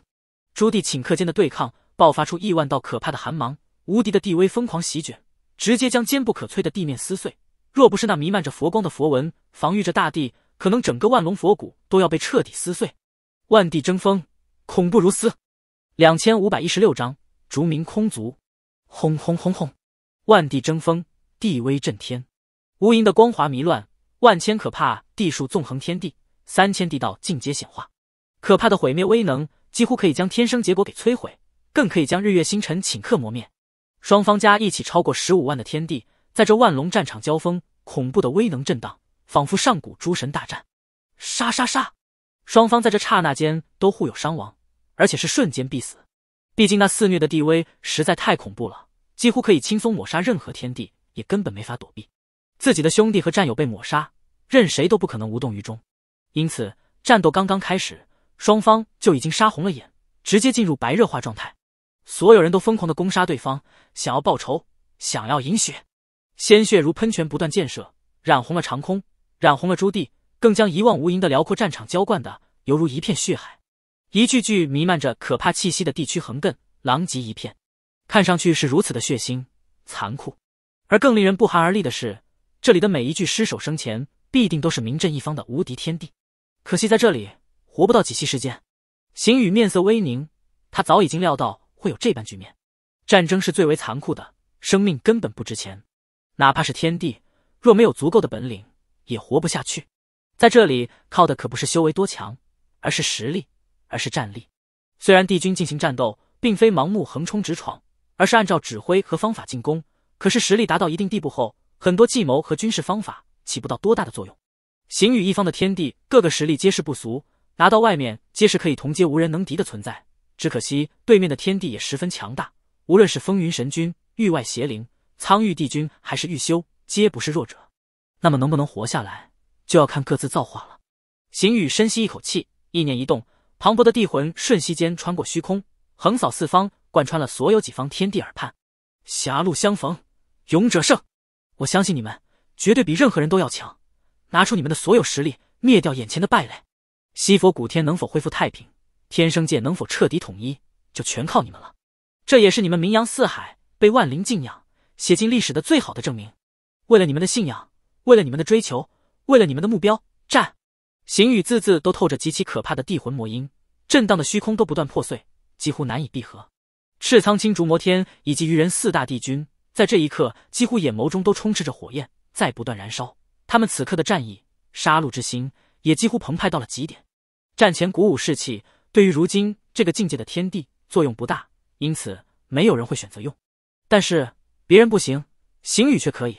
朱棣顷刻间的对抗爆发出亿万道可怕的寒芒，无敌的地威疯狂席卷，直接将坚不可摧的地面撕碎。若不是那弥漫着佛光的佛纹防御着大地。可能整个万龙佛谷都要被彻底撕碎，万地争锋，恐怖如斯。两千五百一十六章：逐名空族。轰轰轰轰！万地争锋，地威震天，无垠的光华迷乱，万千可怕地术纵横天地，三千地道尽皆显化，可怕的毁灭威能几乎可以将天生结果给摧毁，更可以将日月星辰顷刻磨灭。双方加一起超过十五万的天地，在这万龙战场交锋，恐怖的威能震荡。仿佛上古诸神大战，杀杀杀！双方在这刹那间都互有伤亡，而且是瞬间必死。毕竟那肆虐的地威实在太恐怖了，几乎可以轻松抹杀任何天地，也根本没法躲避。自己的兄弟和战友被抹杀，任谁都不可能无动于衷。因此，战斗刚刚开始，双方就已经杀红了眼，直接进入白热化状态。所有人都疯狂的攻杀对方，想要报仇，想要饮血，鲜血如喷泉不断溅射，染红了长空。染红了朱棣，更将一望无垠的辽阔战场浇灌的犹如一片血海，一具具弥漫着可怕气息的地区横亘，狼藉一片，看上去是如此的血腥残酷。而更令人不寒而栗的是，这里的每一具尸首生前必定都是名震一方的无敌天帝，可惜在这里活不到几息时间。邢宇面色微凝，他早已经料到会有这般局面。战争是最为残酷的，生命根本不值钱，哪怕是天帝，若没有足够的本领。也活不下去，在这里靠的可不是修为多强，而是实力，而是战力。虽然帝君进行战斗并非盲目横冲直闯，而是按照指挥和方法进攻，可是实力达到一定地步后，很多计谋和军事方法起不到多大的作用。行与一方的天地各个实力皆是不俗，拿到外面皆是可以同阶无人能敌的存在。只可惜对面的天地也十分强大，无论是风云神君、域外邪灵、苍域帝君还是玉修，皆不是弱者。那么能不能活下来，就要看各自造化了。邢宇深吸一口气，意念一动，磅礴的地魂瞬息间穿过虚空，横扫四方，贯穿了所有几方天地耳畔。狭路相逢，勇者胜。我相信你们绝对比任何人都要强，拿出你们的所有实力，灭掉眼前的败类。西佛古天能否恢复太平，天生界能否彻底统一，就全靠你们了。这也是你们名扬四海，被万灵敬仰，写进历史的最好的证明。为了你们的信仰。为了你们的追求，为了你们的目标，战！行宇字字都透着极其可怕的地魂魔音，震荡的虚空都不断破碎，几乎难以闭合。赤苍青、竹魔天以及愚人四大帝君，在这一刻几乎眼眸中都充斥着火焰，在不断燃烧。他们此刻的战意、杀戮之心，也几乎澎湃到了极点。战前鼓舞士气，对于如今这个境界的天地作用不大，因此没有人会选择用。但是别人不行，行宇却可以。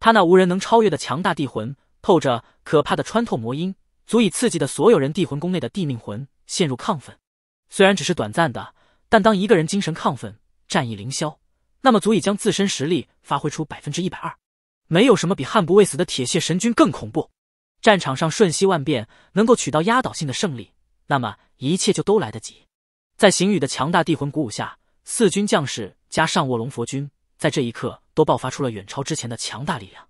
他那无人能超越的强大地魂，透着可怕的穿透魔音，足以刺激的所有人地魂宫内的地命魂陷入亢奋。虽然只是短暂的，但当一个人精神亢奋，战意凌霄，那么足以将自身实力发挥出百分之一百二。没有什么比悍不畏死的铁血神君更恐怖。战场上瞬息万变，能够取到压倒性的胜利，那么一切就都来得及。在邢宇的强大地魂鼓舞下，四军将士加上卧龙佛军。在这一刻，都爆发出了远超之前的强大力量，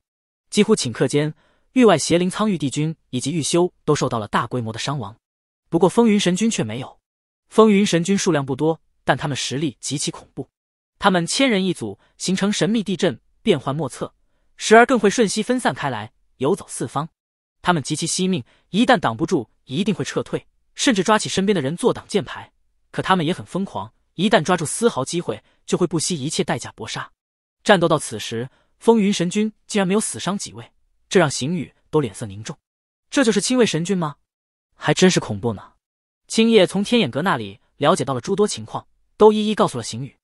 几乎顷刻间，域外邪灵苍域帝君以及玉修都受到了大规模的伤亡。不过风云神君却没有。风云神君数量不多，但他们实力极其恐怖。他们千人一组，形成神秘地震，变幻莫测，时而更会瞬息分散开来，游走四方。他们极其惜命，一旦挡不住，一定会撤退，甚至抓起身边的人做挡箭牌。可他们也很疯狂，一旦抓住丝毫机会，就会不惜一切代价搏杀。战斗到此时，风云神君竟然没有死伤几位，这让邢宇都脸色凝重。这就是亲卫神君吗？还真是恐怖呢。青叶从天眼阁那里了解到了诸多情况，都一一告诉了邢宇。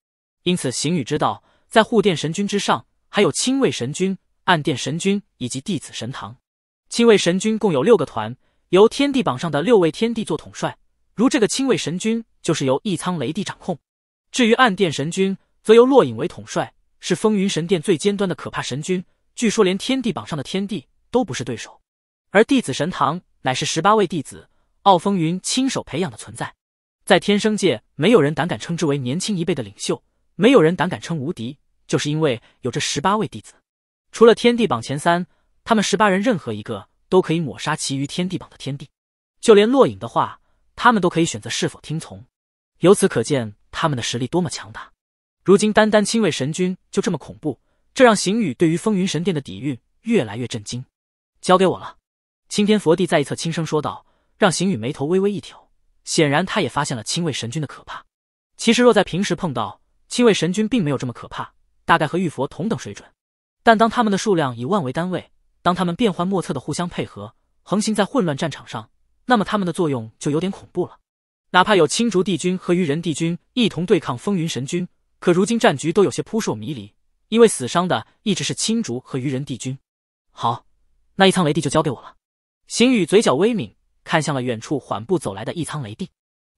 因此，邢宇知道，在护殿神君之上，还有亲卫神君、暗殿神君以及弟子神堂。亲卫神君共有六个团，由天地榜上的六位天帝做统帅，如这个亲卫神君就是由一苍雷帝掌控。至于暗殿神君，则由落影为统帅。是风云神殿最尖端的可怕神君，据说连天地榜上的天帝都不是对手。而弟子神堂乃是十八位弟子奥风云亲手培养的存在，在天生界没有人胆敢称之为年轻一辈的领袖，没有人胆敢称无敌，就是因为有这十八位弟子。除了天地榜前三，他们十八人任何一个都可以抹杀其余天地榜的天地，就连落影的话，他们都可以选择是否听从。由此可见，他们的实力多么强大。如今单单亲卫神君就这么恐怖，这让邢宇对于风云神殿的底蕴越来越震惊。交给我了，青天佛帝在一侧轻声说道，让邢宇眉头微微一挑，显然他也发现了亲卫神君的可怕。其实若在平时碰到亲卫神君，并没有这么可怕，大概和玉佛同等水准。但当他们的数量以万为单位，当他们变幻莫测的互相配合，横行在混乱战场上，那么他们的作用就有点恐怖了。哪怕有青竹帝君和愚人帝君一同对抗风云神君。可如今战局都有些扑朔迷离，因为死伤的一直是青竹和愚人帝君。好，那一仓雷帝就交给我了。邢宇嘴角微抿，看向了远处缓步走来的一仓雷帝。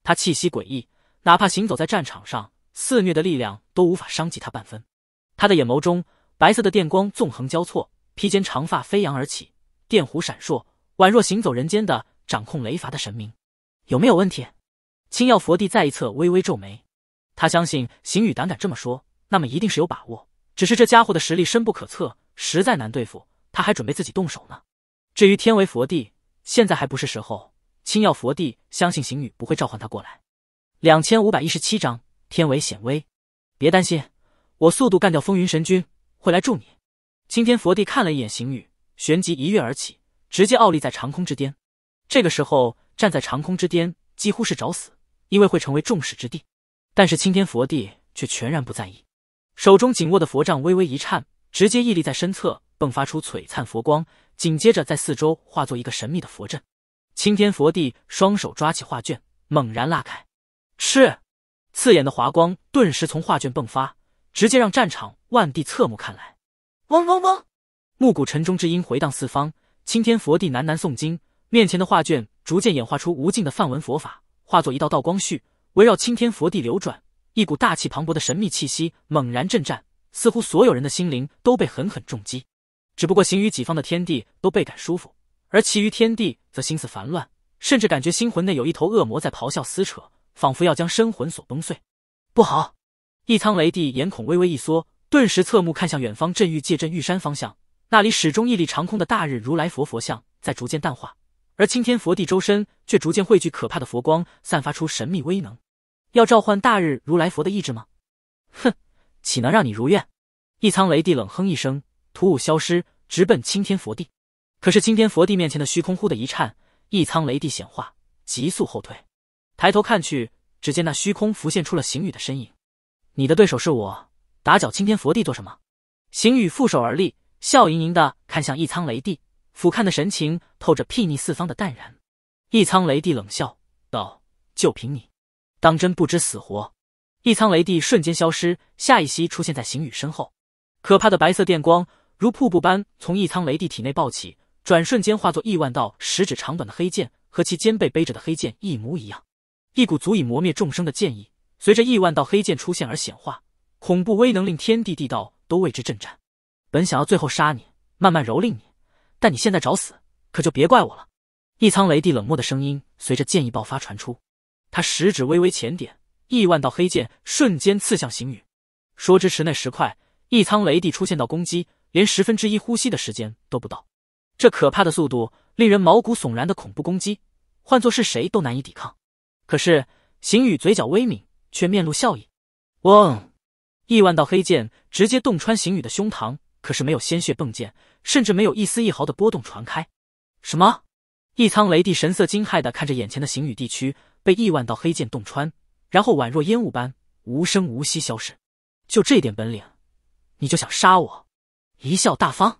他气息诡异，哪怕行走在战场上，肆虐的力量都无法伤及他半分。他的眼眸中白色的电光纵横交错，披肩长发飞扬而起，电弧闪烁，宛若行走人间的掌控雷罚的神明。有没有问题？青耀佛帝在一侧微微皱眉。他相信邢宇胆敢这么说，那么一定是有把握。只是这家伙的实力深不可测，实在难对付。他还准备自己动手呢。至于天为佛地，现在还不是时候。青耀佛帝相信邢宇不会召唤他过来。两千五百一十七章天为显微，别担心，我速度干掉风云神君，会来助你。青天佛帝看了一眼邢宇，旋即一跃而起，直接傲立在长空之巅。这个时候站在长空之巅，几乎是找死，因为会成为众矢之的。但是青天佛帝却全然不在意，手中紧握的佛杖微微一颤，直接屹立在身侧，迸发出璀璨佛光。紧接着，在四周化作一个神秘的佛阵。青天佛帝双手抓起画卷，猛然拉开，是刺眼的华光顿时从画卷迸发，直接让战场万地侧目看来。嗡嗡嗡，暮鼓晨钟之音回荡四方。青天佛帝喃喃诵经，面前的画卷逐渐演化出无尽的梵文佛法，化作一道道光绪。围绕青天佛地流转，一股大气磅礴的神秘气息猛然震颤，似乎所有人的心灵都被狠狠重击。只不过行于己方的天地都倍感舒服，而其余天地则心思烦乱，甚至感觉心魂内有一头恶魔在咆哮撕扯，仿佛要将身魂所崩碎。不好！一苍雷帝眼孔微微一缩，顿时侧目看向远方镇域界镇玉山方向，那里始终屹立长空的大日如来佛佛像在逐渐淡化，而青天佛地周身却逐渐汇聚可怕的佛光，散发出神秘威能。要召唤大日如来佛的意志吗？哼，岂能让你如愿！一苍雷帝冷哼一声，突兀消失，直奔青天佛地。可是青天佛帝面前的虚空忽的一颤，一苍雷帝显化，急速后退。抬头看去，只见那虚空浮现出了邢宇的身影。你的对手是我，打搅青天佛帝做什么？邢宇负手而立，笑盈盈的看向一苍雷帝，俯瞰的神情透着睥睨四方的淡然。一苍雷帝冷笑道：“就凭你？”当真不知死活！一苍雷帝瞬间消失，下一息出现在邢羽身后。可怕的白色电光如瀑布般从一苍雷帝体内暴起，转瞬间化作亿万道十指长短的黑剑，和其肩背背着的黑剑一模一样。一股足以磨灭众生的剑意随着亿万道黑剑出现而显化，恐怖威能令天地地道都为之震颤。本想要最后杀你，慢慢蹂躏你，但你现在找死，可就别怪我了！一苍雷帝冷漠的声音随着剑意爆发传出。他食指微微前点，亿万道黑剑瞬间刺向邢宇。说之迟那时快，一苍雷帝出现到攻击，连十分之一呼吸的时间都不到。这可怕的速度，令人毛骨悚然的恐怖攻击，换作是谁都难以抵抗。可是邢宇嘴角微抿，却面露笑意。嗡！亿万道黑剑直接洞穿邢宇的胸膛，可是没有鲜血迸溅，甚至没有一丝一毫的波动传开。什么？一苍雷帝神色惊骇的看着眼前的邢宇地区。被亿万道黑剑洞穿，然后宛若烟雾般无声无息消失。就这点本领，你就想杀我？一笑大方，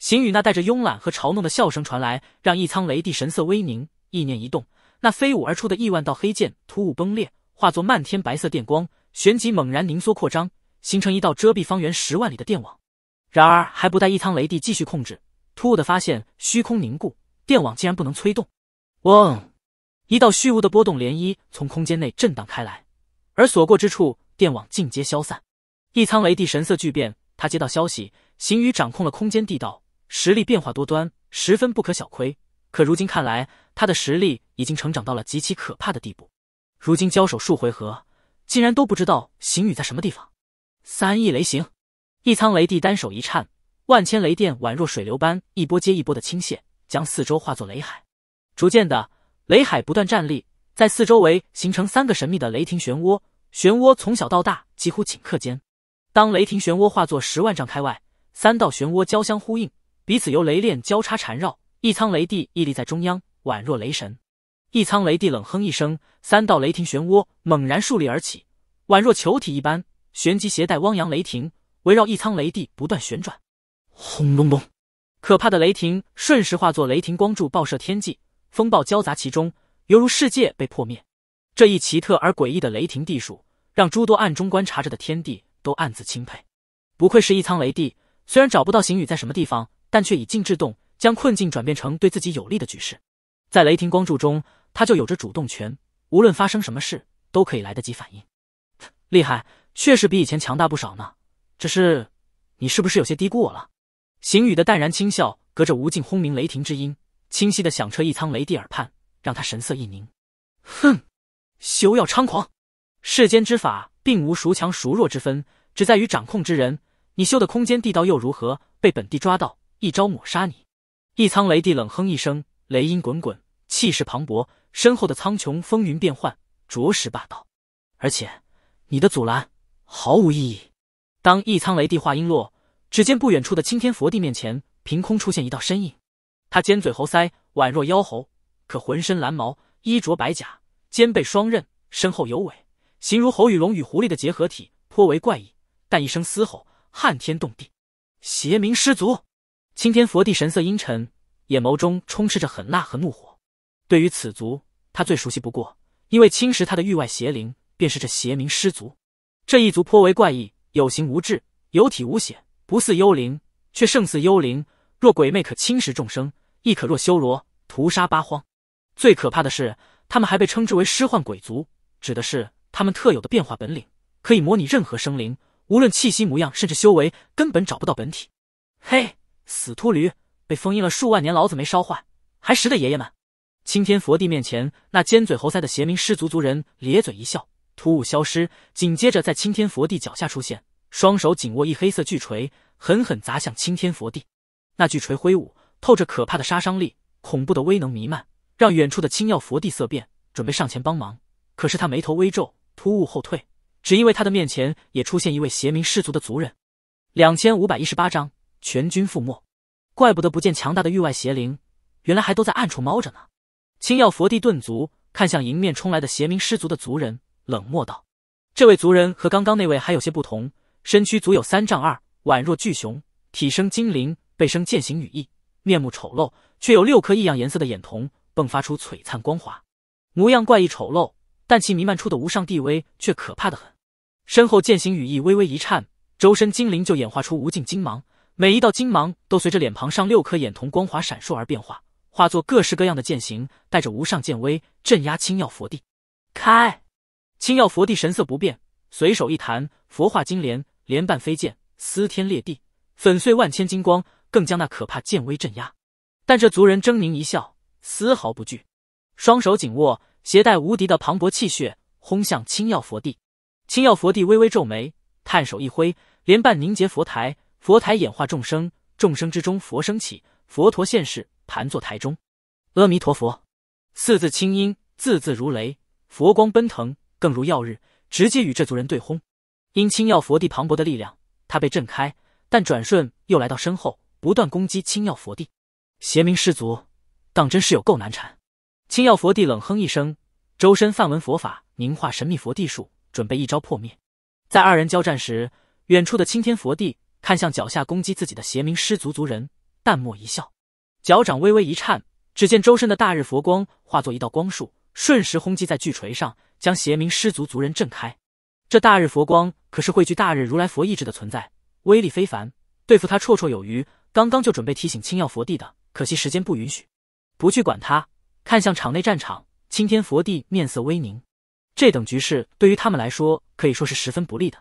邢宇那带着慵懒和嘲弄的笑声传来，让一苍雷帝神色微凝，意念一动，那飞舞而出的亿万道黑剑突兀崩裂，化作漫天白色电光，旋即猛然凝缩扩张，形成一道遮蔽方圆十万里的电网。然而还不待一苍雷帝继续控制，突兀的发现虚空凝固，电网竟然不能催动。嗡。一道虚无的波动涟漪从空间内震荡开来，而所过之处，电网尽皆消散。一苍雷帝神色巨变，他接到消息，行宇掌控了空间地道，实力变化多端，十分不可小窥。可如今看来，他的实力已经成长到了极其可怕的地步。如今交手数回合，竟然都不知道行宇在什么地方。三亿雷行，一苍雷帝单手一颤，万千雷电宛若水流般一波接一波的倾泻，将四周化作雷海，逐渐的。雷海不断站立，在四周围形成三个神秘的雷霆漩涡，漩涡从小到大，几乎顷刻间。当雷霆漩涡化作十万丈开外，三道漩涡交相呼应，彼此由雷链交叉缠绕。一苍雷帝屹立在中央，宛若雷神。一苍雷帝冷哼一声，三道雷霆漩涡猛然竖立而起，宛若球体一般，旋即携带汪洋雷霆，围绕一苍雷帝不断旋转。轰隆隆，可怕的雷霆瞬时化作雷霆光柱，爆射天际。风暴交杂其中，犹如世界被破灭。这一奇特而诡异的雷霆地术，让诸多暗中观察着的天地都暗自钦佩。不愧是一苍雷帝，虽然找不到行雨在什么地方，但却以静制动，将困境转变成对自己有利的局势。在雷霆光柱中，他就有着主动权，无论发生什么事，都可以来得及反应。厉害，确实比以前强大不少呢。只是你是不是有些低估我了？行雨的淡然轻笑，隔着无尽轰鸣雷霆之音。清晰的响彻一苍雷帝耳畔，让他神色一凝。哼，休要猖狂！世间之法，并无孰强孰弱之分，只在于掌控之人。你修的空间地道又如何？被本帝抓到，一招抹杀你！一苍雷帝冷哼一声，雷音滚滚，气势磅礴，身后的苍穹风云变幻，着实霸道。而且，你的阻拦毫无意义。当一苍雷帝话音落，只见不远处的青天佛帝面前，凭空出现一道身影。他尖嘴猴腮，宛若妖猴，可浑身蓝毛，衣着白甲，肩背双刃，身后有尾，形如猴与龙与狐狸的结合体，颇为怪异。但一声嘶吼，撼天动地。邪冥尸族，青天佛地神色阴沉，眼眸中充斥着狠辣和怒火。对于此族，他最熟悉不过，因为侵蚀他的域外邪灵便是这邪冥尸族。这一族颇为怪异，有形无质，有体无血，不似幽灵，却胜似幽灵。若鬼魅可侵蚀众生。亦可若修罗屠杀八荒，最可怕的是，他们还被称之为尸幻鬼族，指的是他们特有的变化本领，可以模拟任何生灵，无论气息模样，甚至修为，根本找不到本体。嘿，死秃驴，被封印了数万年老子没烧坏，还识得爷爷们？青天佛帝面前，那尖嘴猴腮的邪冥尸族族人咧嘴一笑，突兀消失，紧接着在青天佛帝脚下出现，双手紧握一黑色巨锤，狠狠砸向青天佛帝。那巨锤挥舞。透着可怕的杀伤力，恐怖的威能弥漫，让远处的青药佛帝色变，准备上前帮忙。可是他眉头微皱，突兀后退，只因为他的面前也出现一位邪明氏族的族人。两千五百一十八章全军覆没，怪不得不见强大的域外邪灵，原来还都在暗处猫着呢。青药佛帝顿足，看向迎面冲来的邪明氏族的族人，冷漠道：“这位族人和刚刚那位还有些不同，身躯足有三丈二，宛若巨熊，体生精灵，背生剑形羽翼。”面目丑陋，却有六颗异样颜色的眼瞳迸发出璀璨光华，模样怪异丑陋，但其弥漫出的无上帝威却可怕的很。身后剑形羽翼微微一颤，周身精灵就演化出无尽金芒，每一道金芒都随着脸庞上六颗眼瞳光华闪烁而变化，化作各式各样的剑形，带着无上剑威镇压青耀佛帝。开！青耀佛帝神色不变，随手一弹，佛化金莲，莲瓣飞溅，撕天裂地，粉碎万千金光。更将那可怕剑威镇压，但这族人狰狞一笑，丝毫不惧，双手紧握，携带无敌的磅礴气血轰向青耀佛帝。青耀佛帝微微皱眉，探手一挥，莲瓣凝结佛台，佛台演化众生，众生之中佛升起，佛陀现世，盘坐台中。阿弥陀佛，四字清音，字字如雷，佛光奔腾，更如耀日，直接与这族人对轰。因青耀佛帝磅礴的力量，他被震开，但转瞬又来到身后。不断攻击青耀佛帝，邪明师族，当真是有够难缠。青耀佛帝冷哼一声，周身梵文佛法凝化神秘佛地术，准备一招破灭。在二人交战时，远处的青天佛帝看向脚下攻击自己的邪明师族族人，淡漠一笑，脚掌微微一颤，只见周身的大日佛光化作一道光束，瞬时轰击在巨锤上，将邪明师族族人震开。这大日佛光可是汇聚大日如来佛意志的存在，威力非凡，对付他绰绰有余。刚刚就准备提醒青耀佛帝的，可惜时间不允许。不去管他，看向场内战场，青天佛帝面色微凝。这等局势对于他们来说可以说是十分不利的，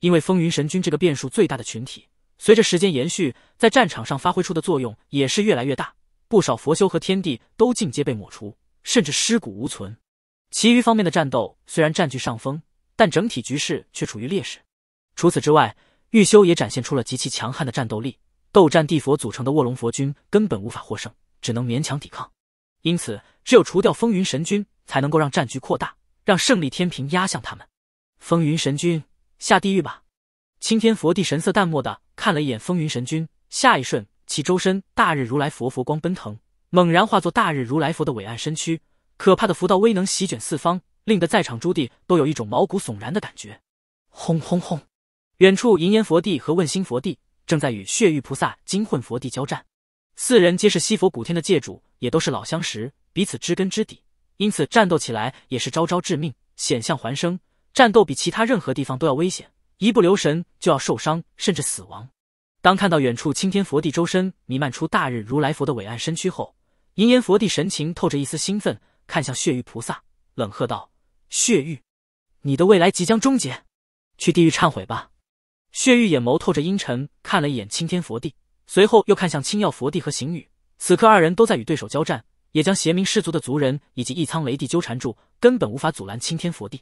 因为风云神君这个变数最大的群体，随着时间延续，在战场上发挥出的作用也是越来越大。不少佛修和天地都尽皆被抹除，甚至尸骨无存。其余方面的战斗虽然占据上风，但整体局势却处于劣势。除此之外，玉修也展现出了极其强悍的战斗力。斗战地佛组成的卧龙佛军根本无法获胜，只能勉强抵抗。因此，只有除掉风云神君，才能够让战局扩大，让胜利天平压向他们。风云神君，下地狱吧！青天佛帝神色淡漠的看了一眼风云神君，下一瞬，其周身大日如来佛佛光奔腾，猛然化作大日如来佛的伟岸身躯，可怕的佛道威能席卷四方，令得在场诸帝都有一种毛骨悚然的感觉。轰轰轰！远处银岩佛帝和问心佛帝。正在与血玉菩萨、金混佛地交战，四人皆是西佛古天的界主，也都是老相识，彼此知根知底，因此战斗起来也是招招致命，险象环生。战斗比其他任何地方都要危险，一不留神就要受伤甚至死亡。当看到远处青天佛地周身弥漫出大日如来佛的伟岸身躯后，银岩佛地神情透着一丝兴奋，看向血玉菩萨，冷喝道：“血玉，你的未来即将终结，去地狱忏悔吧。”血玉眼眸透着阴沉，看了一眼青天佛帝，随后又看向青耀佛帝和邢宇。此刻二人都在与对手交战，也将邪明氏族的族人以及一苍雷帝纠缠住，根本无法阻拦青天佛帝。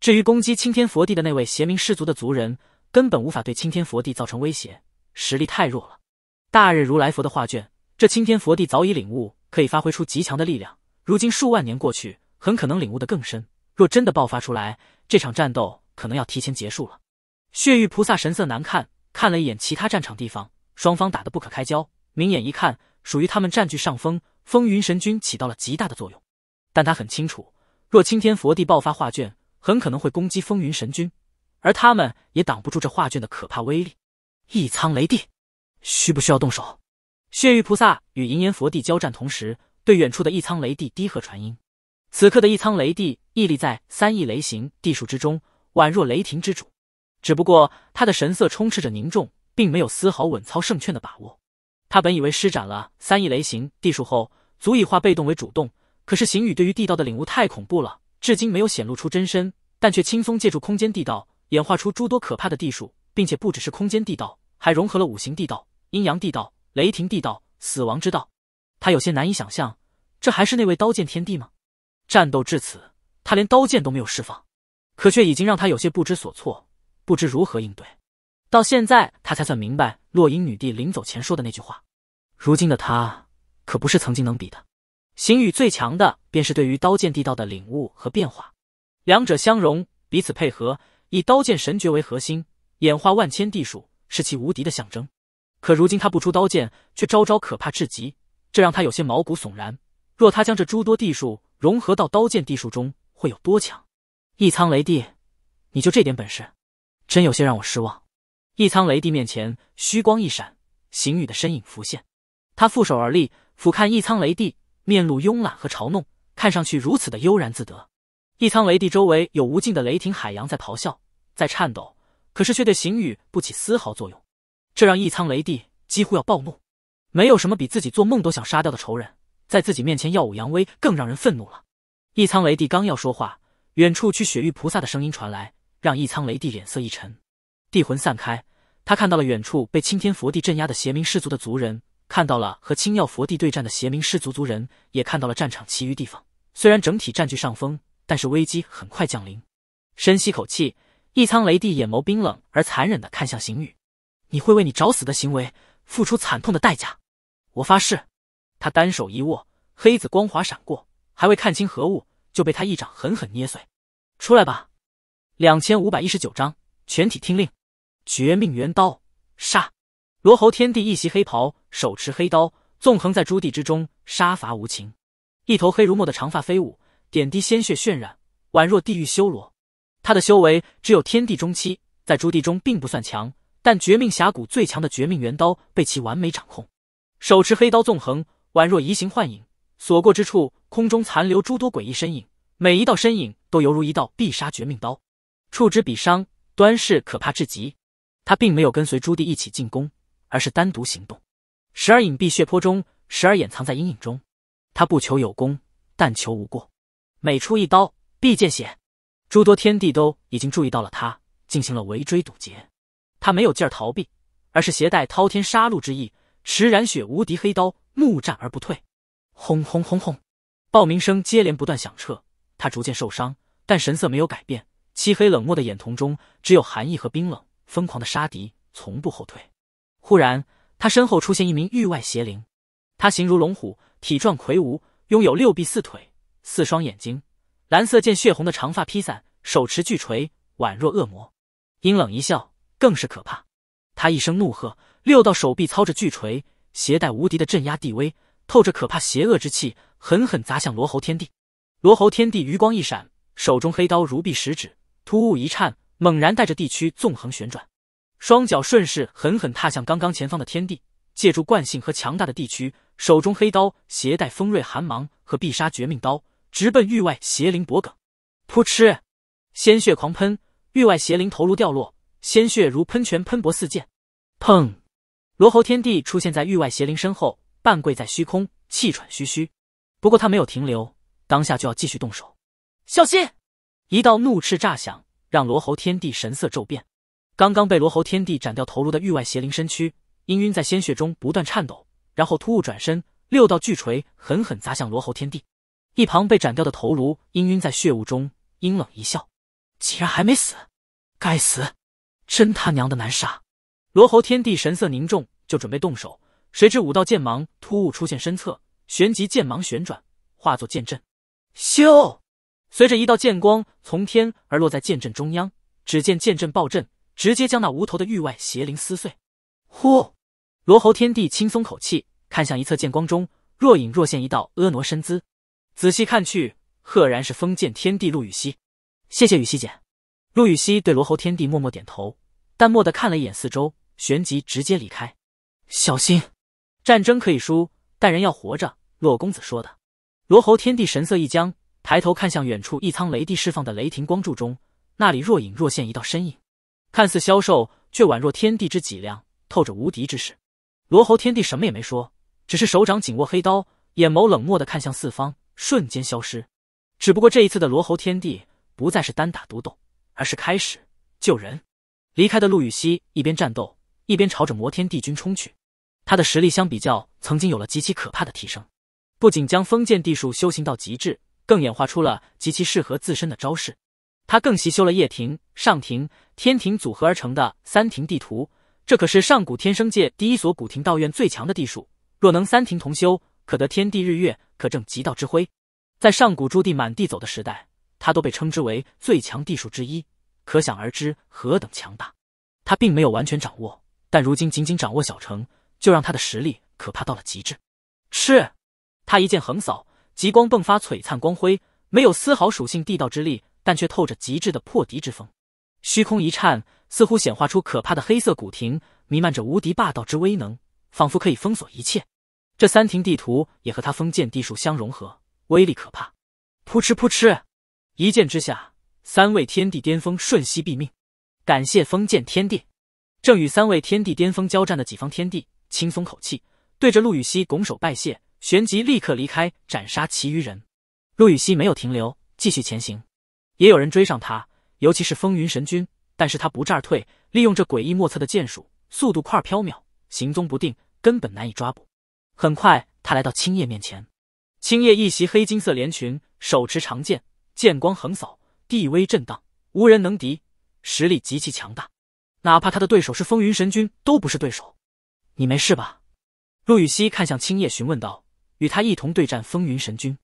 至于攻击青天佛帝的那位邪明氏族的族人，根本无法对青天佛帝造成威胁，实力太弱了。大日如来佛的画卷，这青天佛帝早已领悟，可以发挥出极强的力量。如今数万年过去，很可能领悟的更深。若真的爆发出来，这场战斗可能要提前结束了。血玉菩萨神色难看，看了一眼其他战场地方，双方打得不可开交。明眼一看，属于他们占据上风，风云神君起到了极大的作用。但他很清楚，若青天佛帝爆发画卷，很可能会攻击风云神君，而他们也挡不住这画卷的可怕威力。一苍雷帝，需不需要动手？血玉菩萨与银岩佛帝交战同时，对远处的一苍雷帝低喝传音。此刻的一苍雷帝屹立在三翼雷形地术之中，宛若雷霆之主。只不过他的神色充斥着凝重，并没有丝毫稳操胜券的把握。他本以为施展了三翼雷行地术后，足以化被动为主动，可是行宇对于地道的领悟太恐怖了，至今没有显露出真身，但却轻松借助空间地道演化出诸多可怕的地术，并且不只是空间地道，还融合了五行地道、阴阳地道、雷霆地道、死亡之道。他有些难以想象，这还是那位刀剑天帝吗？战斗至此，他连刀剑都没有释放，可却已经让他有些不知所措。不知如何应对，到现在他才算明白落英女帝临走前说的那句话。如今的他可不是曾经能比的。行与最强的便是对于刀剑地道的领悟和变化，两者相融，彼此配合，以刀剑神诀为核心，演化万千地术，是其无敌的象征。可如今他不出刀剑，却招招可怕至极，这让他有些毛骨悚然。若他将这诸多地术融合到刀剑地术中，会有多强？一苍雷帝，你就这点本事？真有些让我失望。一苍雷帝面前，虚光一闪，邢宇的身影浮现。他负手而立，俯瞰一苍雷帝，面露慵懒和嘲弄，看上去如此的悠然自得。一苍雷帝周围有无尽的雷霆海洋在咆哮，在颤抖，可是却对邢宇不起丝毫作用，这让一苍雷帝几乎要暴怒。没有什么比自己做梦都想杀掉的仇人在自己面前耀武扬威更让人愤怒了。一苍雷帝刚要说话，远处去雪域菩萨的声音传来。让一苍雷帝脸色一沉，地魂散开，他看到了远处被青天佛帝镇压的邪冥氏族的族人，看到了和青耀佛帝对战的邪冥氏族族人，也看到了战场其余地方。虽然整体占据上风，但是危机很快降临。深吸口气，一苍雷帝眼眸冰冷而残忍地看向邢宇：“你会为你找死的行为付出惨痛的代价，我发誓。”他单手一握，黑子光华闪过，还未看清何物，就被他一掌狠狠捏碎。出来吧。两千五百一十九章，全体听令！绝命圆刀，杀！罗侯天帝一袭黑袍，手持黑刀，纵横在朱地之中，杀伐无情。一头黑如墨的长发飞舞，点滴鲜血渲染，宛若地狱修罗。他的修为只有天地中期，在朱地中并不算强，但绝命峡谷最强的绝命圆刀被其完美掌控，手持黑刀纵横，宛若移形换影。所过之处，空中残留诸多诡异身影，每一道身影都犹如一道必杀绝命刀。触之必伤，端势可怕至极。他并没有跟随朱棣一起进攻，而是单独行动，时而隐蔽血泊中，时而掩藏在阴影中。他不求有功，但求无过。每出一刀，必见血。诸多天地都已经注意到了他，进行了围追堵截。他没有劲儿逃避，而是携带滔天杀戮之意，持染血无敌黑刀，怒战而不退。轰轰轰轰，爆鸣声接连不断响彻。他逐渐受伤，但神色没有改变。漆黑冷漠的眼瞳中只有寒意和冰冷，疯狂的杀敌，从不后退。忽然，他身后出现一名域外邪灵，他形如龙虎，体壮魁梧，拥有六臂四腿，四双眼睛，蓝色见血红的长发披散，手持巨锤，宛若恶魔。阴冷一笑，更是可怕。他一声怒喝，六道手臂操着巨锤，携带无敌的镇压地威，透着可怕邪恶之气，狠狠砸向罗喉天地。罗喉天地余光一闪，手中黑刀如臂十指。突兀一颤，猛然带着地区纵横旋转，双脚顺势狠狠踏向刚刚前方的天地，借助惯性和强大的地区，手中黑刀携带锋锐寒芒和必杀绝命刀，直奔域外邪灵脖颈。噗嗤，鲜血狂喷，域外邪灵头颅掉落，鲜血如喷泉喷薄四溅。砰，罗喉天帝出现在域外邪灵身后，半跪在虚空，气喘吁吁。不过他没有停留，当下就要继续动手。小心！一道怒斥炸响，让罗喉天帝神色骤变。刚刚被罗喉天帝斩掉头颅的域外邪灵身躯，氤氲在鲜血中不断颤抖，然后突兀转身，六道巨锤狠狠砸向罗喉天帝。一旁被斩掉的头颅氤氲在血雾中，阴冷一笑：“竟然还没死！该死，真他娘的难杀！”罗喉天帝神色凝重，就准备动手，谁知五道剑芒突兀出现身侧，旋即剑芒旋转，化作剑阵，咻！随着一道剑光从天而落在剑阵中央，只见剑阵暴震，直接将那无头的域外邪灵撕碎。呼，罗侯天帝轻松口气，看向一侧剑光中若隐若现一道婀娜身姿，仔细看去，赫然是封剑天帝陆羽熙。谢谢羽熙姐。陆羽熙对罗侯天帝默默点头，淡漠的看了一眼四周，旋即直接离开。小心，战争可以输，但人要活着。洛公子说的。罗侯天帝神色一僵。抬头看向远处，一苍雷帝释放的雷霆光柱中，那里若隐若现一道身影，看似消瘦，却宛若天地之脊梁，透着无敌之势。罗侯天帝什么也没说，只是手掌紧握黑刀，眼眸冷漠的看向四方，瞬间消失。只不过这一次的罗侯天帝不再是单打独斗，而是开始救人。离开的陆羽熙一边战斗，一边朝着摩天帝君冲去。他的实力相比较曾经有了极其可怕的提升，不仅将封建地术修行到极致。更演化出了极其适合自身的招式，他更习修了夜庭、上庭、天庭组合而成的三庭地图，这可是上古天生界第一所古庭道院最强的地术。若能三庭同修，可得天地日月，可证极道之辉。在上古诸地满地走的时代，他都被称之为最强地术之一，可想而知何等强大。他并没有完全掌握，但如今仅仅掌握小成，就让他的实力可怕到了极致。是，他一剑横扫。极光迸发，璀璨光辉，没有丝毫属性地道之力，但却透着极致的破敌之风。虚空一颤，似乎显化出可怕的黑色古亭，弥漫着无敌霸道之威能，仿佛可以封锁一切。这三庭地图也和他封建地术相融合，威力可怕。扑哧扑哧，一剑之下，三位天地巅峰瞬息毙命。感谢封建天地，正与三位天地巅峰交战的几方天地轻松口气，对着陆羽熙拱手拜谢。旋即立刻离开，斩杀其余人。陆羽熙没有停留，继续前行。也有人追上他，尤其是风云神君，但是他不战而退，利用这诡异莫测的剑术，速度快，飘渺，行踪不定，根本难以抓捕。很快，他来到青叶面前。青叶一袭黑金色连裙，手持长剑，剑光横扫，地威震荡，无人能敌，实力极其强大。哪怕他的对手是风云神君，都不是对手。你没事吧？陆羽熙看向青叶，询问道。与他一同对战风云神君，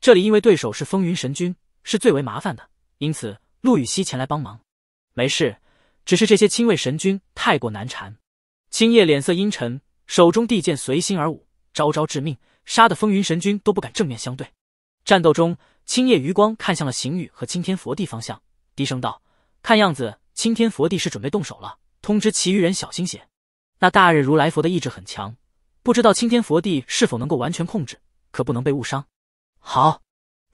这里因为对手是风云神君，是最为麻烦的，因此陆羽西前来帮忙。没事，只是这些亲卫神君太过难缠。青叶脸色阴沉，手中地剑随心而舞，招招致命，杀的风云神君都不敢正面相对。战斗中，青叶余光看向了邢宇和青天佛地方向，低声道：“看样子青天佛帝是准备动手了，通知其余人小心些。那大日如来佛的意志很强。”不知道青天佛地是否能够完全控制，可不能被误伤。好，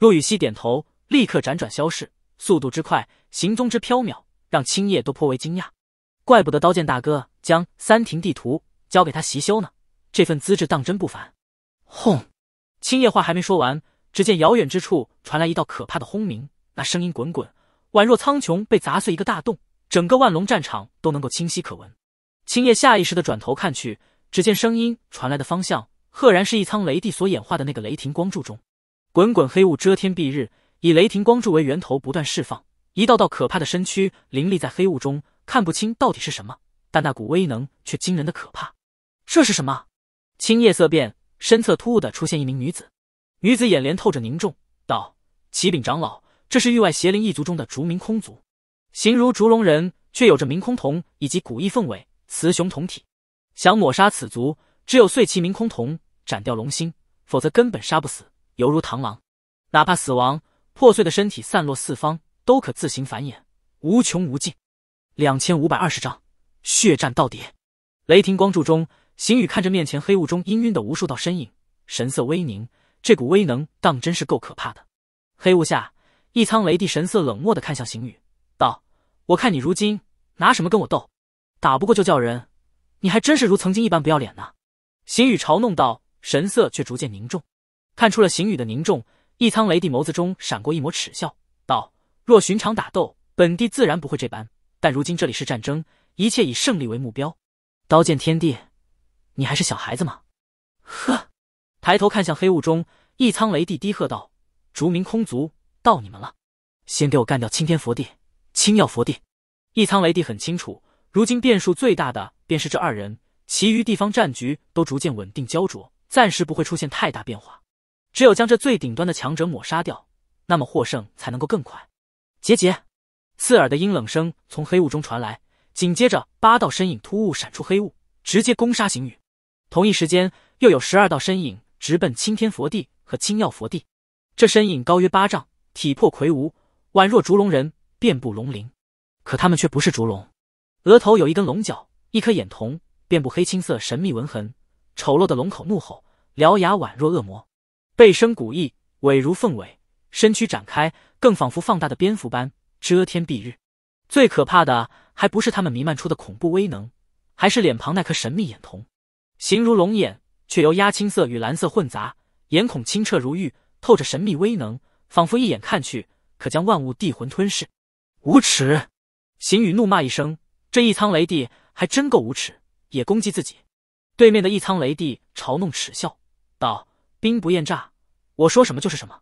陆雨溪点头，立刻辗转消逝，速度之快，行踪之飘渺，让青叶都颇为惊讶。怪不得刀剑大哥将三庭地图交给他习修呢，这份资质当真不凡。轰！青叶话还没说完，只见遥远之处传来一道可怕的轰鸣，那声音滚滚，宛若苍穹被砸碎一个大洞，整个万龙战场都能够清晰可闻。青叶下意识的转头看去。只见声音传来的方向，赫然是一苍雷帝所演化的那个雷霆光柱中，滚滚黑雾遮天蔽日，以雷霆光柱为源头不断释放一道道可怕的身躯，凌立在黑雾中看不清到底是什么，但那股威能却惊人的可怕。这是什么？青叶色变，身侧突兀的出现一名女子，女子眼帘透着凝重，道：“启禀长老，这是域外邪灵一族中的竹明空族，形如烛龙人，却有着明空瞳以及古翼凤尾，雌雄同体。”想抹杀此族，只有碎其明空瞳，斩掉龙心，否则根本杀不死，犹如螳螂，哪怕死亡，破碎的身体散落四方，都可自行繁衍，无穷无尽。两千五百二十章，血战到底。雷霆光柱中，邢宇看着面前黑雾中氤氲的无数道身影，神色微凝。这股威能，当真是够可怕的。黑雾下，一苍雷帝神色冷漠的看向邢宇，道：“我看你如今拿什么跟我斗？打不过就叫人。”你还真是如曾经一般不要脸呢，邢宇嘲弄道，神色却逐渐凝重。看出了邢宇的凝重，一苍雷帝眸子中闪过一抹耻笑，道：“若寻常打斗，本帝自然不会这般。但如今这里是战争，一切以胜利为目标。刀剑天地，你还是小孩子吗？”呵，抬头看向黑雾中，一苍雷帝低喝道：“竹明空族，到你们了！先给我干掉青天佛帝、青药佛帝！”一苍雷帝很清楚，如今变数最大的。便是这二人，其余地方战局都逐渐稳定焦灼，暂时不会出现太大变化。只有将这最顶端的强者抹杀掉，那么获胜才能够更快。结结，刺耳的阴冷声从黑雾中传来，紧接着八道身影突兀闪出黑雾，直接攻杀邢宇。同一时间，又有十二道身影直奔青天佛地和青耀佛地。这身影高约八丈，体魄魁梧，宛若烛龙人，遍布龙鳞。可他们却不是烛龙，额头有一根龙角。一颗眼瞳遍布黑青色神秘纹痕，丑陋的龙口怒吼，獠牙宛若恶魔，背生骨翼，尾如凤尾，身躯展开更仿佛放大的蝙蝠般遮天蔽日。最可怕的还不是他们弥漫出的恐怖威能，还是脸庞那颗神秘眼瞳，形如龙眼，却由鸦青色与蓝色混杂，眼孔清澈如玉，透着神秘威能，仿佛一眼看去可将万物地魂吞噬。无耻！邢宇怒骂一声，这一苍雷帝。还真够无耻，也攻击自己。对面的一苍雷帝嘲弄耻笑道：“兵不厌诈，我说什么就是什么。”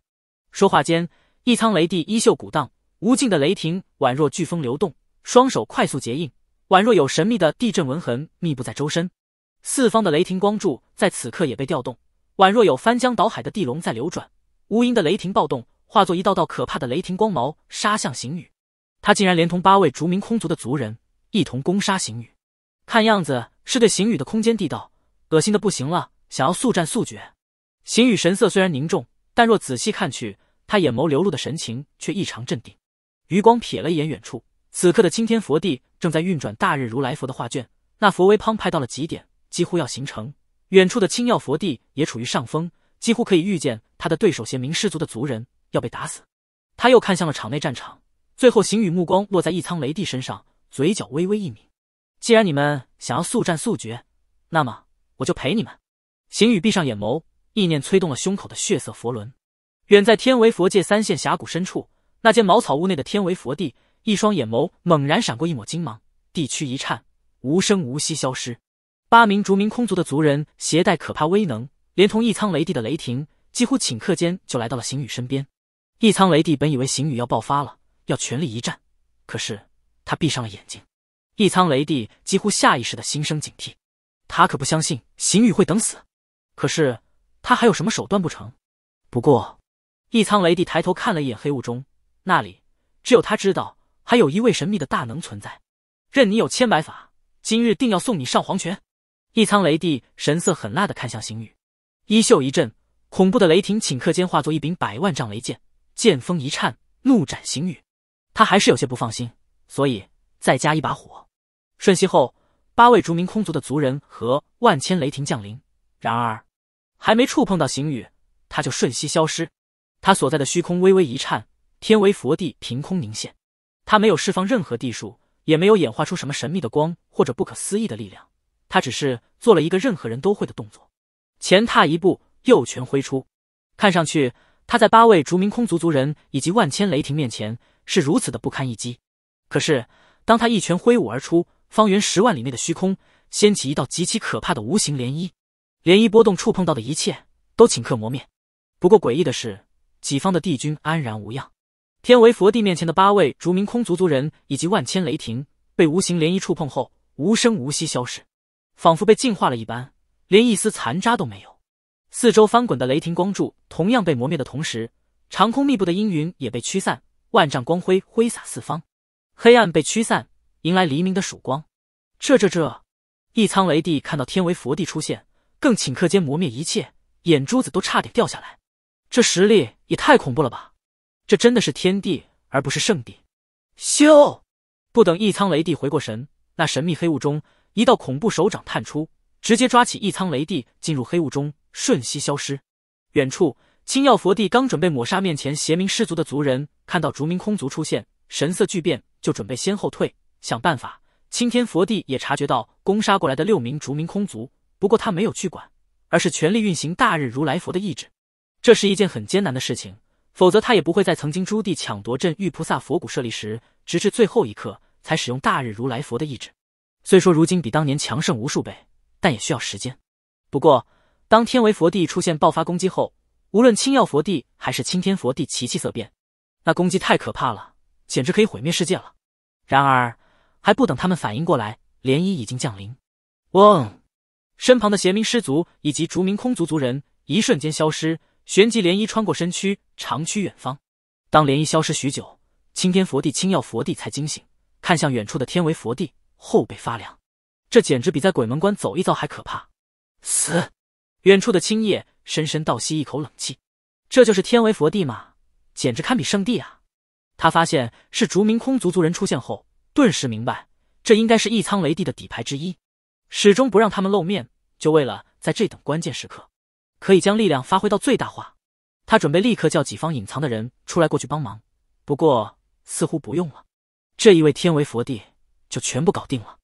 说话间，一苍雷帝衣袖鼓荡，无尽的雷霆宛若飓风流动，双手快速结印，宛若有神秘的地震纹痕密布在周身。四方的雷霆光柱在此刻也被调动，宛若有翻江倒海的地龙在流转，无垠的雷霆暴动，化作一道道可怕的雷霆光芒，杀向邢宇。他竟然连同八位逐明空族的族人一同攻杀邢宇。看样子是对邢宇的空间地道恶心的不行了，想要速战速决。邢宇神色虽然凝重，但若仔细看去，他眼眸流露的神情却异常镇定。余光瞥了一眼远处，此刻的青天佛地正在运转大日如来佛的画卷，那佛威澎湃到了极点，几乎要形成。远处的青耀佛地也处于上风，几乎可以预见他的对手邪冥师族的族人要被打死。他又看向了场内战场，最后邢宇目光落在一苍雷帝身上，嘴角微微一抿。既然你们想要速战速决，那么我就陪你们。邢宇闭上眼眸，意念催动了胸口的血色佛轮。远在天为佛界三线峡谷深处那间茅草屋内的天为佛地，一双眼眸猛然闪过一抹金芒，地区一颤，无声无息消失。八名逐民空族的族人携带可怕威能，连同一苍雷帝的雷霆，几乎顷刻间就来到了邢宇身边。一苍雷帝本以为邢宇要爆发了，要全力一战，可是他闭上了眼睛。一苍雷帝几乎下意识的心生警惕，他可不相信邢宇会等死，可是他还有什么手段不成？不过，一苍雷帝抬头看了一眼黑雾中，那里只有他知道还有一位神秘的大能存在。任你有千百法，今日定要送你上黄泉。一苍雷帝神色狠辣的看向邢宇，衣袖一震，恐怖的雷霆顷刻间化作一柄百万丈雷剑，剑锋一颤，怒斩邢宇。他还是有些不放心，所以再加一把火。瞬息后，八位逐明空族的族人和万千雷霆降临。然而，还没触碰到行宇，他就瞬息消失。他所在的虚空微微一颤，天为佛地凭空凝现。他没有释放任何地术，也没有演化出什么神秘的光或者不可思议的力量。他只是做了一个任何人都会的动作：前踏一步，右拳挥出。看上去，他在八位逐明空族族人以及万千雷霆面前是如此的不堪一击。可是，当他一拳挥舞而出，方圆十万里内的虚空掀起一道极其可怕的无形涟漪，涟漪波动触碰到的一切都顷刻磨灭。不过诡异的是，己方的帝君安然无恙。天为佛地面前的八位逐明空族族人以及万千雷霆被无形涟漪触碰后，无声无息消失，仿佛被净化了一般，连一丝残渣都没有。四周翻滚的雷霆光柱同样被磨灭的同时，长空密布的阴云也被驱散，万丈光辉挥洒四方，黑暗被驱散。迎来黎明的曙光，这这这！一苍雷帝看到天为佛帝出现，更顷刻间磨灭一切，眼珠子都差点掉下来。这实力也太恐怖了吧！这真的是天帝，而不是圣帝。咻！不等一苍雷帝回过神，那神秘黑雾中一道恐怖手掌探出，直接抓起一苍雷帝，进入黑雾中，瞬息消失。远处青耀佛帝刚准备抹杀面前邪明氏族的族人，看到竹明空族出现，神色巨变，就准备先后退。想办法，青天佛帝也察觉到攻杀过来的六名逐明空族，不过他没有去管，而是全力运行大日如来佛的意志。这是一件很艰难的事情，否则他也不会在曾经朱棣抢夺镇玉菩萨佛骨舍利时，直至最后一刻才使用大日如来佛的意志。虽说如今比当年强盛无数倍，但也需要时间。不过，当天为佛帝出现爆发攻击后，无论青耀佛帝还是青天佛帝齐气色变，那攻击太可怕了，简直可以毁灭世界了。然而。还不等他们反应过来，涟漪已经降临。嗡，身旁的贤明师族以及逐明空族族人一瞬间消失，旋即涟漪穿过身躯，长驱远方。当涟漪消失许久，青天佛地、青耀佛地才惊醒，看向远处的天为佛地，后背发凉。这简直比在鬼门关走一遭还可怕。死！远处的青叶深深倒吸一口冷气，这就是天为佛地吗？简直堪比圣地啊！他发现是逐明空族族人出现后。顿时明白，这应该是一苍雷帝的底牌之一，始终不让他们露面，就为了在这等关键时刻，可以将力量发挥到最大化。他准备立刻叫己方隐藏的人出来过去帮忙，不过似乎不用了，这一位天为佛帝就全部搞定了。